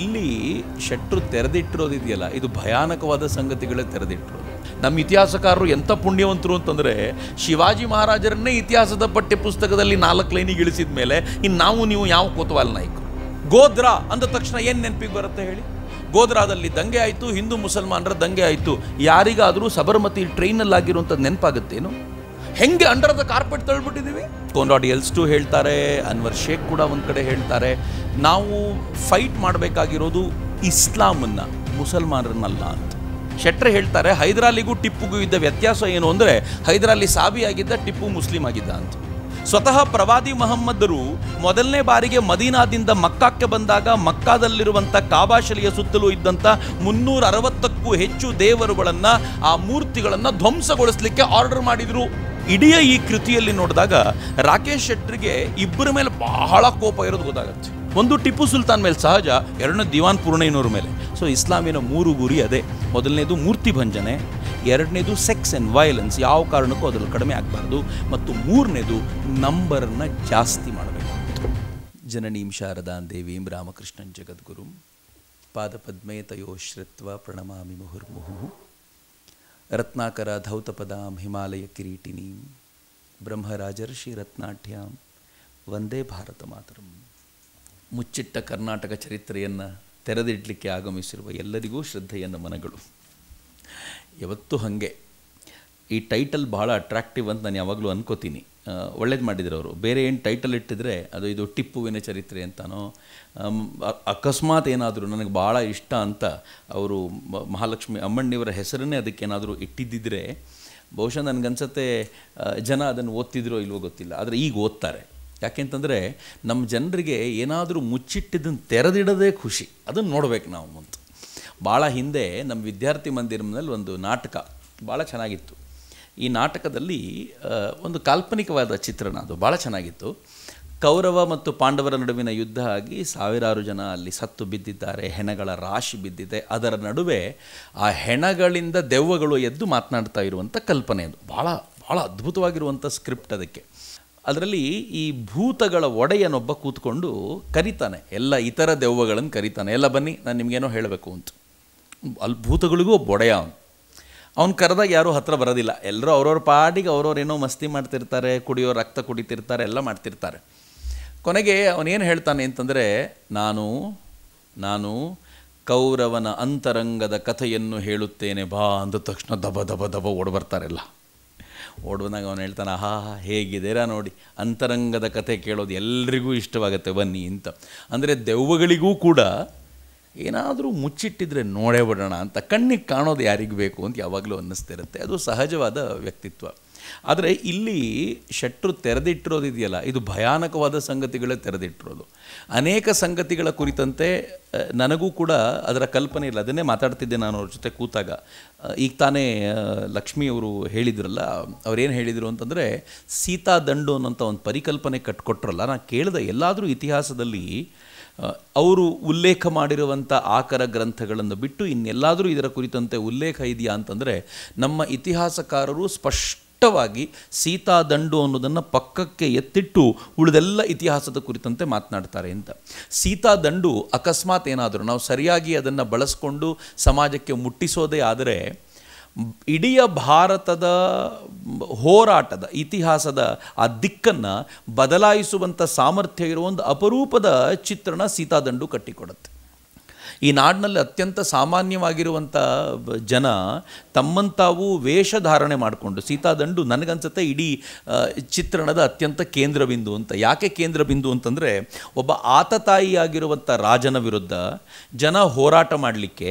ಇಲ್ಲಿ ಶಟ್ರು ತೆರೆದಿಟ್ಟಿರೋದಿದೆಯಲ್ಲ ಇದು ಭಯಾನಕವಾದ ಸಂಗತಿಗಳೇ ತೆರೆದಿಟ್ಟರು ನಮ್ಮ ಇತಿಹಾಸಕಾರರು ಎಂಥ ಪುಣ್ಯವಂತರು ಅಂತಂದರೆ ಶಿವಾಜಿ ಮಹಾರಾಜರನ್ನೇ ಇತಿಹಾಸದ ಪಠ್ಯ ಪುಸ್ತಕದಲ್ಲಿ ನಾಲ್ಕು ಲೈನಿಗೆ ಇಳಿಸಿದ ಮೇಲೆ ಇನ್ನು ನಾವು ನೀವು ಯಾವ ಕೋತವಾಲ್ ನಾಯಕರು ಗೋಧ್ರಾ ಅಂದ ತಕ್ಷಣ ಏನು ನೆನಪಿಗೆ ಬರುತ್ತೆ ಹೇಳಿ ಗೋದ್ರಾದಲ್ಲಿ ದಂಗೆ ಆಯಿತು ಹಿಂದೂ ಮುಸಲ್ಮಾನರ ದಂಗೆ ಆಯಿತು ಯಾರಿಗಾದರೂ ಸಬರ್ಮತಿ ಟ್ರೈನಲ್ಲಾಗಿರುವಂಥದ್ದು ನೆನಪಾಗುತ್ತೇನು ಹೆಂಗೆ ಅಂಡರ್ ದ ಕಾರ್ಪೆಟ್ ತಳ್ಬಿಟ್ಟಿದ್ದೀವಿ ಕೋನ್ರಾಡ್ ಎಲ್ಸ್ಟು ಹೇಳ್ತಾರೆ ಅನ್ವರ್ ಶೇಖ್ ಕೂಡ ಒಂದು ಕಡೆ ಹೇಳ್ತಾರೆ ನಾವು ಫೈಟ್ ಮಾಡಬೇಕಾಗಿರೋದು ಇಸ್ಲಾಮನ್ನ ಮುಸಲ್ಮಾನರನ್ನಲ್ಲ ಅಂತ ಶೆಟ್ರೆ ಹೇಳ್ತಾರೆ ಹೈದರಾಲಿಗೂ ಟಿಪ್ಪುಗೂ ಇದ್ದ ವ್ಯತ್ಯಾಸ ಏನು ಅಂದರೆ ಹೈದರಾಲಿ ಸಾಬಿ ಆಗಿದ್ದ ಟಿಪ್ಪು ಮುಸ್ಲಿಂ ಆಗಿದ್ದ ಅಂತ ಸ್ವತಃ ಪ್ರವಾದಿ ಮಹಮ್ಮದರು ಮೊದಲನೇ ಬಾರಿಗೆ ಮದೀನಾದಿಂದ ಮಕ್ಕಾಕ್ಕೆ ಬಂದಾಗ ಮಕ್ಕಾದಲ್ಲಿರುವಂಥ ಕಾಬಾಶಲಿಯ ಸುತ್ತಲೂ ಇದ್ದಂಥ ಮುನ್ನೂರ ಅರವತ್ತಕ್ಕೂ ಹೆಚ್ಚು ದೇವರುಗಳನ್ನು ಆ ಮೂರ್ತಿಗಳನ್ನು ಧ್ವಂಸಗೊಳಿಸಲಿಕ್ಕೆ ಆರ್ಡರ್ ಮಾಡಿದರು ಇಡೀ ಈ ಕೃತಿಯಲ್ಲಿ ನೋಡಿದಾಗ ರಾಕೇಶ್ ಶೆಟ್ಟರಿಗೆ ಇಬ್ಬರ ಮೇಲೆ ಬಹಳ ಕೋಪ ಇರೋದು ಗೊತ್ತಾಗುತ್ತೆ ಒಂದು ಟಿಪ್ಪು ಸುಲ್ತಾನ್ ಮೇಲೆ ಸಹಜ ಎರಡನೇ ದಿವಾನ್ ಪೂರ್ಣಯ್ಯನವ್ರ ಮೇಲೆ ಸೊ ಇಸ್ಲಾಮಿನ ಮೂರು ಗುರಿ ಅದೇ ಮೊದಲನೇದು ಮೂರ್ತಿ ಭಂಜನೆ ಎರಡನೇದು ಸೆಕ್ಸ್ ಆ್ಯಂಡ್ ವೈಲೆನ್ಸ್ ಯಾವ ಕಾರಣಕ್ಕೂ ಅದರಲ್ಲಿ ಕಡಿಮೆ ಆಗಬಾರ್ದು ಮತ್ತು ಮೂರನೇದು ನಂಬರನ್ನು ಜಾಸ್ತಿ ಮಾಡಬೇಕು ಜನನೀಂ ಶಾರದಾನ್ ದೇವೀಂ ರಾಮಕೃಷ್ಣನ್ ಜಗದ್ಗುರು ಪಾದಪದ್ಮೇ ತಯೋ ಶ್ರುತ್ವ ಪ್ರಣಮಾಮಿ ಮುಹುರ್ಮುಹು ರತ್ನಾಕರ ಧೌತಪದಾಂ ಹಿಮಾಲಯ ಕಿರೀಟಿನೀಂ ಬ್ರಹ್ಮರಾಜರ್ಷಿ ರತ್ನಾಠ್ಯಾಂ ವಂದೇ ಭಾರತ ಮಾತರಂ ಮುಚ್ಚಿಟ್ಟ ಕರ್ನಾಟಕ ಚರಿತ್ರೆಯನ್ನು ತೆರೆದಿಡಲಿಕ್ಕೆ ಆಗಮಿಸಿರುವ ಎಲ್ಲರಿಗೂ ಶ್ರದ್ಧೆಯ ನಮನಗಳು ಯಾವತ್ತೂ ಹಾಗೆ ಈ ಟೈಟಲ್ ಭಾಳ ಅಟ್ರಾಕ್ಟಿವ್ ಅಂತ ನಾನು ಯಾವಾಗಲೂ ಅನ್ಕೋತೀನಿ ಒಳ್ಳೇದು ಮಾಡಿದ್ರು ಅವರು ಬೇರೆ ಏನು ಟೈಟಲ್ ಇಟ್ಟಿದ್ರೆ ಅದು ಇದು ಟಿಪ್ಪುವಿನ ಚರಿತ್ರೆ ಅಂತಾನೋ ಅಕಸ್ಮಾತ್ ಏನಾದರೂ ನನಗೆ ಭಾಳ ಇಷ್ಟ ಅಂತ ಅವರು ಮಹಾಲಕ್ಷ್ಮಿ ಅಮ್ಮಣ್ಣಿಯವರ ಹೆಸರನ್ನೇ ಅದಕ್ಕೇನಾದರೂ ಇಟ್ಟಿದ್ದಿದ್ರೆ ಬಹುಶಃ ನನಗನ್ಸತ್ತೆ ಜನ ಅದನ್ನು ಓದ್ತಿದ್ರೋ ಇಲ್ವೋ ಗೊತ್ತಿಲ್ಲ ಆದರೆ ಈಗ ಓದ್ತಾರೆ ಯಾಕೆಂತಂದರೆ ನಮ್ಮ ಜನರಿಗೆ ಏನಾದರೂ ಮುಚ್ಚಿಟ್ಟಿದ್ದನ್ನು ತೆರೆದಿಡೋದೇ ಖುಷಿ ಅದನ್ನು ನೋಡ್ಬೇಕು ನಾವು ಅಂತ ಭಾಳ ಹಿಂದೆ ನಮ್ಮ ವಿದ್ಯಾರ್ಥಿ ಮಂದಿರದಲ್ಲಿ ಒಂದು ನಾಟಕ ಭಾಳ ಚೆನ್ನಾಗಿತ್ತು ಈ ನಾಟಕದಲ್ಲಿ ಒಂದು ಕಾಲ್ಪನಿಕವಾದ ಚಿತ್ರಣ ಅದು ಭಾಳ ಚೆನ್ನಾಗಿತ್ತು ಕೌರವ ಮತ್ತು ಪಾಂಡವರ ನಡುವಿನ ಯುದ್ಧ ಆಗಿ ಸಾವಿರಾರು ಜನ ಅಲ್ಲಿ ಸತ್ತು ಬಿದ್ದಿದ್ದಾರೆ ಹೆಣಗಳ ರಾಶಿ ಬಿದ್ದಿದೆ ಅದರ ನಡುವೆ ಆ ಹೆಣಗಳಿಂದ ದೆವ್ವಗಳು ಎದ್ದು ಮಾತನಾಡ್ತಾ ಇರುವಂಥ ಕಲ್ಪನೆ ಅದು ಭಾಳ ಭಾಳ ಅದ್ಭುತವಾಗಿರುವಂಥ ಸ್ಕ್ರಿಪ್ಟ್ ಅದಕ್ಕೆ ಅದರಲ್ಲಿ ಈ ಭೂತಗಳ ಒಡೆಯನೊಬ್ಬ ಕೂತ್ಕೊಂಡು ಕರಿತಾನೆ ಎಲ್ಲ ಇತರ ದೆವ್ವಗಳನ್ನು ಕರಿತಾನೆ ಎಲ್ಲ ಬನ್ನಿ ನಾನು ನಿಮಗೇನೋ ಹೇಳಬೇಕು ಅಂತ ಅಲ್ಭೂತಗಳಿಗೂ ಬೊಡೆಯ ಅವನು ಅವ್ನು ಕರೆದಾಗ ಯಾರೂ ಹತ್ರ ಬರೋದಿಲ್ಲ ಎಲ್ಲರೂ ಅವ್ರವ್ರ ಪಾಡಿಗೆ ಅವ್ರವ್ರು ಏನೋ ಮಸ್ತಿ ಮಾಡ್ತಿರ್ತಾರೆ ಕುಡಿಯೋ ರಕ್ತ ಕುಡಿತಿರ್ತಾರೆ ಎಲ್ಲ ಮಾಡ್ತಿರ್ತಾರೆ ಕೊನೆಗೆ ಅವನೇನು ಹೇಳ್ತಾನೆ ಅಂತಂದರೆ ನಾನು ನಾನು ಕೌರವನ ಅಂತರಂಗದ ಕಥೆಯನ್ನು ಹೇಳುತ್ತೇನೆ ಬಾ ಅಂದ ತಕ್ಷಣ ದಬ ದಬ ದಬ ಓಡ್ಬರ್ತಾರೆಲ್ಲ ಓಡ್ಬಂದಾಗ ಅವನು ಹೇಳ್ತಾನೆ ಆಹಾ ಹೇಗಿದ್ದೀರಾ ನೋಡಿ ಅಂತರಂಗದ ಕಥೆ ಕೇಳೋದು ಎಲ್ರಿಗೂ ಇಷ್ಟವಾಗುತ್ತೆ ಬನ್ನಿ ಅಂತ ಅಂದರೆ ದೆವ್ವಗಳಿಗೂ ಕೂಡ ಏನಾದರೂ ಮುಚ್ಚಿಟ್ಟಿದ್ರೆ ನೋಡೇ ಬಿಡೋಣ ಅಂತ ಕಣ್ಣಿಗೆ ಕಾಣೋದು ಯಾರಿಗೆ ಬೇಕು ಅಂತ ಯಾವಾಗಲೂ ಅನ್ನಿಸ್ತಿರುತ್ತೆ ಅದು ಸಹಜವಾದ ವ್ಯಕ್ತಿತ್ವ ಆದರೆ ಇಲ್ಲಿ ಶಟ್ರು ತೆರೆದಿಟ್ಟಿರೋದು ಇದೆಯಲ್ಲ ಇದು ಭಯಾನಕವಾದ ಸಂಗತಿಗಳೇ ತೆರೆದಿಟ್ಟಿರೋದು ಅನೇಕ ಸಂಗತಿಗಳ ಕುರಿತಂತೆ ನನಗೂ ಕೂಡ ಅದರ ಕಲ್ಪನೆ ಇಲ್ಲ ಅದನ್ನೇ ಮಾತಾಡ್ತಿದ್ದೆ ನಾನು ಅವ್ರ ಜೊತೆ ಕೂತಾಗ ಈಗ ತಾನೇ ಲಕ್ಷ್ಮಿಯವರು ಹೇಳಿದ್ರಲ್ಲ ಅವರೇನು ಹೇಳಿದರು ಅಂತಂದರೆ ಸೀತಾ ದಂಡು ಅನ್ನೋಂಥ ಒಂದು ಪರಿಕಲ್ಪನೆ ಕಟ್ಕೊಟ್ರಲ್ಲ ನಾನು ಕೇಳಿದ ಎಲ್ಲಾದರೂ ಇತಿಹಾಸದಲ್ಲಿ ಅವರು ಉಲ್ಲೇಖ ಮಾಡಿರುವಂಥ ಆಕರ ಗ್ರಂಥಗಳನ್ನು ಬಿಟ್ಟು ಇನ್ನೆಲ್ಲಾದರೂ ಇದರ ಕುರಿತಂತೆ ಉಲ್ಲೇಖ ಇದೆಯಾ ಅಂತಂದರೆ ನಮ್ಮ ಇತಿಹಾಸಕಾರರು ಸ್ಪಷ್ಟ ಸ್ಪಷ್ಟವಾಗಿ ಸೀತಾದಂಡು ಅನ್ನೋದನ್ನು ಪಕ್ಕಕ್ಕೆ ಎತ್ತಿಟ್ಟು ಉಳಿದೆಲ್ಲ ಇತಿಹಾಸದ ಕುರಿತಂತೆ ಮಾತನಾಡ್ತಾರೆ ಅಂತ ಸೀತಾದಂಡು ಅಕಸ್ಮಾತ್ ಏನಾದರೂ ನಾವು ಸರಿಯಾಗಿ ಅದನ್ನು ಬಳಸ್ಕೊಂಡು ಸಮಾಜಕ್ಕೆ ಮುಟ್ಟಿಸೋದೇ ಆದರೆ ಇಡೀ ಭಾರತದ ಹೋರಾಟದ ಇತಿಹಾಸದ ಆ ದಿಕ್ಕನ್ನು ಬದಲಾಯಿಸುವಂಥ ಸಾಮರ್ಥ್ಯ ಇರುವ ಒಂದು ಅಪರೂಪದ ಚಿತ್ರಣ ಸೀತಾದಂಡು ಕಟ್ಟಿಕೊಡುತ್ತೆ ಈ ನಾಡಿನಲ್ಲಿ ಅತ್ಯಂತ ಸಾಮಾನ್ಯವಾಗಿರುವಂಥ ಜನ ತಮ್ಮಂತಾವು ವೇಷಧಾರಣೆ ಮಾಡಿಕೊಂಡು ಸೀತಾದಂಡು ನನಗನ್ಸುತ್ತೆ ಇಡೀ ಚಿತ್ರಣದ ಅತ್ಯಂತ ಕೇಂದ್ರ ಬಿಂದು ಅಂತ ಯಾಕೆ ಕೇಂದ್ರ ಬಿಂದು ಅಂತಂದರೆ ಒಬ್ಬ ಆತತಾಯಿಯಾಗಿರುವಂಥ ರಾಜನ ವಿರುದ್ಧ ಜನ ಹೋರಾಟ ಮಾಡಲಿಕ್ಕೆ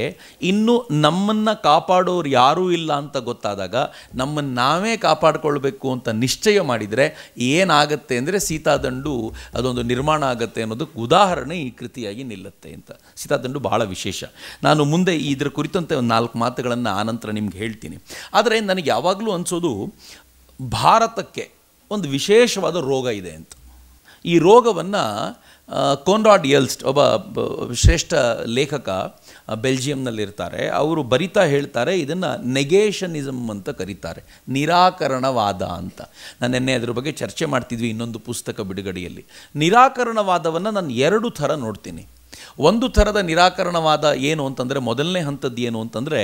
ಇನ್ನು ನಮ್ಮನ್ನು ಕಾಪಾಡೋರು ಯಾರೂ ಇಲ್ಲ ಅಂತ ಗೊತ್ತಾದಾಗ ನಮ್ಮನ್ನು ನಾವೇ ಕಾಪಾಡಿಕೊಳ್ಬೇಕು ಅಂತ ನಿಶ್ಚಯ ಮಾಡಿದರೆ ಏನಾಗುತ್ತೆ ಅಂದರೆ ಸೀತಾದಂಡು ಅದೊಂದು ನಿರ್ಮಾಣ ಆಗುತ್ತೆ ಅನ್ನೋದಕ್ಕೆ ಉದಾಹರಣೆ ಈ ಕೃತಿಯಾಗಿ ನಿಲ್ಲುತ್ತೆ ಅಂತ ಸೀತಾದಂಡು ಭಾಳ ವಿಶೇಷ ನಾನು ಮುಂದೆ ಇದರ ಕುರಿತಂತೆ ಒಂದು ನಾಲ್ಕು ಮಾತುಗಳನ್ನು ಆನಂತರ ನಿಮ್ಗೆ ಹೇಳ್ತೀನಿ ಆದರೆ ನನಗೆ ಯಾವಾಗಲೂ ಅನಿಸೋದು ಭಾರತಕ್ಕೆ ಒಂದು ವಿಶೇಷವಾದ ರೋಗ ಇದೆ ಅಂತ ಈ ರೋಗವನ್ನು ಕೋನ್ರಾಡ್ ಎಲ್ಸ್ಟ್ ಒಬ್ಬ ಶ್ರೇಷ್ಠ ಲೇಖಕ ಬೆಲ್ಜಿಯಂನಲ್ಲಿರ್ತಾರೆ ಅವರು ಬರಿತಾ ಹೇಳ್ತಾರೆ ಇದನ್ನು ನೆಗೇಷನಿಸಮ್ ಅಂತ ಕರೀತಾರೆ ನಿರಾಕರಣವಾದ ಅಂತ ನಾನು ನಿನ್ನೆ ಅದ್ರ ಬಗ್ಗೆ ಚರ್ಚೆ ಮಾಡ್ತಿದ್ವಿ ಇನ್ನೊಂದು ಪುಸ್ತಕ ಬಿಡುಗಡೆಯಲ್ಲಿ ನಿರಾಕರಣವಾದವನ್ನು ನಾನು ಎರಡು ಥರ ನೋಡ್ತೀನಿ ಒಂದು ಥರದ ನಿರಾಕರಣವಾದ ಏನು ಅಂತಂದರೆ ಮೊದಲನೇ ಹಂತದ್ದು ಏನು ಅಂತಂದರೆ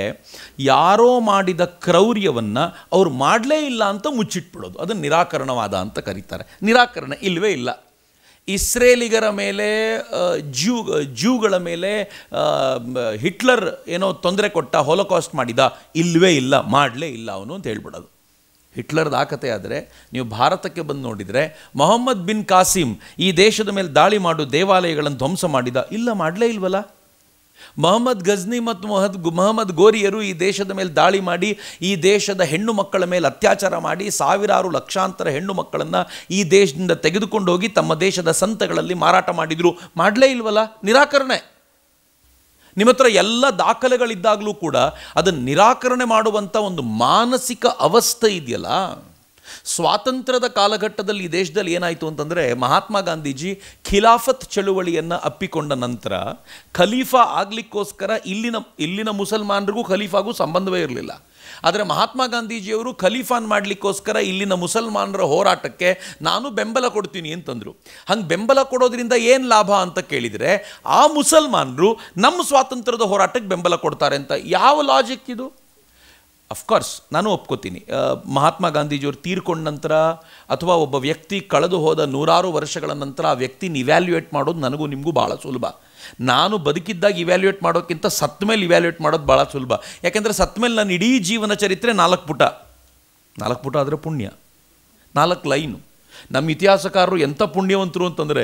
ಯಾರೋ ಮಾಡಿದ ಕ್ರೌರ್ಯವನ್ನು ಅವ್ರು ಮಾಡಲೇ ಇಲ್ಲ ಅಂತ ಮುಚ್ಚಿಟ್ಬಿಡೋದು ಅದನ್ನು ನಿರಾಕರಣವಾದ ಅಂತ ಕರೀತಾರೆ ನಿರಾಕರಣ ಇಲ್ಲವೇ ಇಲ್ಲ ಇಸ್ರೇಲಿಗರ ಮೇಲೆ ಜ್ಯೂ ಜ್ಯೂಗಳ ಮೇಲೆ ಹಿಟ್ಲರ್ ಏನೋ ತೊಂದರೆ ಕೊಟ್ಟ ಹೊಲಕಾಸ್ಟ್ ಮಾಡಿದ ಇಲ್ಲವೇ ಇಲ್ಲ ಮಾಡಲೇ ಇಲ್ಲ ಅವನು ಅಂತ ಹೇಳ್ಬಿಡೋದು ಹಿಟ್ಲರ್ದು ಆ ಆದರೆ ನೀವು ಭಾರತಕ್ಕೆ ಬಂದು ನೋಡಿದರೆ ಮೊಹಮ್ಮದ್ ಬಿನ್ ಕಾಸಿಮ್ ಈ ದೇಶದ ಮೇಲೆ ದಾಳಿ ಮಾಡು ದೇವಾಲಯಗಳನ್ನು ಧ್ವಂಸ ಮಾಡಿದ ಇಲ್ಲ ಮಾಡಲೇ ಇಲ್ವಲ್ಲ ಮೊಹಮ್ಮದ್ ಗಜ್ನಿ ಮತ್ತು ಮೊಹದ್ ಮೊಹಮ್ಮದ್ ಗೋರಿಯರು ಈ ದೇಶದ ಮೇಲೆ ದಾಳಿ ಮಾಡಿ ಈ ದೇಶದ ಹೆಣ್ಣು ಮಕ್ಕಳ ಮೇಲೆ ಅತ್ಯಾಚಾರ ಮಾಡಿ ಸಾವಿರಾರು ಲಕ್ಷಾಂತರ ಹೆಣ್ಣು ಮಕ್ಕಳನ್ನು ಈ ದೇಶದಿಂದ ತೆಗೆದುಕೊಂಡು ಹೋಗಿ ತಮ್ಮ ದೇಶದ ಸಂತಗಳಲ್ಲಿ ಮಾರಾಟ ಮಾಡಿದರು ಮಾಡಲೇ ಇಲ್ವಲ್ಲ ನಿರಾಕರಣೆ ನಿಮ್ಮ ಹತ್ರ ಎಲ್ಲ ದಾಖಲೆಗಳಿದ್ದಾಗಲೂ ಕೂಡ ಅದನ್ನು ನಿರಾಕರಣೆ ಮಾಡುವಂಥ ಒಂದು ಮಾನಸಿಕ ಅವಸ್ಥೆ ಇದೆಯಲ್ಲ ಸ್ವಾತಂತ್ರ್ಯದ ಕಾಲಘಟ್ಟದಲ್ಲಿ ಈ ದೇಶದಲ್ಲಿ ಏನಾಯಿತು ಅಂತಂದರೆ ಮಹಾತ್ಮ ಗಾಂಧೀಜಿ ಖಿಲಾಫತ್ ಚಳುವಳಿಯನ್ನು ಅಪ್ಪಿಕೊಂಡ ನಂತರ ಖಲೀಫಾ ಆಗಲಿಕ್ಕೋಸ್ಕರ ಇಲ್ಲಿನ ಇಲ್ಲಿನ ಮುಸಲ್ಮಾನರಿಗೂ ಖಲೀಫಾಗೂ ಸಂಬಂಧವೇ ಇರಲಿಲ್ಲ ಆದರೆ ಮಹಾತ್ಮ ಗಾಂಧೀಜಿಯವರು ಖಲೀಫಾನ್ ಮಾಡಲಿಕ್ಕೋಸ್ಕರ ಇಲ್ಲಿನ ಮುಸಲ್ಮಾನರ ಹೋರಾಟಕ್ಕೆ ನಾನು ಬೆಂಬಲ ಕೊಡ್ತೀನಿ ಅಂತಂದರು ಹಂಗೆ ಬೆಂಬಲ ಕೊಡೋದ್ರಿಂದ ಏನು ಲಾಭ ಅಂತ ಕೇಳಿದರೆ ಆ ಮುಸಲ್ಮಾನರು ನಮ್ಮ ಸ್ವಾತಂತ್ರ್ಯದ ಹೋರಾಟಕ್ಕೆ ಬೆಂಬಲ ಕೊಡ್ತಾರೆ ಅಂತ ಯಾವ ಲಾಜಿಕ್ ಇದು ಅಫ್ಕೋರ್ಸ್ ನಾನು ಒಪ್ಕೋತೀನಿ ಮಹಾತ್ಮ ಗಾಂಧೀಜಿಯವರು ತೀರ್ಕೊಂಡ ನಂತರ ಅಥವಾ ಒಬ್ಬ ವ್ಯಕ್ತಿ ಕಳೆದು ಹೋದ ನೂರಾರು ವರ್ಷಗಳ ನಂತರ ಆ ವ್ಯಕ್ತಿನ ಇವ್ಯಾಲ್ಯುಯೇಟ್ ಮಾಡೋದು ನನಗೂ ನಿಮಗೂ ಭಾಳ ಸುಲಭ ನಾನು ಬದುಕಿದ್ದಾಗ ಇವ್ಯಾಲ್ಯೂಯೇಟ್ ಮಾಡೋಕ್ಕಿಂತ ಸತ್ತ ಮೇಲೆ ಇವ್ಯಾಲ್ಯೂಯೇಟ್ ಮಾಡೋದು ಭಾಳ ಸುಲಭ ಯಾಕೆಂದರೆ ಸತ್ ಮೇಲೆ ನಾನು ಇಡೀ ಜೀವನ ಚರಿತ್ರೆ ನಾಲ್ಕು ಪುಟ ನಾಲ್ಕು ಪುಟ ಆದರೆ ಪುಣ್ಯ ನಾಲ್ಕು ಲೈನು ನಮ್ಮ ಇತಿಹಾಸಕಾರರು ಎಂಥ ಪುಣ್ಯವಂತರು ಅಂತಂದರೆ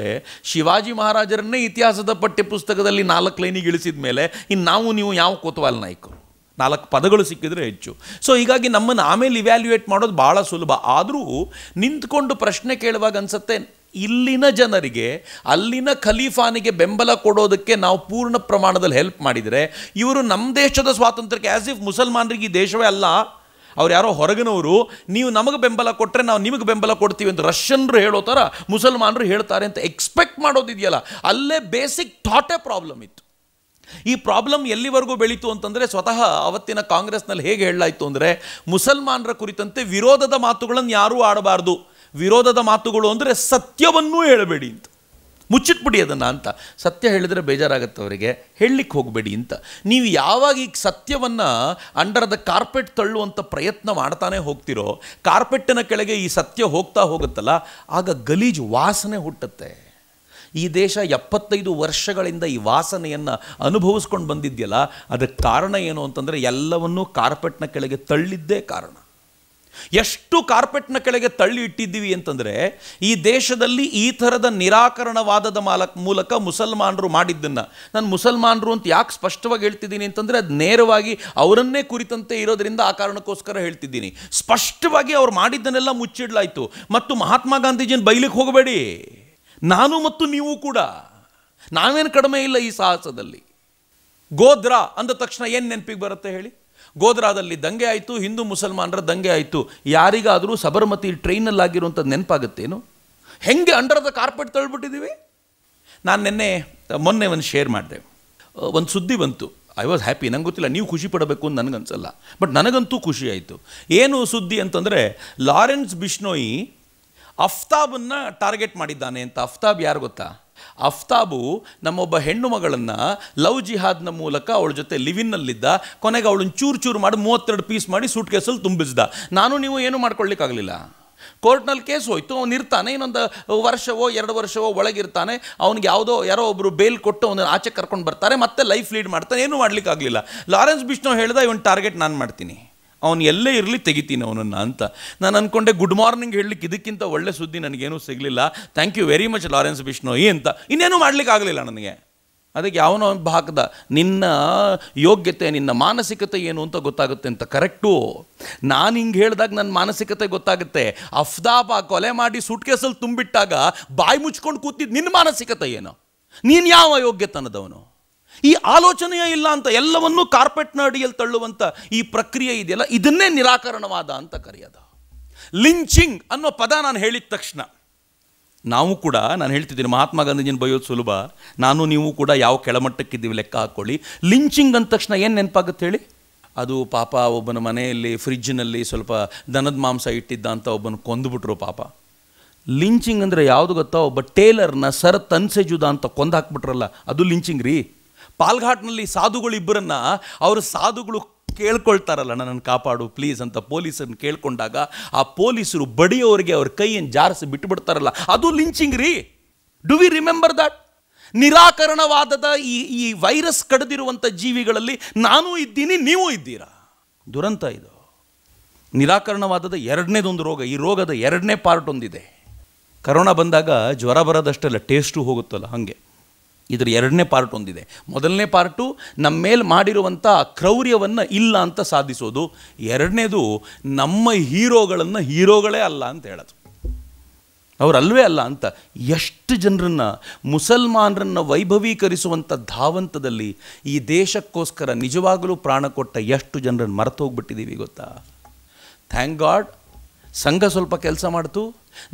ಶಿವಾಜಿ ಮಹಾರಾಜರನ್ನೇ ಇತಿಹಾಸದ ಪಠ್ಯ ಪುಸ್ತಕದಲ್ಲಿ ನಾಲ್ಕು ಲೈನಿಗೆ ಇಳಿಸಿದ ಮೇಲೆ ಇನ್ನು ನಾವು ನೀವು ಯಾವ ಕೋತವಾಲ್ ನಾಯಕರು ನಾಲ್ಕು ಪದಗಳು ಸಿಕ್ಕಿದರೆ ಹೆಚ್ಚು ಸೊ ಹೀಗಾಗಿ ನಮ್ಮನ್ನು ಆಮೇಲೆ ಇವ್ಯಾಲ್ಯೂಯೇಟ್ ಮಾಡೋದು ಭಾಳ ಸುಲಭ ಆದರೂ ನಿಂತ್ಕೊಂಡು ಪ್ರಶ್ನೆ ಕೇಳುವಾಗ ಅನಿಸುತ್ತೆ ಇಲ್ಲಿನ ಜನರಿಗೆ ಅಲ್ಲಿನ ಖಲೀಫಾನಿಗೆ ಬೆಂಬಲ ಕೊಡೋದಕ್ಕೆ ನಾವು ಪೂರ್ಣ ಪ್ರಮಾಣದಲ್ಲಿ ಹೆಲ್ಪ್ ಮಾಡಿದರೆ ಇವರು ನಮ್ಮ ದೇಶದ ಸ್ವಾತಂತ್ರ್ಯಕ್ಕೆ ಆ್ಯಸ್ ಇಫ್ ಮುಸಲ್ಮಾನರಿಗೆ ಈ ದೇಶವೇ ಅಲ್ಲ ಅವ್ರು ಯಾರೋ ಹೊರಗಿನವರು ನೀವು ನಮಗೆ ಬೆಂಬಲ ಕೊಟ್ಟರೆ ನಾವು ನಿಮಗೆ ಬೆಂಬಲ ಕೊಡ್ತೀವಿ ಅಂತ ರಷ್ಯನ್ರು ಹೇಳೋ ಥರ ಮುಸಲ್ಮಾನರು ಹೇಳ್ತಾರೆ ಅಂತ ಎಕ್ಸ್ಪೆಕ್ಟ್ ಮಾಡೋದಿದೆಯಲ್ಲ ಅಲ್ಲೇ ಬೇಸಿಕ್ ಥಾಟೇ ಪ್ರಾಬ್ಲಮ್ ಇತ್ತು ಈ ಪ್ರಾಬ್ಲಮ್ ಎಲ್ಲಿವರೆಗೂ ಬೆಳೀತು ಅಂತಂದರೆ ಸ್ವತಃ ಅವತ್ತಿನ ಕಾಂಗ್ರೆಸ್ನಲ್ಲಿ ಹೇಗೆ ಹೇಳಲಾಯಿತು ಅಂದರೆ ಮುಸಲ್ಮಾನರ ಕುರಿತಂತೆ ವಿರೋಧದ ಮಾತುಗಳನ್ನು ಯಾರೂ ಆಡಬಾರ್ದು ವಿರೋಧದ ಮಾತುಗಳು ಅಂದರೆ ಸತ್ಯವನ್ನೂ ಹೇಳಬೇಡಿ ಅಂತ ಮುಚ್ಚಿಟ್ಬಿಡಿ ಅದನ್ನು ಅಂತ ಸತ್ಯ ಹೇಳಿದರೆ ಬೇಜಾರಾಗುತ್ತೆ ಅವರಿಗೆ ಹೇಳಲಿಕ್ಕೆ ಹೋಗಬೇಡಿ ಅಂತ ನೀವು ಯಾವಾಗ ಈಗ ಸತ್ಯವನ್ನು ಅಂಡರ್ ದ ಕಾರ್ಪೆಟ್ ತಳ್ಳುವಂಥ ಪ್ರಯತ್ನ ಮಾಡ್ತಾನೆ ಹೋಗ್ತಿರೋ ಕಾರ್ಪೆಟ್ಟಿನ ಕೆಳಗೆ ಈ ಸತ್ಯ ಹೋಗ್ತಾ ಹೋಗುತ್ತಲ್ಲ ಆಗ ಗಲೀಜು ವಾಸನೆ ಹುಟ್ಟುತ್ತೆ ಈ ದೇಶ ಎಪ್ಪತ್ತೈದು ವರ್ಷಗಳಿಂದ ಈ ವಾಸನೆಯನ್ನು ಅನುಭವಿಸ್ಕೊಂಡು ಬಂದಿದೆಯಲ್ಲ ಅದಕ್ಕೆ ಕಾರಣ ಏನು ಅಂತಂದರೆ ಎಲ್ಲವನ್ನೂ ಕಾರ್ಪೆಟ್ನ ಕೆಳಗೆ ತಳ್ಳಿದ್ದೇ ಕಾರಣ ಎಷ್ಟು ಕಾರ್ಪೆಟ್ನ ಕೆಳಗೆ ತಳ್ಳಿ ಇಟ್ಟಿದ್ದೀವಿ ಅಂತಂದರೆ ಈ ದೇಶದಲ್ಲಿ ಈ ಥರದ ನಿರಾಕರಣವಾದದ ಮಾಲಕ್ ಮೂಲಕ ಮುಸಲ್ಮಾನರು ಮಾಡಿದ್ದನ್ನು ನಾನು ಮುಸಲ್ಮಾನರು ಅಂತ ಯಾಕೆ ಸ್ಪಷ್ಟವಾಗಿ ಹೇಳ್ತಿದ್ದೀನಿ ಅಂತಂದರೆ ಅದು ನೇರವಾಗಿ ಅವರನ್ನೇ ಕುರಿತಂತೆ ಇರೋದರಿಂದ ಆ ಕಾರಣಕ್ಕೋಸ್ಕರ ಹೇಳ್ತಿದ್ದೀನಿ ಸ್ಪಷ್ಟವಾಗಿ ಅವ್ರು ಮಾಡಿದ್ದನ್ನೆಲ್ಲ ಮುಚ್ಚಿಡಲಾಯಿತು ಮತ್ತು ಮಹಾತ್ಮ ಗಾಂಧೀಜಿನ ಬೈಲಿಗೆ ಹೋಗಬೇಡಿ ನಾನು ಮತ್ತು ನೀವು ಕೂಡ ನಾವೇನು ಕಡಿಮೆ ಇಲ್ಲ ಈ ಸಾಹಸದಲ್ಲಿ ಗೋಧ್ರಾ ಅಂದ ತಕ್ಷಣ ಏನು ನೆನಪಿಗೆ ಬರುತ್ತೆ ಹೇಳಿ ಗೋದ್ರಾದಲ್ಲಿ ದಂಗೆ ಆಯಿತು ಹಿಂದೂ ಮುಸಲ್ಮಾನರ ದಂಗೆ ಆಯಿತು ಯಾರಿಗಾದರೂ ಸಬರ್ಮತಿ ಟ್ರೈನಲ್ಲಾಗಿರುವಂಥದ್ದು ನೆನಪಾಗುತ್ತೇನು ಹೆಂಗೆ ಅಂಡರ್ ದ ಕಾರ್ಪೆಟ್ ತಳ್ಬಿಟ್ಟಿದ್ದೀವಿ ನಾನು ನಿನ್ನೆ ಮೊನ್ನೆ ಒಂದು ಶೇರ್ ಮಾಡಿದೆ ಒಂದು ಸುದ್ದಿ ಬಂತು ಐ ವಾಸ್ ಹ್ಯಾಪಿ ನಂಗೆ ಗೊತ್ತಿಲ್ಲ ನೀವು ಖುಷಿ ಪಡಬೇಕು ಅಂತ ನನಗನ್ಸಲ್ಲ ಬಟ್ ನನಗಂತೂ ಖುಷಿ ಆಯಿತು ಏನು ಸುದ್ದಿ ಅಂತಂದರೆ ಲಾರೆನ್ಸ್ ಬಿಷ್ಣೋಯಿ ಅಫ್ತಾಬನ್ನು ಟಾರ್ಗೆಟ್ ಮಾಡಿದ್ದಾನೆ ಅಂತ ಅಫ್ತಾಬ್ ಯಾರು ಗೊತ್ತಾ ಅಫ್ತಾಬು ನಮ್ಮೊಬ್ಬ ಹೆಣ್ಣು ಮಗಳನ್ನು ಲವ್ ಜಿಹಾದ್ನ ಮೂಲಕ ಅವಳ ಜೊತೆ ಲಿವಿನ್ನಲ್ಲಿದ್ದ ಕೊನೆಗೆ ಅವಳನ್ನ ಚೂರು ಚೂರು ಮಾಡಿ ಮೂವತ್ತೆರಡು ಪೀಸ್ ಮಾಡಿ ಸೂಟ್ ಕೇಸಲ್ಲಿ ತುಂಬಿಸ್ದ ನಾನು ನೀವು ಏನೂ ಮಾಡ್ಕೊಳ್ಳಿಕ್ಕಾಗಲಿಲ್ಲ ಕೋರ್ಟ್ನಲ್ಲಿ ಕೇಸ್ ಹೋಯಿತು ಅವನು ಇರ್ತಾನೆ ಇನ್ನೊಂದು ವರ್ಷವೋ ಎರಡು ವರ್ಷವೋ ಒಳಗಿರ್ತಾನೆ ಅವ್ನಿಗೆ ಯಾವುದೋ ಯಾರೋ ಒಬ್ಬರು ಬೇಲ್ ಕೊಟ್ಟು ಅವನನ್ನು ಆಚೆ ಕರ್ಕೊಂಡು ಬರ್ತಾರೆ ಮತ್ತೆ ಲೈಫ್ ಲೀಡ್ ಮಾಡ್ತಾನೆ ಏನೂ ಮಾಡಲಿಕ್ಕಾಗಲಿಲ್ಲ ಲಾರೆನ್ಸ್ ಬಿಷ್ಣು ಹೇಳಿದ ಇವನು ಟಾರ್ಗೆಟ್ ನಾನು ಮಾಡ್ತೀನಿ ಅವನು ಎಲ್ಲೇ ಇರಲಿ ತೆಗಿತೀನಿ ಅವನನ್ನು ಅಂತ ನಾನು ಅಂದ್ಕೊಂಡೆ ಗುಡ್ ಮಾರ್ನಿಂಗ್ ಹೇಳಲಿಕ್ಕೆ ಇದಕ್ಕಿಂತ ಒಳ್ಳೆ ಸುದ್ದಿ ನನಗೇನು ಸಿಗಲಿಲ್ಲ thank you very much Lawrence Bishnoi ಅಂತ ಇನ್ನೇನು ಮಾಡಲಿಕ್ಕೆ ಆಗಲಿಲ್ಲ ನನಗೆ ಅದಕ್ಕೆ ಯಾವನೋ ಭಾಗದ ನಿನ್ನ ಯೋಗ್ಯತೆ ನಿನ್ನ ಮಾನಸಿಕತೆ ಏನು ಅಂತ ಗೊತ್ತಾಗುತ್ತೆ ಅಂತ ಕರೆಕ್ಟು ನಾನು ಹಿಂಗೆ ಹೇಳಿದಾಗ ನನ್ನ ಮಾನಸಿಕತೆ ಗೊತ್ತಾಗುತ್ತೆ ಅಫ್ದಾಬ ಕೊಲೆ ಮಾಡಿ ಸುಟ್ಕೇಸಲ್ಲಿ ತುಂಬಿಟ್ಟಾಗ ಬಾಯಿ ಮುಚ್ಕೊಂಡು ಕೂತಿದ್ದು ನಿನ್ನ ಮಾನಸಿಕತೆ ಏನು ನೀನು ಯಾವ ಯೋಗ್ಯತನದವನು ಈ ಆಲೋಚನೆಯೇ ಇಲ್ಲ ಅಂತ ಎಲ್ಲವನ್ನೂ ಕಾರ್ಪೆಟ್ನ ಅಡಿಯಲ್ಲಿ ತಳ್ಳುವಂಥ ಈ ಪ್ರಕ್ರಿಯೆ ಇದೆಯಲ್ಲ ಇದನ್ನೇ ನಿರಾಕರಣವಾದ ಅಂತ ಕರೆಯೋದ ಲಿಂಚಿಂಗ್ ಅನ್ನೋ ಪದ ನಾನು ಹೇಳಿದ ತಕ್ಷಣ ನಾವು ಕೂಡ ನಾನು ಹೇಳ್ತಿದ್ದೀನಿ ಮಹಾತ್ಮ ಗಾಂಧೀಜಿನ ಬಯೋದು ಸುಲಭ ನಾನು ನೀವು ಕೂಡ ಯಾವ ಕೆಳಮಟ್ಟಕ್ಕಿದ್ದೀವಿ ಲೆಕ್ಕ ಹಾಕ್ಕೊಳ್ಳಿ ಲಿಂಚಿಂಗ್ ಅಂದ ತಕ್ಷಣ ಏನು ನೆನಪಾಗುತ್ತೆ ಹೇಳಿ ಅದು ಪಾಪ ಒಬ್ಬನ ಮನೆಯಲ್ಲಿ ಫ್ರಿಜ್ನಲ್ಲಿ ಸ್ವಲ್ಪ ದನದ ಮಾಂಸ ಇಟ್ಟಿದ್ದ ಅಂತ ಒಬ್ಬನ ಕೊಂದುಬಿಟ್ರು ಪಾಪ ಲಿಂಚಿಂಗ್ ಅಂದರೆ ಯಾವುದು ಗೊತ್ತಾ ಒಬ್ಬ ಟೇಲರ್ನ ಸರ್ ತನ್ಸೆಜುದ ಅಂತ ಕೊಂದು ಹಾಕ್ಬಿಟ್ರಲ್ಲ ಅದು ಲಿಂಚಿಂಗ್ ರೀ ಪಾಲ್ಘಾಟ್ನಲ್ಲಿ ಸಾಧುಗಳಿಬ್ಬರನ್ನ ಅವರು ಸಾಧುಗಳು ಕೇಳ್ಕೊಳ್ತಾರಲ್ಲ ನನ್ನನ್ನು ಕಾಪಾಡು ಪ್ಲೀಸ್ ಅಂತ ಪೊಲೀಸರನ್ನು ಕೇಳ್ಕೊಂಡಾಗ ಆ ಪೊಲೀಸರು ಬಡಿಯೋರಿಗೆ ಅವ್ರ ಕೈಯನ್ನು ಜಾರಿಸಿ ಬಿಟ್ಟುಬಿಡ್ತಾರಲ್ಲ ಅದು ಲಿಂಚಿಂಗ್ ರೀ ಡು ವಿ ರಿಮೆಂಬರ್ ದಟ್ ನಿರಾಕರಣವಾದದ ಈ ಈ ವೈರಸ್ ಕಡಿದಿರುವಂಥ ಜೀವಿಗಳಲ್ಲಿ ನಾನೂ ಇದ್ದೀನಿ ನೀವೂ ಇದ್ದೀರಾ ದುರಂತ ಇದು ನಿರಾಕರಣವಾದದ ಎರಡನೇದೊಂದು ರೋಗ ಈ ರೋಗದ ಎರಡನೇ ಪಾರ್ಟ್ ಒಂದಿದೆ ಕರೋನಾ ಬಂದಾಗ ಜ್ವರ ಬರೋದಷ್ಟೆಲ್ಲ ಟೇಸ್ಟು ಹೋಗುತ್ತಲ್ಲ ಹಾಗೆ ಇದರ ಎರಡನೇ ಪಾರ್ಟ್ ಒಂದಿದೆ ಮೊದಲನೇ ಪಾರ್ಟು ನಮ್ಮ ಮೇಲೆ ಮಾಡಿರುವಂಥ ಕ್ರೌರ್ಯವನ್ನು ಇಲ್ಲ ಅಂತ ಸಾಧಿಸೋದು ಎರಡನೇದು ನಮ್ಮ ಹೀರೋಗಳನ್ನು ಹೀರೋಗಳೇ ಅಲ್ಲ ಅಂತ ಹೇಳೋದು ಅವರಲ್ವೇ ಅಲ್ಲ ಅಂತ ಎಷ್ಟು ಜನರನ್ನು ಮುಸಲ್ಮಾನರನ್ನು ವೈಭವೀಕರಿಸುವಂಥ ಧಾವಂತದಲ್ಲಿ ಈ ದೇಶಕ್ಕೋಸ್ಕರ ನಿಜವಾಗಲೂ ಪ್ರಾಣ ಕೊಟ್ಟ ಎಷ್ಟು ಜನರನ್ನು ಮರೆತೋಗ್ಬಿಟ್ಟಿದ್ದೀವಿ ಗೊತ್ತಾ ಥ್ಯಾಂಕ್ ಗಾಡ್ ಸಂಘ ಸ್ವಲ್ಪ ಕೆಲಸ ಮಾಡ್ತು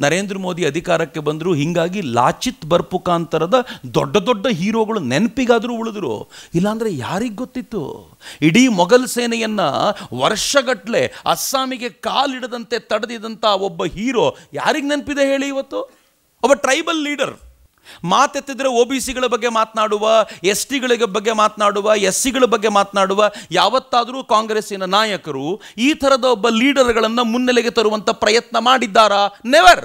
ನರೇಂದ್ರ ಮೋದಿ ಅಧಿಕಾರಕ್ಕೆ ಬಂದರು ಹೀಗಾಗಿ ಲಾಚಿತ್ ಬರ್ಪುಕಾಂತರದ ದೊಡ್ಡ ದೊಡ್ಡ ಹೀರೋಗಳು ನೆನಪಿಗಾದರೂ ಉಳಿದ್ರು ಇಲ್ಲಾಂದರೆ ಯಾರಿಗೆ ಗೊತ್ತಿತ್ತು ಇಡೀ ಮೊಘಲ್ ಸೇನೆಯನ್ನು ವರ್ಷಗಟ್ಟಲೆ ಅಸ್ಸಾಮಿಗೆ ಕಾಲಿಡದಂತೆ ತಡೆದಿದಂಥ ಒಬ್ಬ ಹೀರೋ ಯಾರಿಗೆ ನೆನಪಿದೆ ಹೇಳಿ ಇವತ್ತು ಒಬ್ಬ ಟ್ರೈಬಲ್ ಲೀಡರ್ ಮಾತೆತ್ತಿದ್ರೆ ಒ ಬಿ ಸಿಗಳ ಬಗ್ಗೆ ಮಾತನಾಡುವ ಎಸ್ ಟಿಗಳ ಬಗ್ಗೆ ಮಾತನಾಡುವ ಎಸ್ ಸಿಗಳ ಬಗ್ಗೆ ಮಾತನಾಡುವ ಯಾವತ್ತಾದರೂ ಕಾಂಗ್ರೆಸ್ಸಿನ ನಾಯಕರು ಈ ಥರದ ಒಬ್ಬ ಲೀಡರ್ಗಳನ್ನು ಮುನ್ನೆಲೆಗೆ ತರುವಂಥ ಪ್ರಯತ್ನ ಮಾಡಿದ್ದಾರಾ ನೆವರ್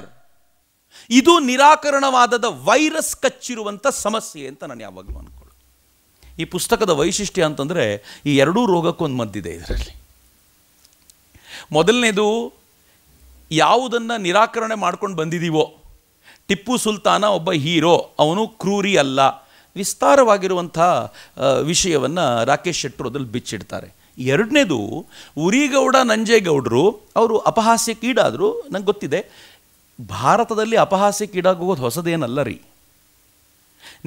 ಇದು ನಿರಾಕರಣವಾದದ ವೈರಸ್ ಕಚ್ಚಿರುವಂಥ ಸಮಸ್ಯೆ ಅಂತ ನಾನು ಯಾವಾಗಲೂ ಅನ್ಕೊಳ್ಳೋದು ಈ ಪುಸ್ತಕದ ವೈಶಿಷ್ಟ್ಯ ಅಂತಂದರೆ ಈ ಎರಡೂ ರೋಗಕ್ಕೊಂದು ಮದ್ದಿದೆ ಇದರಲ್ಲಿ ಮೊದಲನೇದು ಯಾವುದನ್ನು ನಿರಾಕರಣೆ ಮಾಡ್ಕೊಂಡು ಬಂದಿದ್ದೀವೋ ಟಿಪ್ಪು ಸುಲ್ತಾನ ಒಬ್ಬ ಹೀರೋ ಅವನು ಕ್ರೂರಿ ಅಲ್ಲ ವಿಸ್ತಾರವಾಗಿರುವಂಥ ವಿಷಯವನ್ನು ರಾಕೇಶ್ ಶೆಟ್ಟರು ಅದ್ರಲ್ಲಿ ಬಿಚ್ಚಿಡ್ತಾರೆ ಎರಡನೇದು ಉರಿಗೌಡ ನಂಜೇಗೌಡರು ಅವರು ಅಪಹಾಸ್ಯಕ್ಕೀಡಾದರೂ ನಂಗೆ ಗೊತ್ತಿದೆ ಭಾರತದಲ್ಲಿ ಅಪಹಾಸ್ಯಕ್ಕೀಡಾಗುವುದು ಹೊಸದೇನಲ್ಲ ರೀ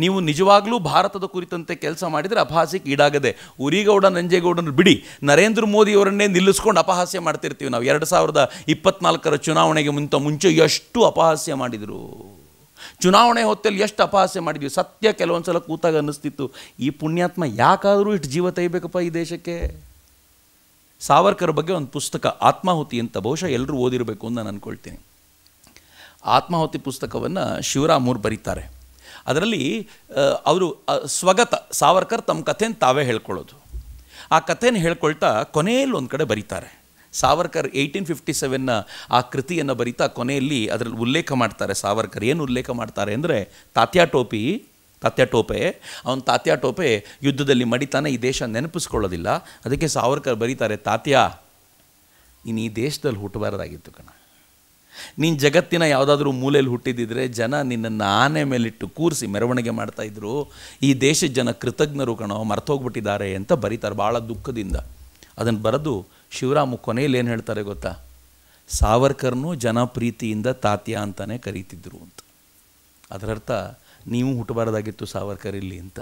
ನೀವು ನಿಜವಾಗ್ಲೂ ಭಾರತದ ಕುರಿತಂತೆ ಕೆಲಸ ಮಾಡಿದರೆ ಅಪಹಾಸ್ಯಕ್ಕೆ ಈಡಾಗದೆ ಉರಿಗೌಡ ನಂಜೇಗೌಡನ ಬಿಡಿ ನರೇಂದ್ರ ಮೋದಿಯವರನ್ನೇ ನಿಲ್ಲಿಸ್ಕೊಂಡು ಅಪಹಾಸ್ಯ ಮಾಡ್ತಿರ್ತೀವಿ ನಾವು ಎರಡು ಸಾವಿರದ ಇಪ್ಪತ್ನಾಲ್ಕರ ಚುನಾವಣೆಗೆ ಮುಂತ ಮುಂಚೆ ಎಷ್ಟು ಅಪಹಾಸ್ಯ ಮಾಡಿದರು ಚುನಾವಣೆ ಹೊತ್ತಲ್ಲಿ ಎಷ್ಟು ಅಪಹಾಸ್ಯ ಮಾಡಿದ್ವಿ ಸತ್ಯ ಕೆಲವೊಂದು ಸಲ ಕೂತಾಗ ಅನ್ನಿಸ್ತಿತ್ತು ಈ ಪುಣ್ಯಾತ್ಮ ಯಾಕಾದರೂ ಇಷ್ಟು ಜೀವ ತೈಬೇಕಪ್ಪ ಈ ದೇಶಕ್ಕೆ ಸಾವರ್ಕರ್ ಬಗ್ಗೆ ಒಂದು ಪುಸ್ತಕ ಆತ್ಮಾಹುತಿ ಅಂತ ಬಹುಶಃ ಎಲ್ಲರೂ ಓದಿರಬೇಕು ಅಂತ ನಾನು ಅಂದ್ಕೊಳ್ತೀನಿ ಆತ್ಮಾಹುತಿ ಪುಸ್ತಕವನ್ನು ಶಿವರಾಮೂರು ಬರೀತಾರೆ ಅದರಲ್ಲಿ ಅವರು ಸ್ವಗತ ಸಾವರ್ಕರ್ ತಮ್ಮ ಕಥೆನ ತಾವೇ ಹೇಳ್ಕೊಳ್ಳೋದು ಆ ಕಥೆನ ಹೇಳ್ಕೊಳ್ತಾ ಕೊನೆಯಲ್ಲಿ ಒಂದು ಕಡೆ ಬರೀತಾರೆ ಸಾವರ್ಕರ್ ಏಯ್ಟೀನ್ ಫಿಫ್ಟಿ ಸೆವೆನ್ನ ಆ ಕೃತಿಯನ್ನು ಬರಿತಾ ಕೊನೆಯಲ್ಲಿ ಅದರಲ್ಲಿ ಉಲ್ಲೇಖ ಮಾಡ್ತಾರೆ ಸಾವರ್ಕರ್ ಏನು ಉಲ್ಲೇಖ ಮಾಡ್ತಾರೆ ಅಂದರೆ ತಾತ್ಯಾ ಟೋಪಿ ತಾತ್ಯಾ ಟೋಪೆ ಅವನ ತಾತ್ಯಾ ಟೋಪೆ ಯುದ್ಧದಲ್ಲಿ ಮಡಿತಾನೆ ಈ ದೇಶ ನೆನಪಿಸ್ಕೊಳ್ಳೋದಿಲ್ಲ ಅದಕ್ಕೆ ಸಾವರ್ಕರ್ ಬರೀತಾರೆ ತಾತ್ಯಾ ಇನ್ನು ಈ ದೇಶದಲ್ಲಿ ಹುಟ್ಟಬಾರ್ದಾಗಿತ್ತು ಕಣ ನೀನು ಜಗತ್ತಿನ ಯಾವುದಾದ್ರೂ ಮೂಲೆಯಲ್ಲಿ ಹುಟ್ಟಿದ್ದಿದ್ರೆ ಜನ ನಿನ್ನನ್ನು ಆನೆ ಮೇಲಿಟ್ಟು ಕೂರಿಸಿ ಮೆರವಣಿಗೆ ಮಾಡ್ತಾಯಿದ್ರು ಈ ದೇಶದ ಜನ ಕೃತಜ್ಞರು ಕಣೋ ಮರ್ತೋಗ್ಬಿಟ್ಟಿದ್ದಾರೆ ಅಂತ ಬರೀತಾರೆ ಭಾಳ ದುಃಖದಿಂದ ಅದನ್ನು ಬರೆದು ಶಿವರಾಮು ಕೊನೆಯಲ್ಲಿ ಏನು ಹೇಳ್ತಾರೆ ಗೊತ್ತಾ ಸಾವರ್ಕರ್ನು ಜನಪ್ರೀತಿಯಿಂದ ತಾತ್ಯ ಅಂತಲೇ ಕರೀತಿದ್ರು ಅಂತ ಅದರರ್ಥ ನೀವು ಹುಟ್ಟಬಾರ್ದಾಗಿತ್ತು ಸಾವರ್ಕರ್ ಇಲ್ಲಿ ಅಂತ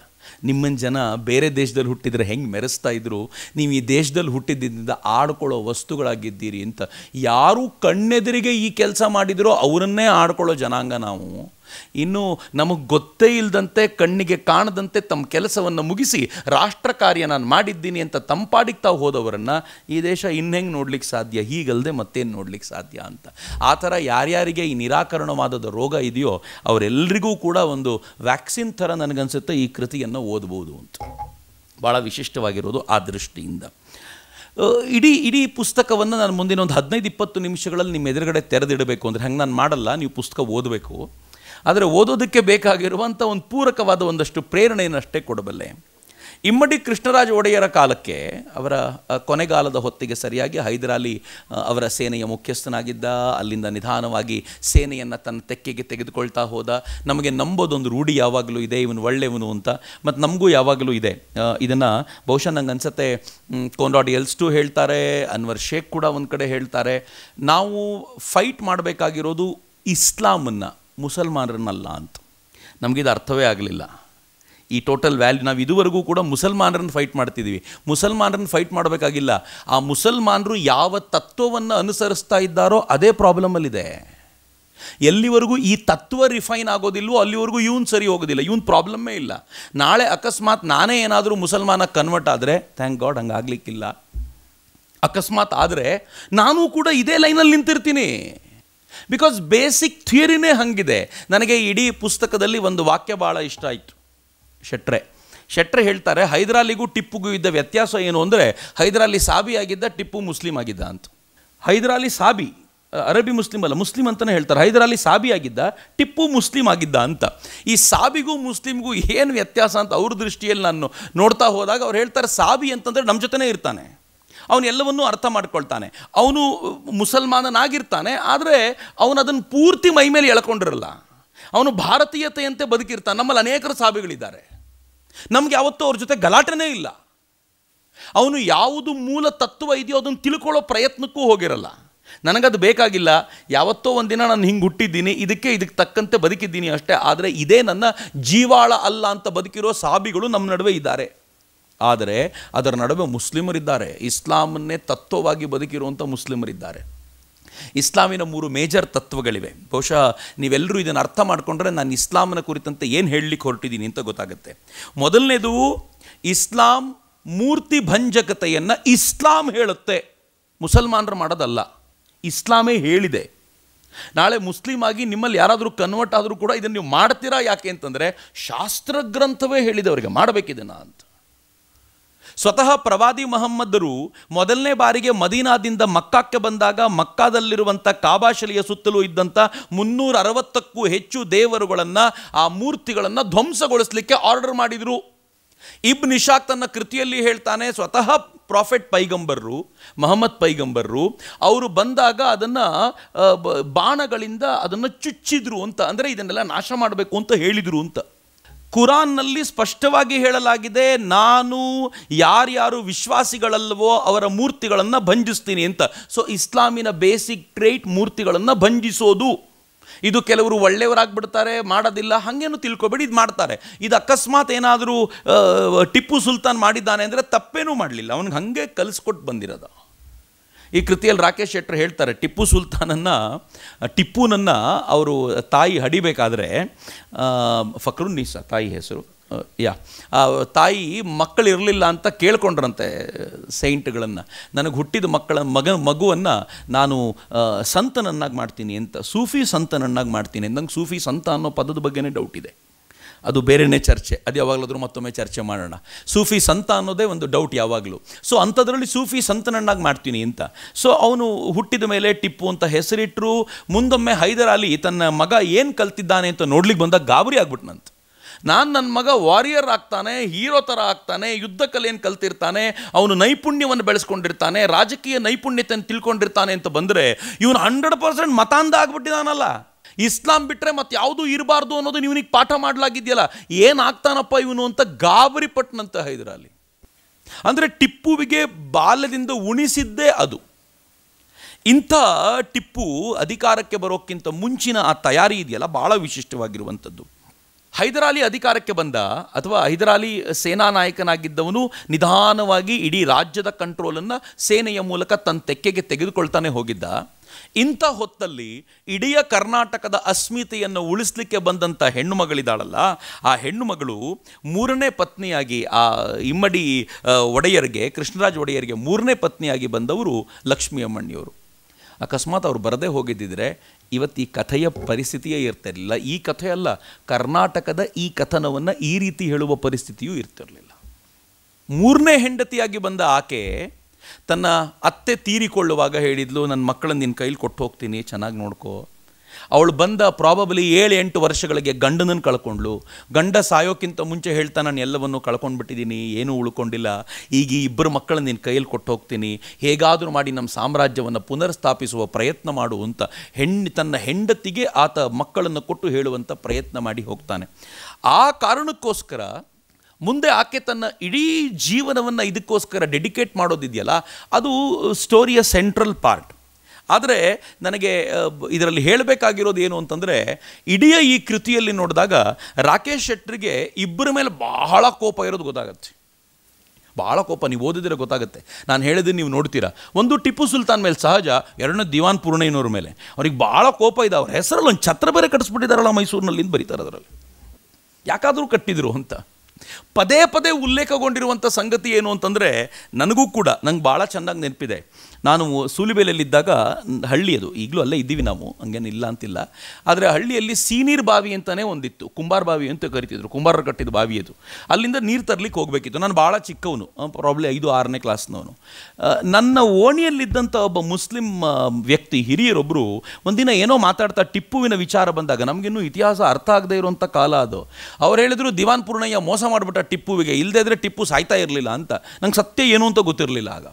ನಿಮ್ಮನ್ನು ಜನ ಬೇರೆ ದೇಶದಲ್ಲಿ ಹುಟ್ಟಿದ್ರೆ ಹೆಂಗೆ ಮೆರೆಸ್ತಾ ಇದ್ರು ನೀವು ಈ ದೇಶದಲ್ಲಿ ಹುಟ್ಟಿದ್ದರಿಂದ ಆಡ್ಕೊಳ್ಳೋ ವಸ್ತುಗಳಾಗಿದ್ದೀರಿ ಅಂತ ಯಾರು ಕಣ್ಣೆದುರಿಗೆ ಈ ಕೆಲಸ ಮಾಡಿದರೋ ಅವರನ್ನೇ ಆಡ್ಕೊಳ್ಳೋ ಜನಾಂಗ ನಾವು ಇನ್ನು ನಮಗೆ ಗೊತ್ತೇ ಇಲ್ಲದಂತೆ ಕಣ್ಣಿಗೆ ಕಾಣದಂತೆ ತಮ್ಮ ಕೆಲಸವನ್ನು ಮುಗಿಸಿ ರಾಷ್ಟ್ರ ಕಾರ್ಯ ನಾನು ಮಾಡಿದ್ದೀನಿ ಅಂತ ತಂಪಾಡಿಗೆ ತಾವು ಹೋದವರನ್ನು ಈ ದೇಶ ಇನ್ನೆಂಗೆ ನೋಡ್ಲಿಕ್ಕೆ ಸಾಧ್ಯ ಹೀಗಲ್ಲದೆ ಮತ್ತೇನು ನೋಡ್ಲಿಕ್ಕೆ ಸಾಧ್ಯ ಅಂತ ಆ ಥರ ಯಾರ್ಯಾರಿಗೆ ಈ ನಿರಾಕರಣವಾದದ ರೋಗ ಇದೆಯೋ ಅವರೆಲ್ಲರಿಗೂ ಕೂಡ ಒಂದು ವ್ಯಾಕ್ಸಿನ್ ಥರ ನನಗನ್ಸುತ್ತೆ ಈ ಕೃತಿಯನ್ನು ಕಥೆಯನ್ನು ಓದಬಹುದು ಅಂತ ಭಾಳ ವಿಶಿಷ್ಟವಾಗಿರೋದು ಆ ದೃಷ್ಟಿಯಿಂದ ಇಡೀ ಇಡೀ ಪುಸ್ತಕವನ್ನು ನಾನು ಮುಂದಿನ ಒಂದು ಹದಿನೈದು ಇಪ್ಪತ್ತು ನಿಮಿಷಗಳಲ್ಲಿ ನಿಮ್ಮ ಎದುರುಗಡೆ ತೆರೆದಿಡಬೇಕು ಅಂದರೆ ಹಂಗೆ ನಾನು ಮಾಡಲ್ಲ ನೀವು ಪುಸ್ತಕ ಓದಬೇಕು ಆದರೆ ಓದೋದಕ್ಕೆ ಬೇಕಾಗಿರುವಂಥ ಒಂದು ಪೂರಕವಾದ ಒಂದಷ್ಟು ಪ್ರೇರಣೆಯನ್ನು ಅಷ್ಟೇ ಕೊಡಬಲ್ಲೆ ಇಮ್ಮಡಿ ಕೃಷ್ಣರಾಜ ಒಡೆಯರ ಕಾಲಕ್ಕೆ ಅವರ ಕೊನೆಗಾಲದ ಹೊತ್ತಿಗೆ ಸರಿಯಾಗಿ ಹೈದರಾಲಿ ಅವರ ಸೇನೆಯ ಮುಖ್ಯಸ್ಥನಾಗಿದ್ದ ಅಲ್ಲಿಂದ ನಿಧಾನವಾಗಿ ಸೇನೆಯನ್ನು ತನ್ನ ತೆಕ್ಕೆಗೆ ತೆಗೆದುಕೊಳ್ತಾ ಹೋದ ನಮಗೆ ನಂಬೋದೊಂದು ರೂಢಿ ಯಾವಾಗಲೂ ಇದೆ ಇವನು ಒಳ್ಳೆಯವನು ಅಂತ ಮತ್ತು ನಮಗೂ ಯಾವಾಗಲೂ ಇದೆ ಇದನ್ನು ಬಹುಶಃ ನಂಗೆ ಅನ್ಸತ್ತೆ ಕೋನ್ರಾಡ್ ಎಲ್ಸ್ಟು ಹೇಳ್ತಾರೆ ಅನ್ವರ್ ಶೇಖ್ ಕೂಡ ಒಂದು ಕಡೆ ಹೇಳ್ತಾರೆ ನಾವು ಫೈಟ್ ಮಾಡಬೇಕಾಗಿರೋದು ಇಸ್ಲಾಮನ್ನು ಮುಸಲ್ಮಾನರನ್ನಲ್ಲ ಅಂತ ನಮಗಿದು ಅರ್ಥವೇ ಆಗಲಿಲ್ಲ ಈ ಟೋಟಲ್ ವ್ಯಾಲ್ಯೂ ನಾವು ಇದುವರೆಗೂ ಕೂಡ ಮುಸಲ್ಮಾನರನ್ನು ಫೈಟ್ ಮಾಡ್ತಿದ್ದೀವಿ ಮುಸಲ್ಮಾನರನ್ನು ಫೈಟ್ ಮಾಡಬೇಕಾಗಿಲ್ಲ ಆ ಮುಸಲ್ಮಾನರು ಯಾವ ತತ್ವವನ್ನು ಅನುಸರಿಸ್ತಾ ಇದ್ದಾರೋ ಅದೇ ಪ್ರಾಬ್ಲಮಲ್ಲಿದೆ ಎಲ್ಲಿವರೆಗೂ ಈ ತತ್ವ ರಿಫೈನ್ ಆಗೋದಿಲ್ವೋ ಅಲ್ಲಿವರೆಗೂ ಇವನು ಸರಿ ಹೋಗೋದಿಲ್ಲ ಇವನು ಪ್ರಾಬ್ಲಮ್ಮೇ ಇಲ್ಲ ನಾಳೆ ಅಕಸ್ಮಾತ್ ನಾನೇ ಏನಾದರೂ ಮುಸಲ್ಮಾನ ಕನ್ವರ್ಟ್ ಆದರೆ ಥ್ಯಾಂಕ್ ಗಾಡ್ ಹಂಗೆ ಆಗಲಿಕ್ಕಿಲ್ಲ ಅಕಸ್ಮಾತ್ ಆದರೆ ನಾನು ಕೂಡ ಇದೇ ಲೈನಲ್ಲಿ ನಿಂತಿರ್ತೀನಿ ಬಿಕಾಸ್ ಬೇಸಿಕ್ ಥಿಯರಿನೇ ಹಾಗಿದೆ ನನಗೆ ಇಡೀ ಪುಸ್ತಕದಲ್ಲಿ ಒಂದು ವಾಕ್ಯ ಭಾಳ ಇಷ್ಟ ಆಯಿತು ಶೆಟ್ರೆ ಶೆಟ್ರೆ ಹೇಳ್ತಾರೆ ಹೈದರಾಲಿಗೂ ಟಿಪ್ಪುಗೂ ಇದ್ದ ವ್ಯತ್ಯಾಸ ಏನು ಅಂದರೆ ಹೈದರಾಲಿ ಸಾಬಿ ಆಗಿದ್ದ ಟಿಪ್ಪು ಮುಸ್ಲಿಂ ಆಗಿದ್ದ ಅಂತ ಹೈದರಾಲಿ ಸಾಬಿ ಅರಬಿ ಮುಸ್ಲಿಂ ಅಲ್ಲ ಮುಸ್ಲಿಂ ಅಂತಲೇ ಹೇಳ್ತಾರೆ ಹೈದರಾಲಿ ಸಾಬಿ ಆಗಿದ್ದ ಟಿಪ್ಪು ಮುಸ್ಲಿಂ ಆಗಿದ್ದ ಅಂತ ಈ ಸಾಬಿಗೂ ಮುಸ್ಲಿಮ್ಗೂ ಏನು ವ್ಯತ್ಯಾಸ ಅಂತ ಅವ್ರ ದೃಷ್ಟಿಯಲ್ಲಿ ನಾನು ನೋಡ್ತಾ ಹೋದಾಗ ಅವ್ರು ಹೇಳ್ತಾರೆ ಸಾಬಿ ಅಂತಂದರೆ ನಮ್ಮ ಜೊತೆನೇ ಇರ್ತಾನೆ ಅವನು ಎಲ್ಲವನ್ನೂ ಅರ್ಥ ಮಾಡ್ಕೊಳ್ತಾನೆ ಅವನು ಮುಸಲ್ಮಾನನಾಗಿರ್ತಾನೆ ಆದರೆ ಅವನು ಪೂರ್ತಿ ಮೈಮೇಲೆ ಎಳ್ಕೊಂಡಿರಲ್ಲ ಅವನು ಭಾರತೀಯತೆಯಂತೆ ಬದುಕಿರ್ತಾನೆ ನಮ್ಮಲ್ಲಿ ಅನೇಕರು ಸಾಬಿಗಳಿದ್ದಾರೆ ನಮಗೆ ಯಾವತ್ತೂ ಅವ್ರ ಜೊತೆ ಗಲಾಟೆನೇ ಇಲ್ಲ ಅವನು ಯಾವುದು ಮೂಲ ತತ್ವ ಇದೆಯೋ ಅದನ್ನು ತಿಳ್ಕೊಳ್ಳೋ ಪ್ರಯತ್ನಕ್ಕೂ ಹೋಗಿರಲ್ಲ ನನಗದು ಬೇಕಾಗಿಲ್ಲ ಯಾವತ್ತೋ ಒಂದಿನ ನಾನು ಹಿಂಗೆ ಹುಟ್ಟಿದ್ದೀನಿ ಇದಕ್ಕೆ ಇದಕ್ಕೆ ತಕ್ಕಂತೆ ಬದುಕಿದ್ದೀನಿ ಅಷ್ಟೇ ಆದರೆ ಇದೇ ನನ್ನ ಜೀವಾಳ ಅಲ್ಲ ಅಂತ ಬದುಕಿರೋ ಸಾಬಿಗಳು ನಮ್ಮ ನಡುವೆ ಇದ್ದಾರೆ ಆದರೆ ಅದರ ನಡುವೆ ಮುಸ್ಲಿಮರಿದ್ದಾರೆ ಇಸ್ಲಾಮನ್ನೇ ತತ್ವವಾಗಿ ಬದುಕಿರುವಂಥ ಮುಸ್ಲಿಮರಿದ್ದಾರೆ ಇಸ್ಲಾಮಿನ ಮೂರು ಮೇಜರ್ ತತ್ವಗಳಿವೆ ಬಹುಶಃ ನೀವೆಲ್ಲರೂ ಇದನ್ನು ಅರ್ಥ ಮಾಡಿಕೊಂಡ್ರೆ ನಾನು ಇಸ್ಲಾಮನ ಕುರಿತಂತೆ ಏನು ಹೇಳಲಿಕ್ಕೆ ಹೊರಟಿದ್ದೀನಿ ಅಂತ ಗೊತ್ತಾಗುತ್ತೆ ಮೊದಲನೇದು ಇಸ್ಲಾಂ ಮೂರ್ತಿ ಭಂಜಕತೆಯನ್ನು ಇಸ್ಲಾಂ ಹೇಳುತ್ತೆ ಮುಸಲ್ಮಾನರು ಮಾಡೋದಲ್ಲ ಇಸ್ಲಾಮೇ ಹೇಳಿದೆ ನಾಳೆ ಮುಸ್ಲಿಮ್ ಆಗಿ ನಿಮ್ಮಲ್ಲಿ ಯಾರಾದರೂ ಕನ್ವರ್ಟ್ ಆದರೂ ಕೂಡ ಇದನ್ನು ನೀವು ಮಾಡ್ತೀರಾ ಯಾಕೆ ಅಂತಂದರೆ ಶಾಸ್ತ್ರ ಗ್ರಂಥವೇ ಹೇಳಿದೆ ಅವರಿಗೆ ನಾ ಅಂತ ಸ್ವತಃ ಪ್ರವಾದಿ ಮಹಮ್ಮದರು ಮೊದಲನೇ ಬಾರಿಗೆ ಮದೀನಾದಿಂದ ಮಕ್ಕಾಕ್ಕೆ ಬಂದಾಗ ಮಕ್ಕಾದಲ್ಲಿರುವಂಥ ಕಾಬಾಶಲಿಯ ಸುತ್ತಲೂ ಇದ್ದಂಥ ಮುನ್ನೂರ ಅರವತ್ತಕ್ಕೂ ಹೆಚ್ಚು ದೇವರುಗಳನ್ನು ಆ ಮೂರ್ತಿಗಳನ್ನು ಧ್ವಂಸಗೊಳಿಸಲಿಕ್ಕೆ ಆರ್ಡರ್ ಮಾಡಿದರು ಇಬ್ ನಿಶಾಕ್ ತನ್ನ ಕೃತಿಯಲ್ಲಿ ಹೇಳ್ತಾನೆ ಸ್ವತಃ ಪ್ರಾಫೆಟ್ ಪೈಗಂಬರ್ರು ಮಹಮ್ಮದ್ ಪೈಗಂಬರ್ರು ಅವರು ಬಂದಾಗ ಅದನ್ನು ಬಾಣಗಳಿಂದ ಅದನ್ನು ಚುಚ್ಚಿದ್ರು ಅಂತ ಅಂದರೆ ಇದನ್ನೆಲ್ಲ ನಾಶ ಮಾಡಬೇಕು ಅಂತ ಹೇಳಿದರು ಅಂತ ಕುರಾನ್ನಲ್ಲಿ ಸ್ಪಷ್ಟವಾಗಿ ಹೇಳಲಾಗಿದೆ ನಾನು ಯಾರ್ಯಾರು ವಿಶ್ವಾಸಿಗಳಲ್ವೋ ಅವರ ಮೂರ್ತಿಗಳನ್ನು ಭಂಜಿಸ್ತೀನಿ ಅಂತ ಸೊ ಇಸ್ಲಾಮಿನ ಬೇಸಿಕ್ ಟ್ರೇಟ್ ಮೂರ್ತಿಗಳನ್ನು ಭಂಜಿಸೋದು ಇದು ಕೆಲವರು ಒಳ್ಳೆಯವರಾಗ್ಬಿಡ್ತಾರೆ ಮಾಡೋದಿಲ್ಲ ಹಾಗೇನು ತಿಳ್ಕೊಬೇಡಿ ಇದು ಮಾಡ್ತಾರೆ ಇದು ಅಕಸ್ಮಾತ್ ಏನಾದರೂ ಟಿಪ್ಪು ಸುಲ್ತಾನ್ ಮಾಡಿದ್ದಾನೆ ಅಂದರೆ ತಪ್ಪೇನೂ ಮಾಡಲಿಲ್ಲ ಅವನಿಗೆ ಹಾಗೆ ಕಲಿಸ್ಕೊಟ್ಟು ಬಂದಿರೋದು ಈ ಕೃತಿಯಲ್ಲಿ ರಾಕೇಶ್ ಶೆಟ್ಟರ್ ಹೇಳ್ತಾರೆ ಟಿಪ್ಪು ಸುಲ್ತಾನನ್ನು ಟಿಪ್ಪುನನ್ನು ಅವರು ತಾಯಿ ಹಡಿಬೇಕಾದ್ರೆ ಫಕ್ರುನ್ನೀಸಾ ತಾಯಿ ಹೆಸರು ಯಾ ತಾಯಿ ಮಕ್ಕಳು ಇರಲಿಲ್ಲ ಅಂತ ಕೇಳ್ಕೊಂಡ್ರಂತೆ ಸೈಂಟ್ಗಳನ್ನು ನನಗೆ ಹುಟ್ಟಿದ ಮಕ್ಕಳ ಮಗ ಮಗುವನ್ನು ನಾನು ಸಂತನನ್ನಾಗಿ ಮಾಡ್ತೀನಿ ಅಂತ ಸೂಫಿ ಸಂತನನ್ನಾಗಿ ಮಾಡ್ತೀನಿ ನಂಗೆ ಸೂಫಿ ಸಂತ ಅನ್ನೋ ಪದದ ಬಗ್ಗೆನೇ ಡೌಟ್ ಇದೆ ಅದು ಬೇರೆಯೇ ಚರ್ಚೆ ಅದು ಯಾವಾಗಲಾದರೂ ಮತ್ತೊಮ್ಮೆ ಚರ್ಚೆ ಮಾಡೋಣ ಸೂಫಿ ಸಂತ ಅನ್ನೋದೇ ಒಂದು ಡೌಟ್ ಯಾವಾಗಲೂ ಸೊ ಅಂಥದ್ರಲ್ಲಿ ಸೂಫಿ ಸಂತನನ್ನಾಗಿ ಮಾಡ್ತೀನಿ ಅಂತ ಸೊ ಅವನು ಹುಟ್ಟಿದ ಮೇಲೆ ಟಿಪ್ಪು ಅಂತ ಹೆಸರಿಟ್ಟರು ಮುಂದೊಮ್ಮೆ ಹೈದರ್ ಅಲಿ ತನ್ನ ಮಗ ಏನು ಕಲ್ತಿದ್ದಾನೆ ಅಂತ ನೋಡ್ಲಿಕ್ಕೆ ಬಂದಾಗ ಗಾಬರಿ ಆಗ್ಬಿಟ್ನಂತ ನಾನು ನನ್ನ ಮಗ ವಾರಿಯರ್ ಆಗ್ತಾನೆ ಹೀರೋ ಥರ ಆಗ್ತಾನೆ ಯುದ್ಧ ಕಲೆಯನ್ನು ಕಲ್ತಿರ್ತಾನೆ ಅವನು ನೈಪುಣ್ಯವನ್ನು ಬೆಳೆಸ್ಕೊಂಡಿರ್ತಾನೆ ರಾಜಕೀಯ ನೈಪುಣ್ಯತೆಯನ್ನು ತಿಳ್ಕೊಂಡಿರ್ತಾನೆ ಅಂತ ಬಂದರೆ ಇವನು ಹಂಡ್ರೆಡ್ ಪರ್ಸೆಂಟ್ ಮತಾಂಧ ಆಗ್ಬಿಟ್ಟಿದ್ದಾನಲ್ಲ ಇಸ್ಲಾಂ ಬಿಟ್ಟರೆ ಮತ್ತೆ ಯಾವುದೂ ಇರಬಾರ್ದು ಅನ್ನೋದು ಇವನಿಗೆ ಪಾಠ ಮಾಡಲಾಗಿದೆಯಲ್ಲ ಏನಾಗ್ತಾನಪ್ಪ ಇವನು ಅಂತ ಗಾಬರಿ ಹೈದರಾಲಿ ಹೈದರಾಲಿ ಅಂದರೆ ಟಿಪ್ಪುವಿಗೆ ಬಾಲ್ಯದಿಂದ ಉಣಿಸಿದ್ದೇ ಅದು ಇಂಥ ಟಿಪ್ಪು ಅಧಿಕಾರಕ್ಕೆ ಬರೋಕ್ಕಿಂತ ಮುಂಚಿನ ಆ ತಯಾರಿ ಇದೆಯಲ್ಲ ಭಾಳ ವಿಶಿಷ್ಟವಾಗಿರುವಂಥದ್ದು ಹೈದರಾಲಿ ಅಧಿಕಾರಕ್ಕೆ ಬಂದ ಅಥವಾ ಹೈದರಾಲಿ ಸೇನಾ ನಾಯಕನಾಗಿದ್ದವನು ನಿಧಾನವಾಗಿ ಇಡೀ ರಾಜ್ಯದ ಕಂಟ್ರೋಲನ್ನು ಸೇನೆಯ ಮೂಲಕ ತನ್ನ ತೆಕ್ಕೆಗೆ ತೆಗೆದುಕೊಳ್ತಾನೆ ಹೋಗಿದ್ದ ಇಂಥ ಹೊತ್ತಲ್ಲಿ ಇಡೀ ಕರ್ನಾಟಕದ ಅಸ್ಮಿತೆಯನ್ನು ಉಳಿಸ್ಲಿಕ್ಕೆ ಬಂದಂಥ ಹೆಣ್ಣು ಮಗಳಿದ್ದಾಳಲ್ಲ ಆ ಹೆಣ್ಣು ಮಗಳು ಮೂರನೇ ಪತ್ನಿಯಾಗಿ ಆ ಇಮ್ಮಡಿ ಒಡೆಯರಿಗೆ ಕೃಷ್ಣರಾಜ್ ಒಡೆಯರಿಗೆ ಮೂರನೇ ಪತ್ನಿಯಾಗಿ ಬಂದವರು ಲಕ್ಷ್ಮೀ ಅಮ್ಮಣ್ಣಿಯವರು ಅಕಸ್ಮಾತ್ ಅವರು ಬರದೇ ಹೋಗಿದ್ದಿದ್ರೆ ಇವತ್ತು ಈ ಕಥೆಯ ಪರಿಸ್ಥಿತಿಯೇ ಇರ್ತಿರಲಿಲ್ಲ ಈ ಕಥೆಯಲ್ಲ ಕರ್ನಾಟಕದ ಈ ಕಥನವನ್ನು ಈ ರೀತಿ ಹೇಳುವ ಪರಿಸ್ಥಿತಿಯೂ ಇರ್ತಿರಲಿಲ್ಲ ಮೂರನೇ ಹೆಂಡತಿಯಾಗಿ ಬಂದ ಆಕೆ ತನ್ನ ಅತ್ತೆ ತೀರಿಕೊಳ್ಳುವಾಗ ಹೇಳಿದ್ಲು ನನ್ನ ಮಕ್ಕಳನ್ನು ನಿನ್ನ ಕೈಲಿ ಕೊಟ್ಟು ಹೋಗ್ತೀನಿ ಚೆನ್ನಾಗಿ ನೋಡ್ಕೋ ಅವಳು ಬಂದ ಪ್ರಾಬಬಲಿ ಏಳು ಎಂಟು ವರ್ಷಗಳಿಗೆ ಗಂಡನನ್ನು ಕಳ್ಕೊಂಡ್ಳು ಗಂಡ ಸಾಯೋಕ್ಕಿಂತ ಮುಂಚೆ ಹೇಳ್ತಾ ನಾನು ಎಲ್ಲವನ್ನು ಕಳ್ಕೊಂಡ್ಬಿಟ್ಟಿದ್ದೀನಿ ಏನೂ ಉಳ್ಕೊಂಡಿಲ್ಲ ಈಗ ಈ ಇಬ್ಬರು ಮಕ್ಕಳನ್ನು ನಿನ್ನ ಕೈಯಲ್ಲಿ ಕೊಟ್ಟು ಹೋಗ್ತೀನಿ ಹೇಗಾದರೂ ಮಾಡಿ ನಮ್ಮ ಸಾಮ್ರಾಜ್ಯವನ್ನು ಪುನರ್ಸ್ಥಾಪಿಸುವ ಪ್ರಯತ್ನ ಮಾಡು ಅಂತ ಹೆಣ್ಣು ತನ್ನ ಹೆಂಡತಿಗೆ ಆತ ಮಕ್ಕಳನ್ನು ಕೊಟ್ಟು ಹೇಳುವಂಥ ಪ್ರಯತ್ನ ಮಾಡಿ ಹೋಗ್ತಾನೆ ಆ ಕಾರಣಕ್ಕೋಸ್ಕರ ಮುಂದೆ ಆಕೆ ತನ್ನ ಇಡೀ ಜೀವನವನ್ನು ಇದಕ್ಕೋಸ್ಕರ ಡೆಡಿಕೇಟ್ ಮಾಡೋದಿದೆಯಲ್ಲ ಅದು ಸ್ಟೋರಿಯ ಸೆಂಟ್ರಲ್ ಪಾರ್ಟ್ ಆದರೆ ನನಗೆ ಇದರಲ್ಲಿ ಹೇಳಬೇಕಾಗಿರೋದು ಏನು ಅಂತಂದರೆ ಇಡೀ ಈ ಕೃತಿಯಲ್ಲಿ ನೋಡಿದಾಗ ರಾಕೇಶ್ ಶೆಟ್ಟರಿಗೆ ಇಬ್ಬರ ಮೇಲೆ ಬಹಳ ಕೋಪ ಇರೋದು ಗೊತ್ತಾಗುತ್ತೆ ಭಾಳ ಕೋಪ ನೀವು ಓದಿದ್ರೆ ಗೊತ್ತಾಗುತ್ತೆ ನಾನು ಹೇಳಿದ್ರೆ ನೀವು ನೋಡ್ತೀರಾ ಒಂದು ಟಿಪ್ಪು ಸುಲ್ತಾನ್ ಮೇಲೆ ಸಹಜ ಎರಡನೇ ದಿವಾನ್ ಪೂರ್ಣಯ್ಯನವ್ರ ಮೇಲೆ ಅವ್ರಿಗೆ ಭಾಳ ಕೋಪ ಇದೆ ಅವ್ರ ಹೆಸರಲ್ಲಿ ಒಂದು ಛತ್ರ ಬೇರೆ ಕಟ್ಟಿಸ್ಬಿಟ್ಟಿದಾರಲ್ಲ ಮೈಸೂರಿನಲ್ಲಿಂದ ಬರೀತಾರೆ ಅದರಲ್ಲಿ ಯಾಕಾದರೂ ಕಟ್ಟಿದ್ರು ಅಂತ ಪದೇ ಪದೇ ಉಲ್ಲೇಖಗೊಂಡಿರುವಂಥ ಸಂಗತಿ ಏನು ಅಂತಂದರೆ ನನಗೂ ಕೂಡ ನಂಗೆ ಭಾಳ ಚೆನ್ನಾಗಿ ನೆನಪಿದೆ ನಾನು ಸೂಲಿಬೇಲಲ್ಲಿದ್ದಾಗ ಹಳ್ಳಿ ಅದು ಈಗಲೂ ಅಲ್ಲೇ ಇದ್ದೀವಿ ನಾವು ಹಂಗೇನು ಇಲ್ಲ ಅಂತಿಲ್ಲ ಆದರೆ ಹಳ್ಳಿಯಲ್ಲಿ ಸೀನೀರ್ ಬಾವಿ ಅಂತಲೇ ಒಂದಿತ್ತು ಕುಂಬಾರ ಬಾವಿ ಅಂತ ಕರಿತಿದ್ರು ಕುಂಬಾರ ಕಟ್ಟಿದ ಬಾವಿ ಅದು ಅಲ್ಲಿಂದ ನೀರು ತರಲಿಕ್ಕೆ ಹೋಗಬೇಕಿತ್ತು ನಾನು ಭಾಳ ಚಿಕ್ಕವನು ಪ್ರಾಬ್ಲಿ ಐದು ಆರನೇ ಕ್ಲಾಸ್ನವನು ನನ್ನ ಓಣಿಯಲ್ಲಿದ್ದಂಥ ಒಬ್ಬ ಮುಸ್ಲಿಂ ವ್ಯಕ್ತಿ ಹಿರಿಯರೊಬ್ಬರು ಒಂದಿನ ಏನೋ ಮಾತಾಡ್ತಾ ಟಿಪ್ಪುವಿನ ವಿಚಾರ ಬಂದಾಗ ನಮಗಿನ್ನೂ ಇತಿಹಾಸ ಅರ್ಥ ಆಗದೇ ಇರುವಂಥ ಕಾಲ ಅದು ಅವ್ರು ಹೇಳಿದ್ರು ದಿವಾನ್ ಪೂರ್ಣಯ್ಯ ಮೋಸ ಮಾಡಿಬಿಟ್ಟ ಟಿಪ್ಪುವಿಗೆ ಇಲ್ಲದೇ ಇದ್ದರೆ ಟಿಪ್ಪು ಸಾಯ್ತಾ ಇರಲಿಲ್ಲ ಅಂತ ನಂಗೆ ಸತ್ಯ ಏನು ಅಂತ ಗೊತ್ತಿರಲಿಲ್ಲ ಆಗ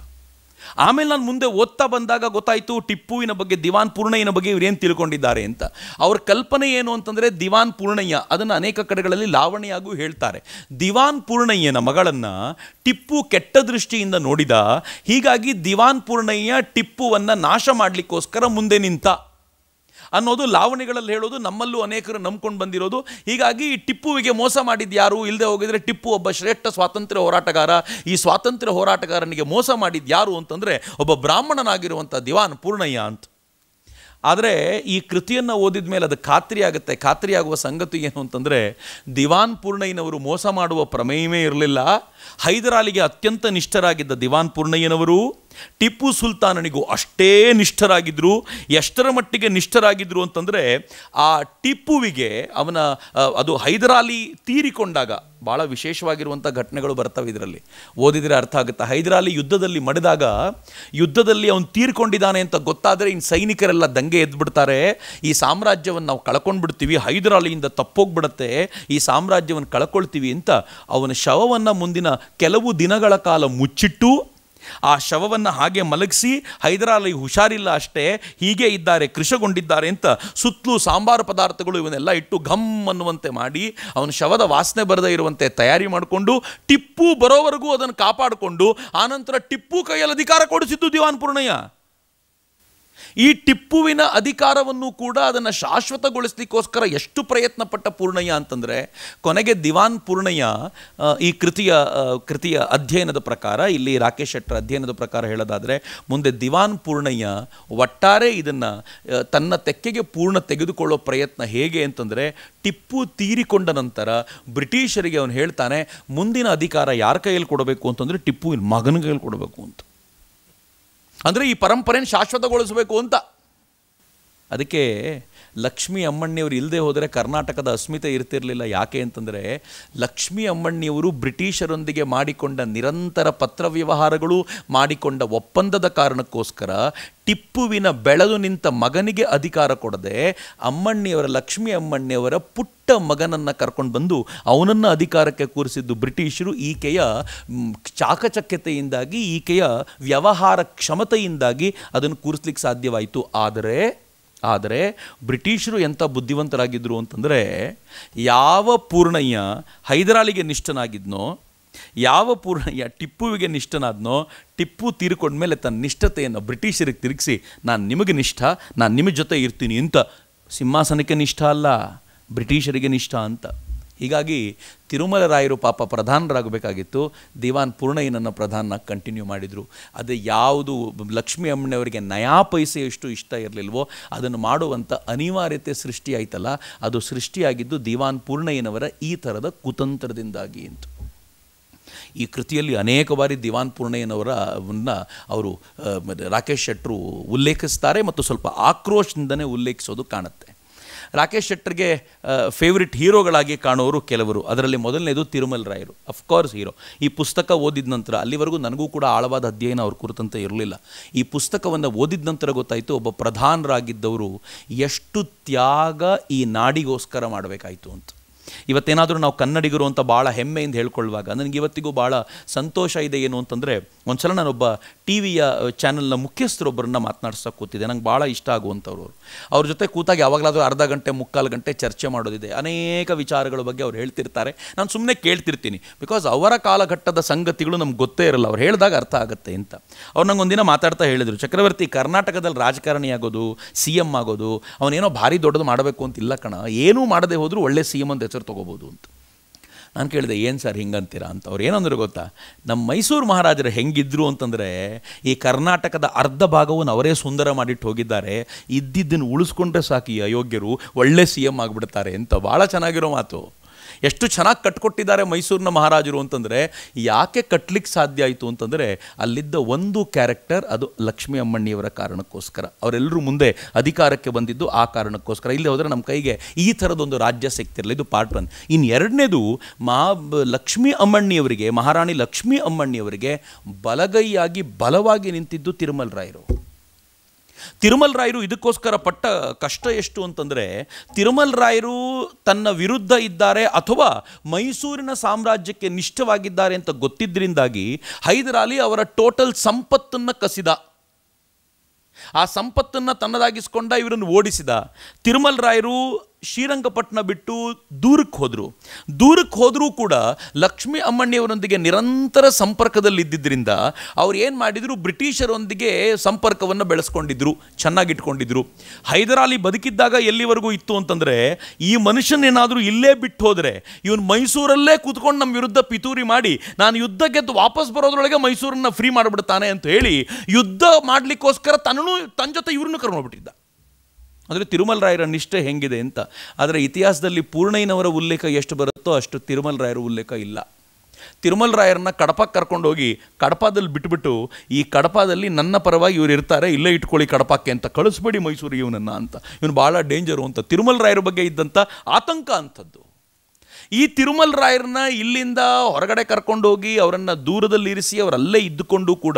ಆಮೇಲೆ ನಾನು ಮುಂದೆ ಓದ್ತಾ ಬಂದಾಗ ಗೊತ್ತಾಯಿತು ಟಿಪ್ಪುವಿನ ಬಗ್ಗೆ ದಿವಾನ್ ಪೂರ್ಣಯ್ಯನ ಬಗ್ಗೆ ಇವರೇನು ತಿಳ್ಕೊಂಡಿದ್ದಾರೆ ಅಂತ ಅವ್ರ ಕಲ್ಪನೆ ಏನು ಅಂತಂದರೆ ದಿವಾನ್ ಪೂರ್ಣಯ್ಯ ಅದನ್ನು ಅನೇಕ ಕಡೆಗಳಲ್ಲಿ ಲಾವಣಿಯಾಗೂ ಹೇಳ್ತಾರೆ ದಿವಾನ್ ಪೂರ್ಣಯ್ಯನ ಮಗಳನ್ನು ಟಿಪ್ಪು ಕೆಟ್ಟ ದೃಷ್ಟಿಯಿಂದ ನೋಡಿದ ಹೀಗಾಗಿ ದಿವಾನ್ ಪೂರ್ಣಯ್ಯ ಟಿಪ್ಪುವನ್ನು ನಾಶ ಮಾಡಲಿಕ್ಕೋಸ್ಕರ ಮುಂದೆ ನಿಂತ ಅನ್ನೋದು ಲಾವಣಿಗಳಲ್ಲಿ ಹೇಳೋದು ನಮ್ಮಲ್ಲೂ ಅನೇಕರು ನಂಬ್ಕೊಂಡು ಬಂದಿರೋದು ಹೀಗಾಗಿ ಈ ಟಿಪ್ಪುವಿಗೆ ಮೋಸ ಮಾಡಿದ್ದು ಯಾರು ಇಲ್ಲದೆ ಹೋಗಿದರೆ ಟಿಪ್ಪು ಒಬ್ಬ ಶ್ರೇಷ್ಠ ಸ್ವಾತಂತ್ರ್ಯ ಹೋರಾಟಗಾರ ಈ ಸ್ವಾತಂತ್ರ್ಯ ಹೋರಾಟಗಾರನಿಗೆ ಮೋಸ ಮಾಡಿದ್ದು ಯಾರು ಅಂತಂದರೆ ಒಬ್ಬ ಬ್ರಾಹ್ಮಣನಾಗಿರುವಂಥ ದಿವಾನ್ ಪೂರ್ಣಯ್ಯ ಅಂತ ಆದರೆ ಈ ಕೃತಿಯನ್ನು ಓದಿದ ಮೇಲೆ ಅದು ಖಾತ್ರಿಯಾಗುತ್ತೆ ಖಾತ್ರಿಯಾಗುವ ಸಂಗತಿ ಏನು ಅಂತಂದರೆ ದಿವಾನ್ ಪೂರ್ಣಯ್ಯನವರು ಮೋಸ ಮಾಡುವ ಪ್ರಮೇಯವೇ ಇರಲಿಲ್ಲ ಹೈದರಾಲಿಗೆ ಅತ್ಯಂತ ನಿಷ್ಠರಾಗಿದ್ದ ದಿವಾನ್ ಪೂರ್ಣಯ್ಯನವರು ಟಿಪ್ಪು ಸುಲ್ತಾನನಿಗೂ ಅಷ್ಟೇ ನಿಷ್ಠರಾಗಿದ್ದರು ಎಷ್ಟರ ಮಟ್ಟಿಗೆ ನಿಷ್ಠರಾಗಿದ್ದರು ಅಂತಂದರೆ ಆ ಟಿಪ್ಪುವಿಗೆ ಅವನ ಅದು ಹೈದರಾಲಿ ತೀರಿಕೊಂಡಾಗ ಭಾಳ ವಿಶೇಷವಾಗಿರುವಂಥ ಘಟನೆಗಳು ಬರ್ತವೆ ಇದರಲ್ಲಿ ಓದಿದರೆ ಅರ್ಥ ಆಗುತ್ತೆ ಹೈದರಾಲಿ ಯುದ್ಧದಲ್ಲಿ ಮಡಿದಾಗ ಯುದ್ಧದಲ್ಲಿ ಅವನು ತೀರ್ಕೊಂಡಿದ್ದಾನೆ ಅಂತ ಗೊತ್ತಾದರೆ ಇನ್ನು ಸೈನಿಕರೆಲ್ಲ ದಂಗೆ ಎದ್ಬಿಡ್ತಾರೆ ಈ ಸಾಮ್ರಾಜ್ಯವನ್ನು ನಾವು ಕಳ್ಕೊಂಡ್ಬಿಡ್ತೀವಿ ಹೈದರಾಲಿಯಿಂದ ತಪ್ಪೋಗ್ಬಿಡತ್ತೆ ಈ ಸಾಮ್ರಾಜ್ಯವನ್ನು ಕಳ್ಕೊಳ್ತೀವಿ ಅಂತ ಅವನ ಶವವನ್ನು ಮುಂದಿನ ಕೆಲವು ದಿನಗಳ ಕಾಲ ಮುಚ್ಚಿಟ್ಟು ಆ ಶವವನ್ನು ಹಾಗೆ ಮಲಗಿಸಿ ಹೈದರಾಲಿ ಹುಷಾರಿಲ್ಲ ಅಷ್ಟೇ ಹೀಗೆ ಇದ್ದಾರೆ ಕೃಷಗೊಂಡಿದ್ದಾರೆ ಅಂತ ಸುತ್ತಲೂ ಸಾಂಬಾರು ಪದಾರ್ಥಗಳು ಇವನ್ನೆಲ್ಲ ಇಟ್ಟು ಘಮ್ ಅನ್ನುವಂತೆ ಮಾಡಿ ಅವನ ಶವದ ವಾಸನೆ ಬರದೇ ಇರುವಂತೆ ತಯಾರಿ ಮಾಡಿಕೊಂಡು ಟಿಪ್ಪು ಬರೋವರೆಗೂ ಅದನ್ನು ಕಾಪಾಡಿಕೊಂಡು ಆನಂತರ ಟಿಪ್ಪು ಕೈಯಲ್ಲಿ ಅಧಿಕಾರ ಕೊಡಿಸಿದ್ದು ದಿವಾನ್ ಪೂರ್ಣಯ್ಯ ಈ ಟಿಪ್ಪುವಿನ ಅಧಿಕಾರವನ್ನು ಕೂಡ ಅದನ್ನು ಶಾಶ್ವತಗೊಳಿಸ್ಲಿಕ್ಕೋಸ್ಕರ ಎಷ್ಟು ಪ್ರಯತ್ನ ಪಟ್ಟ ಪೂರ್ಣಯ್ಯ ಅಂತಂದರೆ ಕೊನೆಗೆ ದಿವಾನ್ ಪೂರ್ಣಯ್ಯ ಈ ಕೃತಿಯ ಕೃತಿಯ ಅಧ್ಯಯನದ ಪ್ರಕಾರ ಇಲ್ಲಿ ರಾಕೇಶ್ ಶೆಟ್ಟರ ಅಧ್ಯಯನದ ಪ್ರಕಾರ ಹೇಳೋದಾದರೆ ಮುಂದೆ ದಿವಾನ್ ಪೂರ್ಣಯ್ಯ ಒಟ್ಟಾರೆ ಇದನ್ನು ತನ್ನ ತೆಕ್ಕೆಗೆ ಪೂರ್ಣ ತೆಗೆದುಕೊಳ್ಳೋ ಪ್ರಯತ್ನ ಹೇಗೆ ಅಂತಂದರೆ ಟಿಪ್ಪು ತೀರಿಕೊಂಡ ನಂತರ ಬ್ರಿಟಿಷರಿಗೆ ಅವನು ಹೇಳ್ತಾನೆ ಮುಂದಿನ ಅಧಿಕಾರ ಯಾರ ಕೈಯಲ್ಲಿ ಕೊಡಬೇಕು ಅಂತಂದರೆ ಟಿಪ್ಪುವಿನ ಮಗನ ಕೈಯಲ್ಲಿ ಕೊಡಬೇಕು ಅಂತ ಅಂದರೆ ಈ ಪರಂಪರೆಯನ್ನು ಶಾಶ್ವತಗೊಳಿಸಬೇಕು ಅಂತ ಅದಕ್ಕೆ ಲಕ್ಷ್ಮೀ ಅಮ್ಮಣ್ಣಿಯವರು ಇಲ್ಲದೆ ಹೋದರೆ ಕರ್ನಾಟಕದ ಅಸ್ಮಿತೆ ಇರ್ತಿರಲಿಲ್ಲ ಯಾಕೆ ಅಂತಂದರೆ ಲಕ್ಷ್ಮೀ ಅಮ್ಮಣ್ಣಿಯವರು ಬ್ರಿಟಿಷರೊಂದಿಗೆ ಮಾಡಿಕೊಂಡ ನಿರಂತರ ಪತ್ರವ್ಯವಹಾರಗಳು ಮಾಡಿಕೊಂಡ ಒಪ್ಪಂದದ ಕಾರಣಕ್ಕೋಸ್ಕರ ಟಿಪ್ಪುವಿನ ಬೆಳೆದು ನಿಂತ ಮಗನಿಗೆ ಅಧಿಕಾರ ಕೊಡದೆ ಅಮ್ಮಣ್ಣಿಯವರ ಲಕ್ಷ್ಮೀ ಅಮ್ಮಣ್ಣಿಯವರ ಪುಟ್ಟ ಮಗನನ್ನು ಕರ್ಕೊಂಡು ಬಂದು ಅವನನ್ನು ಅಧಿಕಾರಕ್ಕೆ ಕೂರಿಸಿದ್ದು ಬ್ರಿಟಿಷರು ಈಕೆಯ ಚಾಕಚಕ್ಯತೆಯಿಂದಾಗಿ ಈಕೆಯ ವ್ಯವಹಾರ ಕ್ಷಮತೆಯಿಂದಾಗಿ ಅದನ್ನು ಕೂರಿಸ್ಲಿಕ್ಕೆ ಸಾಧ್ಯವಾಯಿತು ಆದರೆ ಆದರೆ ಬ್ರಿಟಿಷರು ಎಂಥ ಬುದ್ಧಿವಂತರಾಗಿದ್ದರು ಅಂತಂದರೆ ಯಾವ ಪೂರ್ಣಯ್ಯ ಹೈದರಾಲಿಗೆ ನಿಷ್ಠನಾಗಿದ್ನೋ ಯಾವ ಪೂರ್ಣಯ್ಯ ಟಿಪ್ಪುವಿಗೆ ನಿಷ್ಠನಾದ್ನೋ ಟಿಪ್ಪು ತೀರ್ಕೊಂಡ ಮೇಲೆ ತನ್ನ ನಿಷ್ಠತೆಯನ್ನು ಬ್ರಿಟಿಷರಿಗೆ ತಿರುಗಿಸಿ ನಾನು ನಿಮಗೆ ನಿಷ್ಠ ನಾನು ನಿಮ್ಮ ಜೊತೆ ಇರ್ತೀನಿ ಅಂತ ಸಿಂಹಾಸನಕ್ಕೆ ನಿಷ್ಠ ಅಲ್ಲ ಬ್ರಿಟಿಷರಿಗೆ ನಿಷ್ಠ ಅಂತ ಹೀಗಾಗಿ ತಿರುಮಲರಾಯರು ಪಾಪ ಪ್ರಧಾನರಾಗಬೇಕಾಗಿತ್ತು ದಿವಾನ್ ಪೂರ್ಣಯ್ಯನನ್ನು ಪ್ರಧಾನ ಕಂಟಿನ್ಯೂ ಮಾಡಿದರು ಅದು ಯಾವುದು ಲಕ್ಷ್ಮೀ ಅಮ್ಮನವರಿಗೆ ನಯಾ ಪೈಸೆ ಎಷ್ಟು ಇಷ್ಟ ಇರಲಿಲ್ವೋ ಅದನ್ನು ಮಾಡುವಂಥ ಅನಿವಾರ್ಯತೆ ಸೃಷ್ಟಿಯಾಯಿತಲ್ಲ ಅದು ಸೃಷ್ಟಿಯಾಗಿದ್ದು ದಿವಾನ್ ಪೂರ್ಣಯ್ಯನವರ ಈ ಥರದ ಕುತಂತ್ರದಿಂದಾಗಿ ಅಂತ ಈ ಕೃತಿಯಲ್ಲಿ ಅನೇಕ ಬಾರಿ ದಿವಾನ್ ಪೂರ್ಣಯ್ಯನವರನ್ನ ಅವರು ರಾಕೇಶ್ ಶೆಟ್ಟರು ಉಲ್ಲೇಖಿಸ್ತಾರೆ ಮತ್ತು ಸ್ವಲ್ಪ ಆಕ್ರೋಶದಿಂದನೇ ಉಲ್ಲೇಖಿಸೋದು ಕಾಣುತ್ತೆ ರಾಕೇಶ್ ಶೆಟ್ಟರ್ಗೆ ಫೇವ್ರಿಟ್ ಹೀರೋಗಳಾಗಿ ಕಾಣೋರು ಕೆಲವರು ಅದರಲ್ಲಿ ಮೊದಲನೇದು ತಿರುಮಲ್ ರಾಯರು ಅಫ್ಕೋರ್ಸ್ ಹೀರೋ ಈ ಪುಸ್ತಕ ಓದಿದ ನಂತರ ಅಲ್ಲಿವರೆಗೂ ನನಗೂ ಕೂಡ ಆಳವಾದ ಅಧ್ಯಯನ ಅವ್ರ ಕುರಿತಂತೆ ಇರಲಿಲ್ಲ ಈ ಪುಸ್ತಕವನ್ನು ಓದಿದ ನಂತರ ಗೊತ್ತಾಯಿತು ಒಬ್ಬ ಪ್ರಧಾನರಾಗಿದ್ದವರು ಎಷ್ಟು ತ್ಯಾಗ ಈ ನಾಡಿಗೋಸ್ಕರ ಮಾಡಬೇಕಾಯಿತು ಅಂತ ಇವತ್ತೇನಾದರೂ ನಾವು ಕನ್ನಡಿಗರು ಅಂತ ಭಾಳ ಹೆಮ್ಮೆಯಿಂದ ಹೇಳ್ಕೊಳ್ಳುವಾಗ ನನಗೆ ಇವತ್ತಿಗೂ ಭಾಳ ಸಂತೋಷ ಇದೆ ಏನು ಅಂತಂದರೆ ಒಂದ್ಸಲ ನಾನೊಬ್ಬ ಟಿ ವಿಯ ಚಾನಲ್ನ ಮುಖ್ಯಸ್ಥರೊಬ್ಬರನ್ನ ಮಾತನಾಡ್ಸೋ ಕೂತಿದ್ದೆ ನಂಗೆ ಭಾಳ ಇಷ್ಟ ಆಗುವಂಥವ್ರು ಅವರು ಅವ್ರ ಜೊತೆ ಕೂತಾಗ ಯಾವಾಗಲಾದರೂ ಅರ್ಧ ಗಂಟೆ ಮುಕ್ಕಾಲು ಗಂಟೆ ಚರ್ಚೆ ಮಾಡೋದಿದೆ ಅನೇಕ ವಿಚಾರಗಳ ಬಗ್ಗೆ ಅವ್ರು ಹೇಳ್ತಿರ್ತಾರೆ ನಾನು ಸುಮ್ಮನೆ ಕೇಳ್ತಿರ್ತೀನಿ ಬಿಕಾಸ್ ಅವರ ಕಾಲಘಟ್ಟದ ಸಂಗತಿಗಳು ನಮ್ಗೆ ಗೊತ್ತೇ ಇರಲ್ಲ ಅವ್ರು ಹೇಳಿದಾಗ ಅರ್ಥ ಆಗುತ್ತೆ ಅಂತ ಅವ್ರು ನಂಗೆ ಒಂದಿನ ಮಾತಾಡ್ತಾ ಹೇಳಿದರು ಚಕ್ರವರ್ತಿ ಕರ್ನಾಟಕದಲ್ಲಿ ರಾಜಕಾರಣಿ ಆಗೋದು ಸಿ ಎಮ್ ಆಗೋದು ಅವನೇನೋ ಭಾರಿ ದೊಡ್ಡದು ಮಾಡಬೇಕು ಅಂತ ಇಲ್ಲ ಕಣ ಏನೂ ಮಾಡದೆ ಹೋದರೂ ಒಳ್ಳೆ ಸಿ ಎಮ್ ಅಂತ ಹೆಸರು ತೊಗೋಬೋದು ಅಂತ ನಾನು ಕೇಳಿದೆ ಏನು ಸರ್ ಹಿಂಗಂತೀರಾ ಅಂತ ಅವ್ರು ಏನಂದ್ರೆ ಗೊತ್ತಾ ನಮ್ಮ ಮೈಸೂರು ಮಹಾರಾಜರು ಹೆಂಗಿದ್ರು ಅಂತಂದರೆ ಈ ಕರ್ನಾಟಕದ ಅರ್ಧ ಭಾಗವನ್ನು ಅವರೇ ಸುಂದರ ಮಾಡಿಟ್ಟು ಹೋಗಿದ್ದಾರೆ ಇದ್ದಿದ್ದನ್ನು ಉಳಿಸ್ಕೊಂಡ್ರೆ ಸಾಕು ಈ ಅಯೋಗ್ಯರು ಒಳ್ಳೆ ಸಿ ಎಮ್ ಆಗಿಬಿಡ್ತಾರೆ ಅಂತ ಭಾಳ ಚೆನ್ನಾಗಿರೋ ಮಾತು ಎಷ್ಟು ಚೆನ್ನಾಗಿ ಕಟ್ಕೊಟ್ಟಿದ್ದಾರೆ ಮೈಸೂರಿನ ಮಹಾರಾಜರು ಅಂತಂದರೆ ಯಾಕೆ ಕಟ್ಟಲಿಕ್ಕೆ ಸಾಧ್ಯ ಆಯಿತು ಅಂತಂದರೆ ಅಲ್ಲಿದ್ದ ಒಂದು ಕ್ಯಾರೆಕ್ಟರ್ ಅದು ಲಕ್ಷ್ಮೀ ಅಮ್ಮಣ್ಣಿಯವರ ಕಾರಣಕ್ಕೋಸ್ಕರ ಅವರೆಲ್ಲರೂ ಮುಂದೆ ಅಧಿಕಾರಕ್ಕೆ ಬಂದಿದ್ದು ಆ ಕಾರಣಕ್ಕೋಸ್ಕರ ಇಲ್ಲಿ ಹೋದರೆ ನಮ್ಮ ಕೈಗೆ ಈ ಥರದೊಂದು ರಾಜ್ಯ ಸಿಗ್ತಿರಲಿಲ್ಲ ಇದು ಪಾರ್ಟ್ ಒನ್ ಇನ್ನು ಎರಡನೇದು ಮಾ ಲಕ್ಷ್ಮೀ ಅಮ್ಮಣ್ಣಿಯವರಿಗೆ ಮಹಾರಾಣಿ ಲಕ್ಷ್ಮೀ ಅಮ್ಮಣ್ಣಿಯವರಿಗೆ ಬಲಗೈಯಾಗಿ ಬಲವಾಗಿ ನಿಂತಿದ್ದು ತಿರುಮಲ್ ರಾಯರು ತಿರುಮಲ್ ರಾಯರು ಇದಕ್ಕೋಸ್ಕರ ಪಟ್ಟ ಕಷ್ಟ ಎಷ್ಟು ಅಂತಂದರೆ ತಿರುಮಲ್ ರಾಯರು ತನ್ನ ವಿರುದ್ಧ ಇದ್ದಾರೆ ಅಥವಾ ಮೈಸೂರಿನ ಸಾಮ್ರಾಜ್ಯಕ್ಕೆ ನಿಷ್ಠವಾಗಿದ್ದಾರೆ ಅಂತ ಗೊತ್ತಿದ್ದರಿಂದಾಗಿ ಅಲಿ ಅವರ ಟೋಟಲ್ ಸಂಪತ್ತನ್ನು ಕಸಿದ ಆ ಸಂಪತ್ತನ್ನು ತನ್ನದಾಗಿಸ್ಕೊಂಡ ಇವರನ್ನು ಓಡಿಸಿದ ತಿರುಮಲ್ ರಾಯರು ಶ್ರೀರಂಗಪಟ್ಟಣ ಬಿಟ್ಟು ದೂರಕ್ಕೆ ಹೋದರು ದೂರಕ್ಕೆ ಹೋದರೂ ಕೂಡ ಲಕ್ಷ್ಮೀ ಅಮ್ಮಣ್ಣಿಯವರೊಂದಿಗೆ ನಿರಂತರ ಸಂಪರ್ಕದಲ್ಲಿದ್ದರಿಂದ ಅವ್ರು ಏನು ಮಾಡಿದರು ಬ್ರಿಟಿಷರೊಂದಿಗೆ ಸಂಪರ್ಕವನ್ನು ಬೆಳೆಸ್ಕೊಂಡಿದ್ರು ಚೆನ್ನಾಗಿಟ್ಕೊಂಡಿದ್ರು ಹೈದರಾಲಿ ಬದುಕಿದ್ದಾಗ ಎಲ್ಲಿವರೆಗೂ ಇತ್ತು ಅಂತಂದರೆ ಈ ಮನುಷ್ಯನೇನಾದರೂ ಇಲ್ಲೇ ಬಿಟ್ಟು ಹೋದರೆ ಇವನು ಮೈಸೂರಲ್ಲೇ ಕೂತ್ಕೊಂಡು ನಮ್ಮ ವಿರುದ್ಧ ಪಿತೂರಿ ಮಾಡಿ ನಾನು ಯುದ್ಧ ಗೆದ್ದು ವಾಪಸ್ ಬರೋದ್ರೊಳಗೆ ಮೈಸೂರನ್ನು ಫ್ರೀ ಮಾಡಿಬಿಡ್ತಾನೆ ಅಂತ ಹೇಳಿ ಯುದ್ಧ ಮಾಡಲಿಕ್ಕೋಸ್ಕರ ತನ್ನೂ ತನ್ನ ಜೊತೆ ಇವ್ರನ್ನೂ ಕರ್ಕೊಂಡ್ಬಿಟ್ಟಿದ್ದ ಅಂದರೆ ತಿರುಮಲರಾಯರ ನಿಷ್ಠೆ ಹೆಂಗಿದೆ ಅಂತ ಆದರೆ ಇತಿಹಾಸದಲ್ಲಿ ಪೂರ್ಣಯ್ಯನವರ ಉಲ್ಲೇಖ ಎಷ್ಟು ಬರುತ್ತೋ ಅಷ್ಟು ತಿರುಮಲರಾಯರ ಉಲ್ಲೇಖ ಇಲ್ಲ ತಿರುಮಲರಾಯರನ್ನ ಕಡಪಕ್ಕೆ ಕರ್ಕೊಂಡೋಗಿ ಕಡಪಾದಲ್ಲಿ ಬಿಟ್ಬಿಟ್ಟು ಈ ಕಡಪಾದಲ್ಲಿ ನನ್ನ ಪರವಾಗಿ ಇವ್ರು ಇರ್ತಾರೆ ಇಲ್ಲೇ ಇಟ್ಕೊಳ್ಳಿ ಕಡಪಕ್ಕೆ ಅಂತ ಕಳಿಸ್ಬೇಡಿ ಮೈಸೂರು ಇವನನ್ನು ಅಂತ ಇವನು ಭಾಳ ಡೇಂಜರು ಅಂತ ತಿರುಮಲರಾಯರ ಬಗ್ಗೆ ಇದ್ದಂಥ ಆತಂಕ ಅಂಥದ್ದು ಈ ತಿರುಮಲ್ ರಾಯರನ್ನ ಇಲ್ಲಿಂದ ಹೊರಗಡೆ ಕರ್ಕೊಂಡೋಗಿ ಅವರನ್ನು ದೂರದಲ್ಲಿರಿಸಿ ಅವರಲ್ಲೇ ಇದ್ದುಕೊಂಡು ಕೂಡ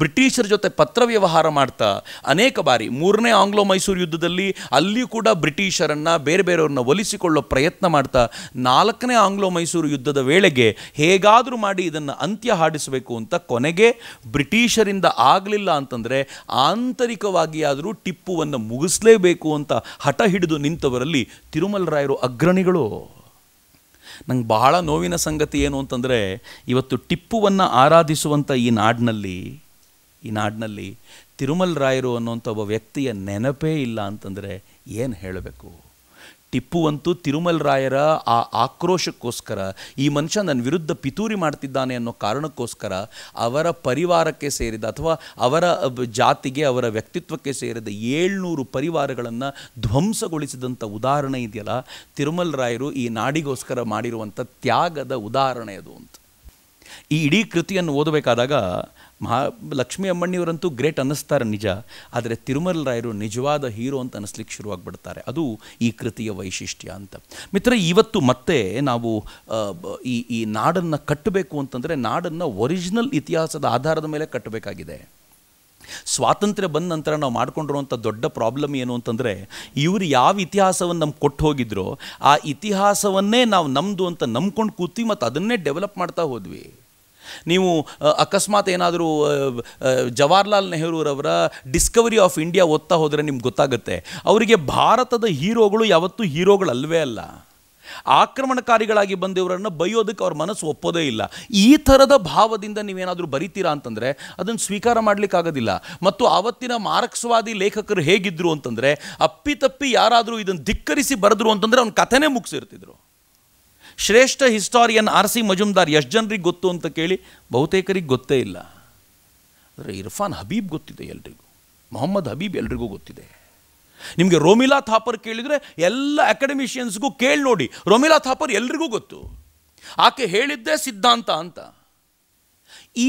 ಬ್ರಿಟಿಷರ ಜೊತೆ ಪತ್ರ ವ್ಯವಹಾರ ಮಾಡ್ತಾ ಅನೇಕ ಬಾರಿ ಮೂರನೇ ಆಂಗ್ಲೋ ಮೈಸೂರು ಯುದ್ಧದಲ್ಲಿ ಅಲ್ಲಿಯೂ ಕೂಡ ಬ್ರಿಟಿಷರನ್ನು ಬೇರೆ ಬೇರೆಯವ್ರನ್ನ ಒಲಿಸಿಕೊಳ್ಳೋ ಪ್ರಯತ್ನ ಮಾಡ್ತಾ ನಾಲ್ಕನೇ ಆಂಗ್ಲೋ ಮೈಸೂರು ಯುದ್ಧದ ವೇಳೆಗೆ ಹೇಗಾದರೂ ಮಾಡಿ ಇದನ್ನು ಅಂತ್ಯ ಹಾಡಿಸಬೇಕು ಅಂತ ಕೊನೆಗೆ ಬ್ರಿಟಿಷರಿಂದ ಆಗಲಿಲ್ಲ ಅಂತಂದರೆ ಆಂತರಿಕವಾಗಿ ಆದರೂ ಟಿಪ್ಪುವನ್ನು ಮುಗಿಸಲೇಬೇಕು ಅಂತ ಹಠ ಹಿಡಿದು ನಿಂತವರಲ್ಲಿ ರಾಯರು ಅಗ್ರಣಿಗಳು ನಂಗೆ ಬಹಳ ನೋವಿನ ಸಂಗತಿ ಏನು ಅಂತಂದರೆ ಇವತ್ತು ಟಿಪ್ಪುವನ್ನು ಆರಾಧಿಸುವಂಥ ಈ ನಾಡಿನಲ್ಲಿ ಈ ನಾಡಿನಲ್ಲಿ ತಿರುಮಲ್ ರಾಯರು ಅನ್ನುವಂಥ ಒಬ್ಬ ವ್ಯಕ್ತಿಯ ನೆನಪೇ ಇಲ್ಲ ಅಂತಂದರೆ ಏನು ಹೇಳಬೇಕು ಟಿಪ್ಪುವಂತೂ ರಾಯರ ಆ ಆಕ್ರೋಶಕ್ಕೋಸ್ಕರ ಈ ಮನುಷ್ಯ ನನ್ನ ವಿರುದ್ಧ ಪಿತೂರಿ ಮಾಡ್ತಿದ್ದಾನೆ ಅನ್ನೋ ಕಾರಣಕ್ಕೋಸ್ಕರ ಅವರ ಪರಿವಾರಕ್ಕೆ ಸೇರಿದ ಅಥವಾ ಅವರ ಜಾತಿಗೆ ಅವರ ವ್ಯಕ್ತಿತ್ವಕ್ಕೆ ಸೇರಿದ ಏಳ್ನೂರು ಪರಿವಾರಗಳನ್ನು ಧ್ವಂಸಗೊಳಿಸಿದಂಥ ಉದಾಹರಣೆ ಇದೆಯಲ್ಲ ರಾಯರು ಈ ನಾಡಿಗೋಸ್ಕರ ಮಾಡಿರುವಂಥ ತ್ಯಾಗದ ಉದಾಹರಣೆ ಅದು ಅಂತ ಈ ಇಡೀ ಕೃತಿಯನ್ನು ಓದಬೇಕಾದಾಗ ಮಹಾ ಲಕ್ಷ್ಮೀ ಅಮ್ಮಣ್ಣಿಯವರಂತೂ ಗ್ರೇಟ್ ಅನ್ನಿಸ್ತಾರೆ ನಿಜ ಆದರೆ ತಿರುಮಲರಾಯರು ನಿಜವಾದ ಹೀರೋ ಅಂತ ಅನ್ನಿಸ್ಲಿಕ್ಕೆ ಶುರುವಾಗ್ಬಿಡ್ತಾರೆ ಅದು ಈ ಕೃತಿಯ ವೈಶಿಷ್ಟ್ಯ ಅಂತ ಮಿತ್ರ ಇವತ್ತು ಮತ್ತೆ ನಾವು ಈ ಈ ನಾಡನ್ನು ಕಟ್ಟಬೇಕು ಅಂತಂದರೆ ನಾಡನ್ನು ಒರಿಜಿನಲ್ ಇತಿಹಾಸದ ಆಧಾರದ ಮೇಲೆ ಕಟ್ಟಬೇಕಾಗಿದೆ ಸ್ವಾತಂತ್ರ್ಯ ಬಂದ ನಂತರ ನಾವು ಮಾಡ್ಕೊಂಡಿರುವಂಥ ದೊಡ್ಡ ಪ್ರಾಬ್ಲಮ್ ಏನು ಅಂತಂದರೆ ಇವರು ಯಾವ ಇತಿಹಾಸವನ್ನು ನಮ್ಗೆ ಕೊಟ್ಟು ಹೋಗಿದ್ರೋ ಆ ಇತಿಹಾಸವನ್ನೇ ನಾವು ನಮ್ಮದು ಅಂತ ನಂಬ್ಕೊಂಡು ಕೂತಿ ಮತ್ತು ಅದನ್ನೇ ಡೆವಲಪ್ ಮಾಡ್ತಾ ಹೋದ್ವಿ ನೀವು ಅಕಸ್ಮಾತ್ ಏನಾದರೂ ಜವಾಹರ್ಲಾಲ್ ನೆಹರೂರವರ ಡಿಸ್ಕವರಿ ಆಫ್ ಇಂಡಿಯಾ ಓದ್ತಾ ಹೋದರೆ ನಿಮ್ಗೆ ಗೊತ್ತಾಗುತ್ತೆ ಅವರಿಗೆ ಭಾರತದ ಹೀರೋಗಳು ಯಾವತ್ತೂ ಹೀರೋಗಳಲ್ವೇ ಅಲ್ಲ ಆಕ್ರಮಣಕಾರಿಗಳಾಗಿ ಬಂದಿವರನ್ನು ಬೈಯೋದಕ್ಕೆ ಅವ್ರ ಮನಸ್ಸು ಒಪ್ಪೋದೇ ಇಲ್ಲ ಈ ಥರದ ಭಾವದಿಂದ ನೀವೇನಾದರೂ ಬರೀತೀರಾ ಅಂತಂದರೆ ಅದನ್ನು ಸ್ವೀಕಾರ ಮಾಡಲಿಕ್ಕಾಗೋದಿಲ್ಲ ಮತ್ತು ಆವತ್ತಿನ ಮಾರ್ಕ್ಸ್ವಾದಿ ಲೇಖಕರು ಹೇಗಿದ್ದರು ಅಂತಂದರೆ ಅಪ್ಪಿತಪ್ಪಿ ಯಾರಾದರೂ ಇದನ್ನು ಧಿಕ್ಕರಿಸಿ ಬರೆದ್ರು ಅಂತಂದರೆ ಅವ್ನ ಕಥೆನೇ ಮುಗಿಸಿರ್ತಿದ್ರು ಶ್ರೇಷ್ಠ ಹಿಸ್ಟಾರಿಯನ್ ಆರ್ ಸಿ ಮಜುಮ್ದಾರ್ ಎಷ್ಟು ಜನರಿಗೆ ಗೊತ್ತು ಅಂತ ಕೇಳಿ ಬಹುತೇಕರಿಗೆ ಗೊತ್ತೇ ಇಲ್ಲ ಆದರೆ ಇರ್ಫಾನ್ ಹಬೀಬ್ ಗೊತ್ತಿದೆ ಎಲ್ರಿಗೂ ಮೊಹಮ್ಮದ್ ಹಬೀಬ್ ಎಲ್ರಿಗೂ ಗೊತ್ತಿದೆ ನಿಮಗೆ ರೋಮಿಲಾ ಥಾಪರ್ ಕೇಳಿದರೆ ಎಲ್ಲ ಅಕಾಡೆಮಿಷಿಯನ್ಸ್ಗೂ ಕೇಳಿ ನೋಡಿ ರೋಮಿಲಾ ಥಾಪರ್ ಎಲ್ರಿಗೂ ಗೊತ್ತು ಆಕೆ ಹೇಳಿದ್ದೇ ಸಿದ್ಧಾಂತ ಅಂತ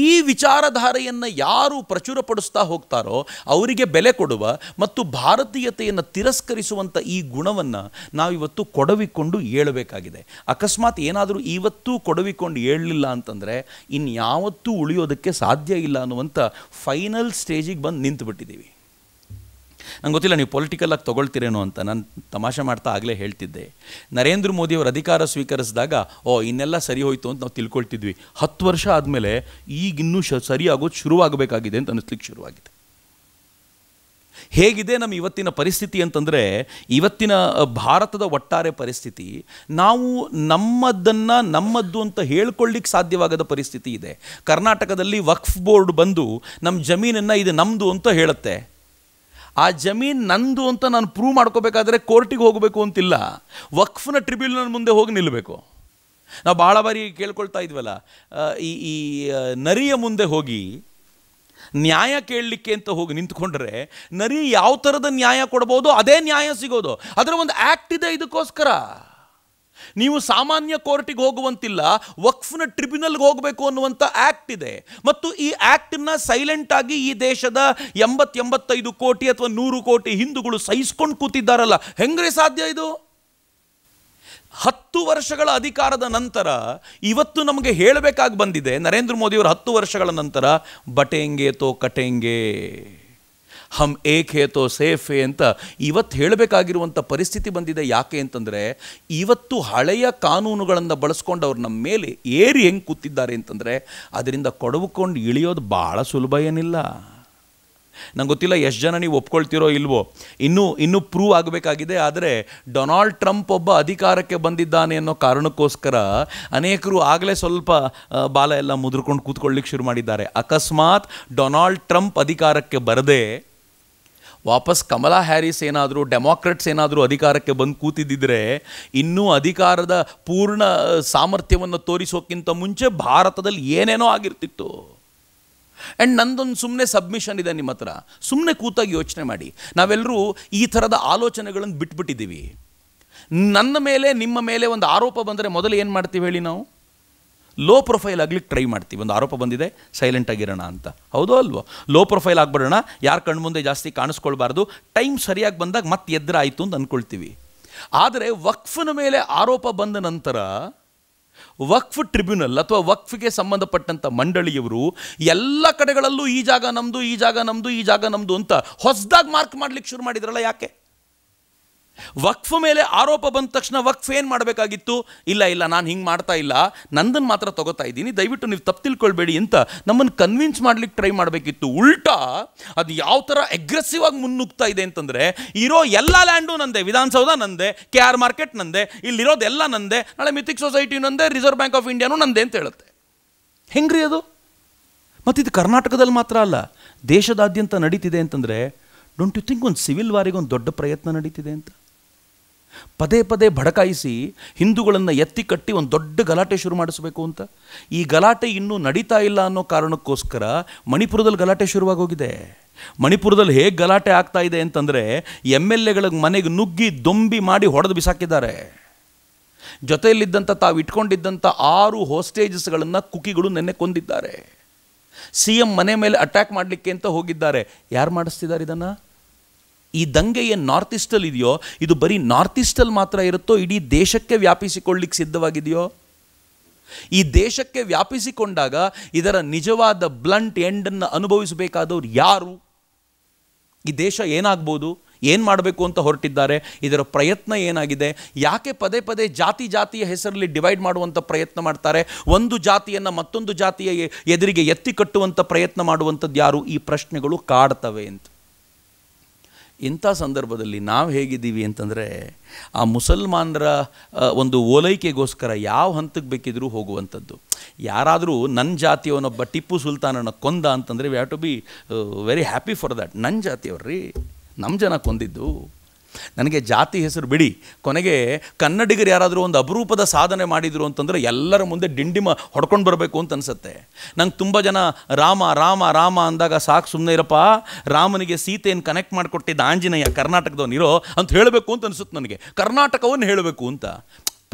ಈ ವಿಚಾರಧಾರೆಯನ್ನು ಯಾರು ಪ್ರಚುರಪಡಿಸ್ತಾ ಹೋಗ್ತಾರೋ ಅವರಿಗೆ ಬೆಲೆ ಕೊಡುವ ಮತ್ತು ಭಾರತೀಯತೆಯನ್ನು ತಿರಸ್ಕರಿಸುವಂಥ ಈ ಗುಣವನ್ನು ನಾವಿವತ್ತು ಕೊಡವಿಕೊಂಡು ಏಳಬೇಕಾಗಿದೆ ಅಕಸ್ಮಾತ್ ಏನಾದರೂ ಇವತ್ತು ಕೊಡವಿಕೊಂಡು ಹೇಳಲಿಲ್ಲ ಅಂತಂದರೆ ಇನ್ಯಾವತ್ತೂ ಉಳಿಯೋದಕ್ಕೆ ಸಾಧ್ಯ ಇಲ್ಲ ಅನ್ನುವಂಥ ಫೈನಲ್ ಸ್ಟೇಜಿಗೆ ಬಂದು ನಿಂತುಬಿಟ್ಟಿದ್ದೀವಿ ನಂಗೆ ಗೊತ್ತಿಲ್ಲ ನೀವು ಪೊಲಿಟಿಕಲ್ ಆಗಿ ತೊಗೊಳ್ತೀರೇನೋ ಅಂತ ನಾನು ತಮಾಷೆ ಮಾಡ್ತಾ ಆಗಲೇ ಹೇಳ್ತಿದ್ದೆ ನರೇಂದ್ರ ಮೋದಿಯವರು ಅಧಿಕಾರ ಸ್ವೀಕರಿಸಿದಾಗ ಓ ಇನ್ನೆಲ್ಲ ಸರಿ ಹೋಯಿತು ಅಂತ ನಾವು ತಿಳ್ಕೊಳ್ತಿದ್ವಿ ಹತ್ತು ವರ್ಷ ಆದಮೇಲೆ ಈಗಿನ್ನೂ ಶ ಸರಿಯಾಗೋದು ಶುರುವಾಗಬೇಕಾಗಿದೆ ಅಂತ ಅನ್ನಿಸ್ಲಿಕ್ಕೆ ಶುರುವಾಗಿದೆ ಹೇಗಿದೆ ನಮ್ಮ ಇವತ್ತಿನ ಪರಿಸ್ಥಿತಿ ಅಂತಂದರೆ ಇವತ್ತಿನ ಭಾರತದ ಒಟ್ಟಾರೆ ಪರಿಸ್ಥಿತಿ ನಾವು ನಮ್ಮದನ್ನು ನಮ್ಮದ್ದು ಅಂತ ಹೇಳ್ಕೊಳ್ಳಿಕ್ಕೆ ಸಾಧ್ಯವಾಗದ ಪರಿಸ್ಥಿತಿ ಇದೆ ಕರ್ನಾಟಕದಲ್ಲಿ ವಕ್ಫ್ ಬೋರ್ಡ್ ಬಂದು ನಮ್ಮ ಜಮೀನನ್ನು ಇದು ನಮ್ಮದು ಅಂತ ಹೇಳುತ್ತೆ ಆ ಜಮೀನು ನಂದು ಅಂತ ನಾನು ಪ್ರೂವ್ ಮಾಡ್ಕೋಬೇಕಾದ್ರೆ ಕೋರ್ಟಿಗೆ ಹೋಗಬೇಕು ಅಂತಿಲ್ಲ ವಕ್ಫ್ನ ಟ್ರಿಬ್ಯುನಲ್ ಮುಂದೆ ಹೋಗಿ ನಿಲ್ಲಬೇಕು ನಾವು ಭಾಳ ಬಾರಿ ಕೇಳ್ಕೊಳ್ತಾ ಇದ್ವಲ್ಲ ಈ ಈ ನರಿಯ ಮುಂದೆ ಹೋಗಿ ನ್ಯಾಯ ಕೇಳಲಿಕ್ಕೆ ಅಂತ ಹೋಗಿ ನಿಂತ್ಕೊಂಡ್ರೆ ನರಿ ಯಾವ ಥರದ ನ್ಯಾಯ ಕೊಡ್ಬೋದು ಅದೇ ನ್ಯಾಯ ಸಿಗೋದು ಅದರ ಒಂದು ಆ್ಯಕ್ಟ್ ಇದೆ ಇದಕ್ಕೋಸ್ಕರ ನೀವು ಸಾಮಾನ್ಯ ಕೋರ್ಟಿಗೆ ಹೋಗುವಂತಿಲ್ಲ ವಕ್ಫ್ನ ಟ್ರಿಬ್ಯುನಲ್ಗೆ ಹೋಗಬೇಕು ಅನ್ನುವಂಥ ಆ್ಯಕ್ಟ್ ಇದೆ ಮತ್ತು ಈ ಆ್ಯಕ್ಟನ್ನು ಸೈಲೆಂಟ್ ಆಗಿ ಈ ದೇಶದ ಎಂಬತ್ತೆಂಬತ್ತೈದು ಕೋಟಿ ಅಥವಾ ನೂರು ಕೋಟಿ ಹಿಂದೂಗಳು ಸಹಿಸ್ಕೊಂಡು ಕೂತಿದ್ದಾರಲ್ಲ ಹೆಂಗ್ರೆ ಸಾಧ್ಯ ಇದು ಹತ್ತು ವರ್ಷಗಳ ಅಧಿಕಾರದ ನಂತರ ಇವತ್ತು ನಮಗೆ ಹೇಳಬೇಕಾಗಿ ಬಂದಿದೆ ನರೇಂದ್ರ ಮೋದಿಯವರು ಹತ್ತು ವರ್ಷಗಳ ನಂತರ ಬಟೆಂಗೆ ತೋ ಕಟೆಂಗೆ ಹಮ್ ಏಕ್ ಹೇ ತೋ ಸೇಫ್ ಹೇ ಅಂತ ಇವತ್ತು ಹೇಳಬೇಕಾಗಿರುವಂಥ ಪರಿಸ್ಥಿತಿ ಬಂದಿದೆ ಯಾಕೆ ಅಂತಂದರೆ ಇವತ್ತು ಹಳೆಯ ಕಾನೂನುಗಳನ್ನು ಬಳಸ್ಕೊಂಡು ಅವ್ರು ನಮ್ಮ ಮೇಲೆ ಏರಿ ಹೆಂಗೆ ಕೂತಿದ್ದಾರೆ ಅಂತಂದರೆ ಅದರಿಂದ ಕೊಡವುಕೊಂಡು ಇಳಿಯೋದು ಭಾಳ ಸುಲಭ ಏನಿಲ್ಲ ನಂಗೆ ಗೊತ್ತಿಲ್ಲ ಎಷ್ಟು ಜನ ನೀವು ಒಪ್ಕೊಳ್ತಿರೋ ಇಲ್ವೋ ಇನ್ನೂ ಇನ್ನೂ ಪ್ರೂವ್ ಆಗಬೇಕಾಗಿದೆ ಆದರೆ ಡೊನಾಲ್ಡ್ ಟ್ರಂಪ್ ಒಬ್ಬ ಅಧಿಕಾರಕ್ಕೆ ಬಂದಿದ್ದಾನೆ ಅನ್ನೋ ಕಾರಣಕ್ಕೋಸ್ಕರ ಅನೇಕರು ಆಗಲೇ ಸ್ವಲ್ಪ ಬಾಲ ಎಲ್ಲ ಮುದ್ರಕೊಂಡು ಕೂತ್ಕೊಳ್ಳಿಕ್ಕೆ ಶುರು ಮಾಡಿದ್ದಾರೆ ಅಕಸ್ಮಾತ್ ಡೊನಾಲ್ಡ್ ಟ್ರಂಪ್ ಅಧಿಕಾರಕ್ಕೆ ಬರದೆ ವಾಪಸ್ ಕಮಲಾ ಹ್ಯಾರಿಸ್ ಏನಾದರೂ ಡೆಮಾಕ್ರೆಟ್ಸ್ ಏನಾದರೂ ಅಧಿಕಾರಕ್ಕೆ ಬಂದು ಕೂತಿದ್ದಿದ್ರೆ ಇನ್ನೂ ಅಧಿಕಾರದ ಪೂರ್ಣ ಸಾಮರ್ಥ್ಯವನ್ನು ತೋರಿಸೋಕ್ಕಿಂತ ಮುಂಚೆ ಭಾರತದಲ್ಲಿ ಏನೇನೋ ಆಗಿರ್ತಿತ್ತು ಆ್ಯಂಡ್ ನಂದೊಂದು ಸುಮ್ಮನೆ ಸಬ್ಮಿಷನ್ ಇದೆ ನಿಮ್ಮ ಹತ್ರ ಸುಮ್ಮನೆ ಕೂತಾಗಿ ಯೋಚನೆ ಮಾಡಿ ನಾವೆಲ್ಲರೂ ಈ ಥರದ ಆಲೋಚನೆಗಳನ್ನು ಬಿಟ್ಬಿಟ್ಟಿದ್ದೀವಿ ನನ್ನ ಮೇಲೆ ನಿಮ್ಮ ಮೇಲೆ ಒಂದು ಆರೋಪ ಬಂದರೆ ಮೊದಲು ಏನು ಮಾಡ್ತೀವಿ ಹೇಳಿ ನಾವು ಲೋ ಪ್ರೊಫೈಲ್ ಆಗ್ಲಿಕ್ಕೆ ಟ್ರೈ ಮಾಡ್ತೀವಿ ಒಂದು ಆರೋಪ ಬಂದಿದೆ ಸೈಲೆಂಟ್ ಆಗಿರೋಣ ಅಂತ ಹೌದೋ ಅಲ್ವೋ ಲೋ ಪ್ರೊಫೈಲ್ ಆಗ್ಬಿಡೋಣ ಯಾರ ಮುಂದೆ ಜಾಸ್ತಿ ಕಾಣಿಸ್ಕೊಳ್ಬಾರ್ದು ಟೈಮ್ ಸರಿಯಾಗಿ ಬಂದಾಗ ಮತ್ತೆ ಆಯಿತು ಅಂತ ಅಂದ್ಕೊಳ್ತೀವಿ ಆದರೆ ವಕ್ಫನ ಮೇಲೆ ಆರೋಪ ಬಂದ ನಂತರ ವಕ್ಫ್ ಟ್ರಿಬ್ಯುನಲ್ ಅಥವಾ ವಕ್ಫ್ಗೆ ಸಂಬಂಧಪಟ್ಟಂಥ ಮಂಡಳಿಯವರು ಎಲ್ಲ ಕಡೆಗಳಲ್ಲೂ ಈ ಜಾಗ ನಮ್ಮದು ಈ ಜಾಗ ನಮ್ಮದು ಈ ಜಾಗ ನಮ್ಮದು ಅಂತ ಹೊಸದಾಗಿ ಮಾರ್ಕ್ ಮಾಡಲಿಕ್ಕೆ ಶುರು ಮಾಡಿದ್ರಲ್ಲ ಯಾಕೆ ವಕ್ಫ್ ಮೇಲೆ ಆರೋಪ ಬಂದ ತಕ್ಷಣ ವಕ್ಫ್ ಏನು ಮಾಡಬೇಕಾಗಿತ್ತು ಇಲ್ಲ ಇಲ್ಲ ನಾನು ಹಿಂಗೆ ಮಾಡ್ತಾ ಇಲ್ಲ ನಂದನ್ನು ಮಾತ್ರ ತಗೋತಾ ಇದ್ದೀನಿ ದಯವಿಟ್ಟು ನೀವು ತಪ್ಪು ತಿಳ್ಕೊಳ್ಬೇಡಿ ಅಂತ ನಮ್ಮನ್ನು ಕನ್ವಿನ್ಸ್ ಮಾಡ್ಲಿಕ್ಕೆ ಟ್ರೈ ಮಾಡಬೇಕಿತ್ತು ಉಲ್ಟಾ ಅದು ಯಾವ ಥರ ಎಗ್ರೆಸಿವ್ ಆಗಿ ಮುನ್ನುಗ್ತಾ ಇದೆ ಅಂತಂದರೆ ಇರೋ ಎಲ್ಲ ಲ್ಯಾಂಡು ನಂದೆ ವಿಧಾನಸೌಧ ನಂದೆ ಕೆ ಆರ್ ಮಾರ್ಕೆಟ್ ನಂದೆ ಇಲ್ಲಿರೋದೆಲ್ಲ ನಂದೆ ನಾಳೆ ಮಿಥಿಕ್ ಸೊಸೈಟಿ ನಂದೆ ರಿಸರ್ವ್ ಬ್ಯಾಂಕ್ ಆಫ್ ಇಂಡಿಯಾನು ನಂದೆ ಅಂತ ಹೇಳುತ್ತೆ ಹೆಂಗ್ರಿ ಅದು ಮತ್ತು ಇದು ಕರ್ನಾಟಕದಲ್ಲಿ ಮಾತ್ರ ಅಲ್ಲ ದೇಶದಾದ್ಯಂತ ನಡೀತಿದೆ ಅಂತಂದರೆ ಡೋಂಟ್ ಯು ಥಿಂಕ್ ಒಂದು ಸಿವಿಲ್ ವಾರಿಗೆ ಒಂದು ದೊಡ್ಡ ಪ್ರಯತ್ನ ನಡೀತಿದೆ ಅಂತ ಪದೇ ಪದೇ ಭಡಕಾಯಿಸಿ ಹಿಂದೂಗಳನ್ನು ಎತ್ತಿ ಕಟ್ಟಿ ಒಂದು ದೊಡ್ಡ ಗಲಾಟೆ ಶುರು ಮಾಡಿಸಬೇಕು ಅಂತ ಈ ಗಲಾಟೆ ಇನ್ನೂ ನಡೀತಾ ಇಲ್ಲ ಅನ್ನೋ ಕಾರಣಕ್ಕೋಸ್ಕರ ಮಣಿಪುರದಲ್ಲಿ ಗಲಾಟೆ ಶುರುವಾಗೋಗಿದೆ ಮಣಿಪುರದಲ್ಲಿ ಹೇಗೆ ಗಲಾಟೆ ಆಗ್ತಾ ಇದೆ ಅಂತಂದರೆ ಎಮ್ ಎಲ್ ಎಗಳಿಗೆ ಮನೆಗೆ ನುಗ್ಗಿ ದೊಂಬಿ ಮಾಡಿ ಹೊಡೆದು ಬಿಸಾಕಿದ್ದಾರೆ ಜೊತೆಯಲ್ಲಿದ್ದಂಥ ತಾವು ಇಟ್ಕೊಂಡಿದ್ದಂಥ ಆರು ಹೋಸ್ಟೇಜಸ್ಗಳನ್ನು ಕುಕಿಗಳು ನೆನ್ನೆ ಕೊಂದಿದ್ದಾರೆ ಸಿ ಎಂ ಮನೆ ಮೇಲೆ ಅಟ್ಯಾಕ್ ಮಾಡಲಿಕ್ಕೆ ಅಂತ ಹೋಗಿದ್ದಾರೆ ಯಾರು ಮಾಡಿಸ್ತಿದ್ದಾರೆ ಇದನ್ನು ಈ ದಂಗೆ ಏನು ನಾರ್ತ್ ಈಸ್ಟಲ್ಲಿ ಇದೆಯೋ ಇದು ಬರೀ ನಾರ್ತ್ ಈಸ್ಟಲ್ಲಿ ಮಾತ್ರ ಇರುತ್ತೋ ಇಡೀ ದೇಶಕ್ಕೆ ವ್ಯಾಪಿಸಿಕೊಳ್ಳಿಕ್ಕೆ ಸಿದ್ಧವಾಗಿದೆಯೋ ಈ ದೇಶಕ್ಕೆ ವ್ಯಾಪಿಸಿಕೊಂಡಾಗ ಇದರ ನಿಜವಾದ ಬ್ಲಂಟ್ ಎಂಡನ್ನು ಅನುಭವಿಸಬೇಕಾದವ್ರು ಯಾರು ಈ ದೇಶ ಏನಾಗ್ಬೋದು ಏನು ಮಾಡಬೇಕು ಅಂತ ಹೊರಟಿದ್ದಾರೆ ಇದರ ಪ್ರಯತ್ನ ಏನಾಗಿದೆ ಯಾಕೆ ಪದೇ ಪದೇ ಜಾತಿ ಜಾತಿಯ ಹೆಸರಲ್ಲಿ ಡಿವೈಡ್ ಮಾಡುವಂಥ ಪ್ರಯತ್ನ ಮಾಡ್ತಾರೆ ಒಂದು ಜಾತಿಯನ್ನು ಮತ್ತೊಂದು ಜಾತಿಯ ಎದುರಿಗೆ ಎತ್ತಿ ಕಟ್ಟುವಂಥ ಪ್ರಯತ್ನ ಮಾಡುವಂಥದ್ದು ಯಾರು ಈ ಪ್ರಶ್ನೆಗಳು ಕಾಡ್ತವೆ ಅಂತ ಇಂಥ ಸಂದರ್ಭದಲ್ಲಿ ನಾವು ಹೇಗಿದ್ದೀವಿ ಅಂತಂದರೆ ಆ ಮುಸಲ್ಮಾನರ ಒಂದು ಓಲೈಕೆಗೋಸ್ಕರ ಯಾವ ಹಂತಕ್ಕೆ ಬೇಕಿದ್ರೂ ಹೋಗುವಂಥದ್ದು ಯಾರಾದರೂ ನನ್ನ ಜಾತಿಯವನೊಬ್ಬ ಟಿಪ್ಪು ಸುಲ್ತಾನನ ಕೊಂದ ಅಂತಂದರೆ we have to be very happy for that ನನ್ನ ಜಾತಿಯವ್ರಿ ನಮ್ಮ ಜನ ಕೊಂದಿದ್ದು ನನಗೆ ಜಾತಿ ಹೆಸರು ಬಿಡಿ ಕೊನೆಗೆ ಕನ್ನಡಿಗರು ಯಾರಾದರೂ ಒಂದು ಅಪರೂಪದ ಸಾಧನೆ ಮಾಡಿದರು ಅಂತಂದರೆ ಎಲ್ಲರ ಮುಂದೆ ಡಿಂಡಿಮ ಹೊಡ್ಕೊಂಡು ಬರಬೇಕು ಅಂತ ಅನಿಸುತ್ತೆ ನಂಗೆ ತುಂಬ ಜನ ರಾಮ ರಾಮ ರಾಮ ಅಂದಾಗ ಸಾಕು ಸುಮ್ಮನೆ ಇರಪ್ಪ ರಾಮನಿಗೆ ಸೀತೆಯನ್ನು ಕನೆಕ್ಟ್ ಮಾಡಿಕೊಟ್ಟಿದ್ದ ಆಂಜನೇಯ ಕರ್ನಾಟಕದವನು ಇರೋ ಅಂತ ಹೇಳಬೇಕು ಅಂತ ಅನಿಸುತ್ತೆ ನನಗೆ ಕರ್ನಾಟಕವನ್ನು ಹೇಳಬೇಕು ಅಂತ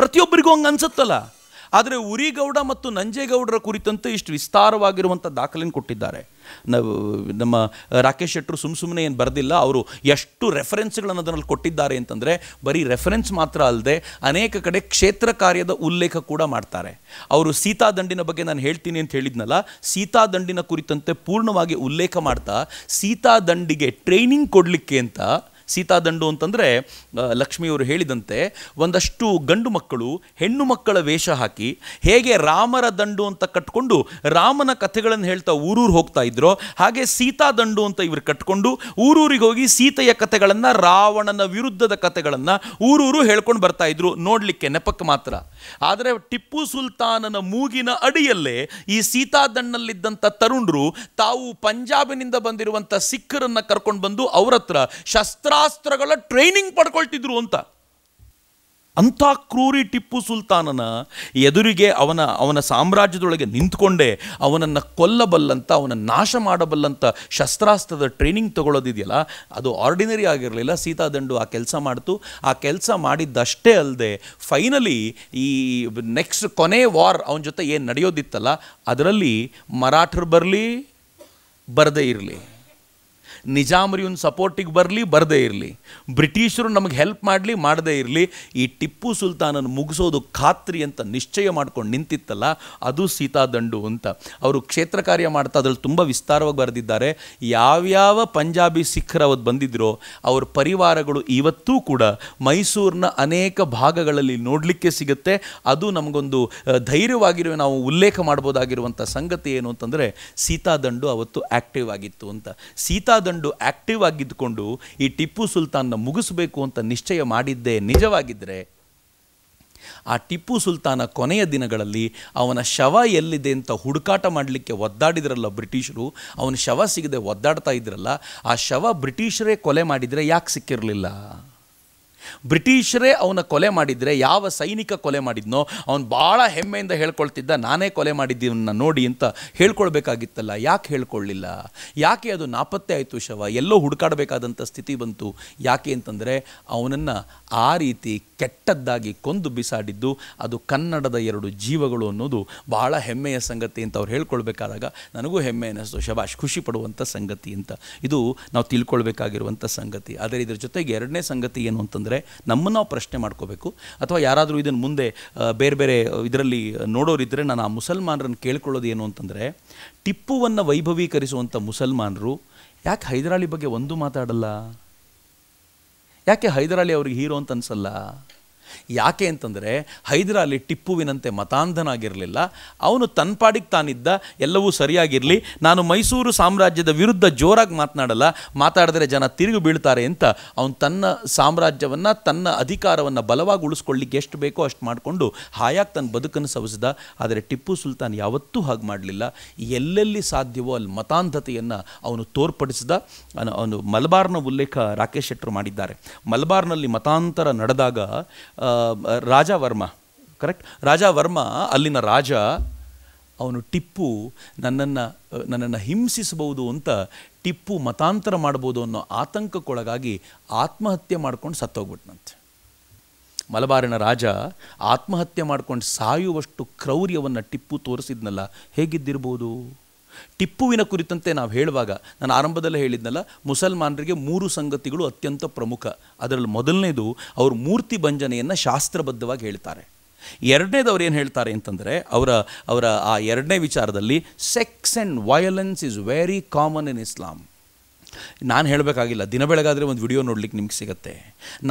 ಪ್ರತಿಯೊಬ್ಬರಿಗೂ ಹಂಗೆ ಅನಿಸುತ್ತಲ್ಲ ಆದರೆ ಉರಿಗೌಡ ಮತ್ತು ನಂಜೇಗೌಡರ ಕುರಿತಂತೆ ಇಷ್ಟು ವಿಸ್ತಾರವಾಗಿರುವಂಥ ದಾಖಲೆಯನ್ನು ಕೊಟ್ಟಿದ್ದಾರೆ ನಮ್ಮ ರಾಕೇಶ್ ಶೆಟ್ಟರು ಸುಮ್ಮ ಸುಮ್ಮನೆ ಏನು ಬರೆದಿಲ್ಲ ಅವರು ಎಷ್ಟು ರೆಫರೆನ್ಸ್ಗಳನ್ನು ಅದರಲ್ಲಿ ಕೊಟ್ಟಿದ್ದಾರೆ ಅಂತಂದರೆ ಬರೀ ರೆಫರೆನ್ಸ್ ಮಾತ್ರ ಅಲ್ಲದೆ ಅನೇಕ ಕಡೆ ಕ್ಷೇತ್ರ ಕಾರ್ಯದ ಉಲ್ಲೇಖ ಕೂಡ ಮಾಡ್ತಾರೆ ಅವರು ಸೀತಾ ದಂಡಿನ ಬಗ್ಗೆ ನಾನು ಹೇಳ್ತೀನಿ ಅಂತ ಹೇಳಿದ್ನಲ್ಲ ಸೀತಾ ದಂಡಿನ ಕುರಿತಂತೆ ಪೂರ್ಣವಾಗಿ ಉಲ್ಲೇಖ ಮಾಡ್ತಾ ಸೀತಾ ದಂಡಿಗೆ ಟ್ರೈನಿಂಗ್ ಕೊಡಲಿಕ್ಕೆ ಅಂತ ಸೀತಾದಂಡು ಅಂತಂದರೆ ಲಕ್ಷ್ಮಿಯವರು ಹೇಳಿದಂತೆ ಒಂದಷ್ಟು ಗಂಡು ಮಕ್ಕಳು ಹೆಣ್ಣು ಮಕ್ಕಳ ವೇಷ ಹಾಕಿ ಹೇಗೆ ರಾಮರ ದಂಡು ಅಂತ ಕಟ್ಕೊಂಡು ರಾಮನ ಕಥೆಗಳನ್ನು ಹೇಳ್ತಾ ಊರೂರು ಹೋಗ್ತಾ ಇದ್ರು ಹಾಗೆ ಸೀತಾ ದಂಡು ಅಂತ ಇವರು ಕಟ್ಕೊಂಡು ಊರೂರಿಗೆ ಹೋಗಿ ಸೀತೆಯ ಕಥೆಗಳನ್ನು ರಾವಣನ ವಿರುದ್ಧದ ಕಥೆಗಳನ್ನು ಊರೂರು ಹೇಳ್ಕೊಂಡು ಬರ್ತಾ ಇದ್ರು ನೋಡಲಿಕ್ಕೆ ನೆಪಕ್ಕೆ ಮಾತ್ರ ಆದರೆ ಟಿಪ್ಪು ಸುಲ್ತಾನನ ಮೂಗಿನ ಅಡಿಯಲ್ಲೇ ಈ ಸೀತಾದಂಡಲ್ಲಿದ್ದಂಥ ತರುಣರು ತಾವು ಪಂಜಾಬಿನಿಂದ ಬಂದಿರುವಂಥ ಸಿಖ್ಖರನ್ನು ಕರ್ಕೊಂಡು ಬಂದು ಅವರತ್ರ ಶಸ್ತ್ರ ಶಸ್ತ್ರಾಸ್ತ್ರಗಳ ಟ್ರೈನಿಂಗ್ ಪಡ್ಕೊಳ್ತಿದ್ರು ಅಂತ ಅಂಥ ಕ್ರೂರಿ ಟಿಪ್ಪು ಸುಲ್ತಾನನ ಎದುರಿಗೆ ಅವನ ಅವನ ಸಾಮ್ರಾಜ್ಯದೊಳಗೆ ನಿಂತ್ಕೊಂಡೆ ಅವನನ್ನು ಕೊಲ್ಲಬಲ್ಲಂಥ ಅವನ ನಾಶ ಮಾಡಬಲ್ಲಂಥ ಶಸ್ತ್ರಾಸ್ತ್ರದ ಟ್ರೈನಿಂಗ್ ತಗೊಳ್ಳೋದಿದೆಯಲ್ಲ ಅದು ಆರ್ಡಿನರಿ ಆಗಿರಲಿಲ್ಲ ಸೀತಾದಂಡು ಆ ಕೆಲಸ ಮಾಡ್ತು ಆ ಕೆಲಸ ಮಾಡಿದ್ದಷ್ಟೇ ಅಲ್ಲದೆ ಫೈನಲಿ ಈ ನೆಕ್ಸ್ಟ್ ಕೊನೆ ವಾರ್ ಅವನ ಜೊತೆ ಏನು ನಡೆಯೋದಿತ್ತಲ್ಲ ಅದರಲ್ಲಿ ಮರಾಠರು ಬರಲಿ ಬರದೇ ಇರಲಿ ನಿಜಾಮರು ಸಪೋರ್ಟಿಗೆ ಬರಲಿ ಬರದೇ ಇರಲಿ ಬ್ರಿಟಿಷರು ನಮಗೆ ಹೆಲ್ಪ್ ಮಾಡಲಿ ಮಾಡದೇ ಇರಲಿ ಈ ಟಿಪ್ಪು ಸುಲ್ತಾನನ್ನು ಮುಗಿಸೋದು ಖಾತ್ರಿ ಅಂತ ನಿಶ್ಚಯ ಮಾಡ್ಕೊಂಡು ನಿಂತಿತ್ತಲ್ಲ ಅದು ಸೀತಾದಂಡು ಅಂತ ಅವರು ಕ್ಷೇತ್ರ ಕಾರ್ಯ ಮಾಡ್ತಾ ಅದ್ರಲ್ಲಿ ತುಂಬ ವಿಸ್ತಾರವಾಗಿ ಬರೆದಿದ್ದಾರೆ ಯಾವ್ಯಾವ ಪಂಜಾಬಿ ಸಿಖ್ರ ಅವತ್ತು ಬಂದಿದ್ರೋ ಅವ್ರ ಪರಿವಾರಗಳು ಇವತ್ತೂ ಕೂಡ ಮೈಸೂರಿನ ಅನೇಕ ಭಾಗಗಳಲ್ಲಿ ನೋಡಲಿಕ್ಕೆ ಸಿಗುತ್ತೆ ಅದು ನಮಗೊಂದು ಧೈರ್ಯವಾಗಿರುವ ನಾವು ಉಲ್ಲೇಖ ಮಾಡ್ಬೋದಾಗಿರುವಂಥ ಸಂಗತಿ ಏನು ಅಂತಂದರೆ ಸೀತಾದಂಡು ಅವತ್ತು ಆ್ಯಕ್ಟಿವ್ ಆಗಿತ್ತು ಅಂತ ಸೀತಾದಂಡು ಕಂಡು ಆ್ಯಕ್ಟಿವ್ ಆಗಿದ್ದುಕೊಂಡು ಈ ಟಿಪ್ಪು ಸುಲ್ತಾನ್ನ ಮುಗಿಸಬೇಕು ಅಂತ ನಿಶ್ಚಯ ಮಾಡಿದ್ದೇ ನಿಜವಾಗಿದ್ದರೆ ಆ ಟಿಪ್ಪು ಸುಲ್ತಾನ ಕೊನೆಯ ದಿನಗಳಲ್ಲಿ ಅವನ ಶವ ಎಲ್ಲಿದೆ ಅಂತ ಹುಡುಕಾಟ ಮಾಡಲಿಕ್ಕೆ ಒದ್ದಾಡಿದ್ರಲ್ಲ ಬ್ರಿಟಿಷರು ಅವನ ಶವ ಸಿಗದೆ ಒದ್ದಾಡ್ತಾ ಇದ್ರಲ್ಲ ಆ ಶವ ಬ್ರಿಟಿಷರೇ ಕೊಲೆ ಮಾಡಿದರೆ ಯಾಕೆ ಸಿಕ್ಕಿರಲಿಲ್ಲ ಬ್ರಿಟಿಷರೇ ಅವನ ಕೊಲೆ ಮಾಡಿದರೆ ಯಾವ ಸೈನಿಕ ಕೊಲೆ ಮಾಡಿದ್ನೋ ಅವನು ಭಾಳ ಹೆಮ್ಮೆಯಿಂದ ಹೇಳ್ಕೊಳ್ತಿದ್ದ ನಾನೇ ಕೊಲೆ ಮಾಡಿದ್ದೀವನ್ನ ನೋಡಿ ಅಂತ ಹೇಳ್ಕೊಳ್ಬೇಕಾಗಿತ್ತಲ್ಲ ಯಾಕೆ ಹೇಳ್ಕೊಳ್ಳಿಲ್ಲ ಯಾಕೆ ಅದು ನಾಪತ್ತೆ ಆಯಿತು ಶವ ಎಲ್ಲೋ ಹುಡುಕಾಡಬೇಕಾದಂಥ ಸ್ಥಿತಿ ಬಂತು ಯಾಕೆ ಅಂತಂದರೆ ಅವನನ್ನು ಆ ರೀತಿ ಕೆಟ್ಟದ್ದಾಗಿ ಕೊಂದು ಬಿಸಾಡಿದ್ದು ಅದು ಕನ್ನಡದ ಎರಡು ಜೀವಗಳು ಅನ್ನೋದು ಬಹಳ ಹೆಮ್ಮೆಯ ಸಂಗತಿ ಅಂತ ಅವ್ರು ಹೇಳ್ಕೊಳ್ಬೇಕಾದಾಗ ನನಗೂ ಹೆಮ್ಮೆ ಅನ್ನಿಸ್ತು ಶಬಾಷ್ ಖುಷಿ ಪಡುವಂಥ ಸಂಗತಿ ಅಂತ ಇದು ನಾವು ತಿಳ್ಕೊಳ್ಬೇಕಾಗಿರುವಂಥ ಸಂಗತಿ ಆದರೆ ಇದರ ಜೊತೆಗೆ ಎರಡನೇ ಸಂಗತಿ ಏನು ಅಂತಂದರೆ ಅಂದರೆ ನಮ್ಮನ್ನು ನಾವು ಪ್ರಶ್ನೆ ಮಾಡ್ಕೋಬೇಕು ಅಥವಾ ಯಾರಾದರೂ ಇದನ್ನು ಮುಂದೆ ಬೇರೆ ಬೇರೆ ಇದರಲ್ಲಿ ನೋಡೋರಿದ್ದರೆ ನಾನು ಆ ಮುಸಲ್ಮಾನರನ್ನು ಕೇಳ್ಕೊಳ್ಳೋದು ಏನು ಅಂತಂದರೆ ಟಿಪ್ಪುವನ್ನು ವೈಭವೀಕರಿಸುವಂಥ ಮುಸಲ್ಮಾನರು ಯಾಕೆ ಹೈದರಾಲಿ ಬಗ್ಗೆ ಒಂದು ಮಾತಾಡಲ್ಲ ಯಾಕೆ ಹೈದರಾಲಿ ಅವ್ರಿಗೆ ಹೀರೋ ಅಂತ ಅನ್ಸಲ್ಲ ಯಾಕೆ ಅಂತಂದರೆ ಹೈದರಾಲಿ ಟಿಪ್ಪುವಿನಂತೆ ಮತಾಂಧನಾಗಿರಲಿಲ್ಲ ಅವನು ತನ್ಪಾಡಿಗೆ ತಾನಿದ್ದ ಎಲ್ಲವೂ ಸರಿಯಾಗಿರಲಿ ನಾನು ಮೈಸೂರು ಸಾಮ್ರಾಜ್ಯದ ವಿರುದ್ಧ ಜೋರಾಗಿ ಮಾತನಾಡಲ್ಲ ಮಾತಾಡಿದರೆ ಜನ ತಿರುಗಿ ಬೀಳ್ತಾರೆ ಅಂತ ಅವನು ತನ್ನ ಸಾಮ್ರಾಜ್ಯವನ್ನು ತನ್ನ ಅಧಿಕಾರವನ್ನು ಬಲವಾಗಿ ಉಳಿಸ್ಕೊಳ್ಳಿಕ್ಕೆ ಎಷ್ಟು ಬೇಕೋ ಅಷ್ಟು ಮಾಡಿಕೊಂಡು ಹಾಯಾಗಿ ತನ್ನ ಬದುಕನ್ನು ಸವಿಸಿದ ಆದರೆ ಟಿಪ್ಪು ಸುಲ್ತಾನ್ ಯಾವತ್ತೂ ಹಾಗೆ ಮಾಡಲಿಲ್ಲ ಎಲ್ಲೆಲ್ಲಿ ಸಾಧ್ಯವೋ ಅಲ್ಲಿ ಮತಾಂಧತೆಯನ್ನು ಅವನು ತೋರ್ಪಡಿಸಿದ ಅವನು ಮಲಬಾರ್ನ ಉಲ್ಲೇಖ ರಾಕೇಶ್ ಶೆಟ್ಟರು ಮಾಡಿದ್ದಾರೆ ಮಲಬಾರ್ನಲ್ಲಿ ಮತಾಂತರ ನಡೆದಾಗ ರಾಜ ವರ್ಮ ಕರೆಕ್ಟ್ ರಾಜ ವರ್ಮ ಅಲ್ಲಿನ ರಾಜ ಅವನು ಟಿಪ್ಪು ನನ್ನನ್ನು ನನ್ನನ್ನು ಹಿಂಸಿಸಬಹುದು ಅಂತ ಟಿಪ್ಪು ಮತಾಂತರ ಮಾಡ್ಬೋದು ಅನ್ನೋ ಆತಂಕಕ್ಕೊಳಗಾಗಿ ಆತ್ಮಹತ್ಯೆ ಮಾಡ್ಕೊಂಡು ಸತ್ತೋಗ್ಬಿಟ್ನಂತೆ ಮಲಬಾರಿನ ರಾಜ ಆತ್ಮಹತ್ಯೆ ಮಾಡ್ಕೊಂಡು ಸಾಯುವಷ್ಟು ಕ್ರೌರ್ಯವನ್ನು ಟಿಪ್ಪು ತೋರಿಸಿದ್ನಲ್ಲ ಹೇಗಿದ್ದಿರ್ಬೋದು ಟಿಪ್ಪುವಿನ ಕುರಿತಂತೆ ನಾವು ಹೇಳುವಾಗ ನಾನು ಆರಂಭದಲ್ಲೇ ಹೇಳಿದ್ನಲ್ಲ ಮುಸಲ್ಮಾನರಿಗೆ ಮೂರು ಸಂಗತಿಗಳು ಅತ್ಯಂತ ಪ್ರಮುಖ ಅದರಲ್ಲಿ ಮೊದಲನೇದು ಅವರು ಮೂರ್ತಿ ಭಂಜನೆಯನ್ನು ಶಾಸ್ತ್ರಬದ್ಧವಾಗಿ ಹೇಳ್ತಾರೆ ಎರಡನೇದು ಅವ್ರು ಏನು ಹೇಳ್ತಾರೆ ಅಂತಂದರೆ ಅವರ ಅವರ ಆ ಎರಡನೇ ವಿಚಾರದಲ್ಲಿ sex and violence is very common in Islam ನಾನು ಹೇಳಬೇಕಾಗಿಲ್ಲ ದಿನ ಬೆಳಗಾದರೆ ಒಂದು ವಿಡಿಯೋ ನೋಡ್ಲಿಕ್ಕೆ ನಿಮಗೆ ಸಿಗತ್ತೆ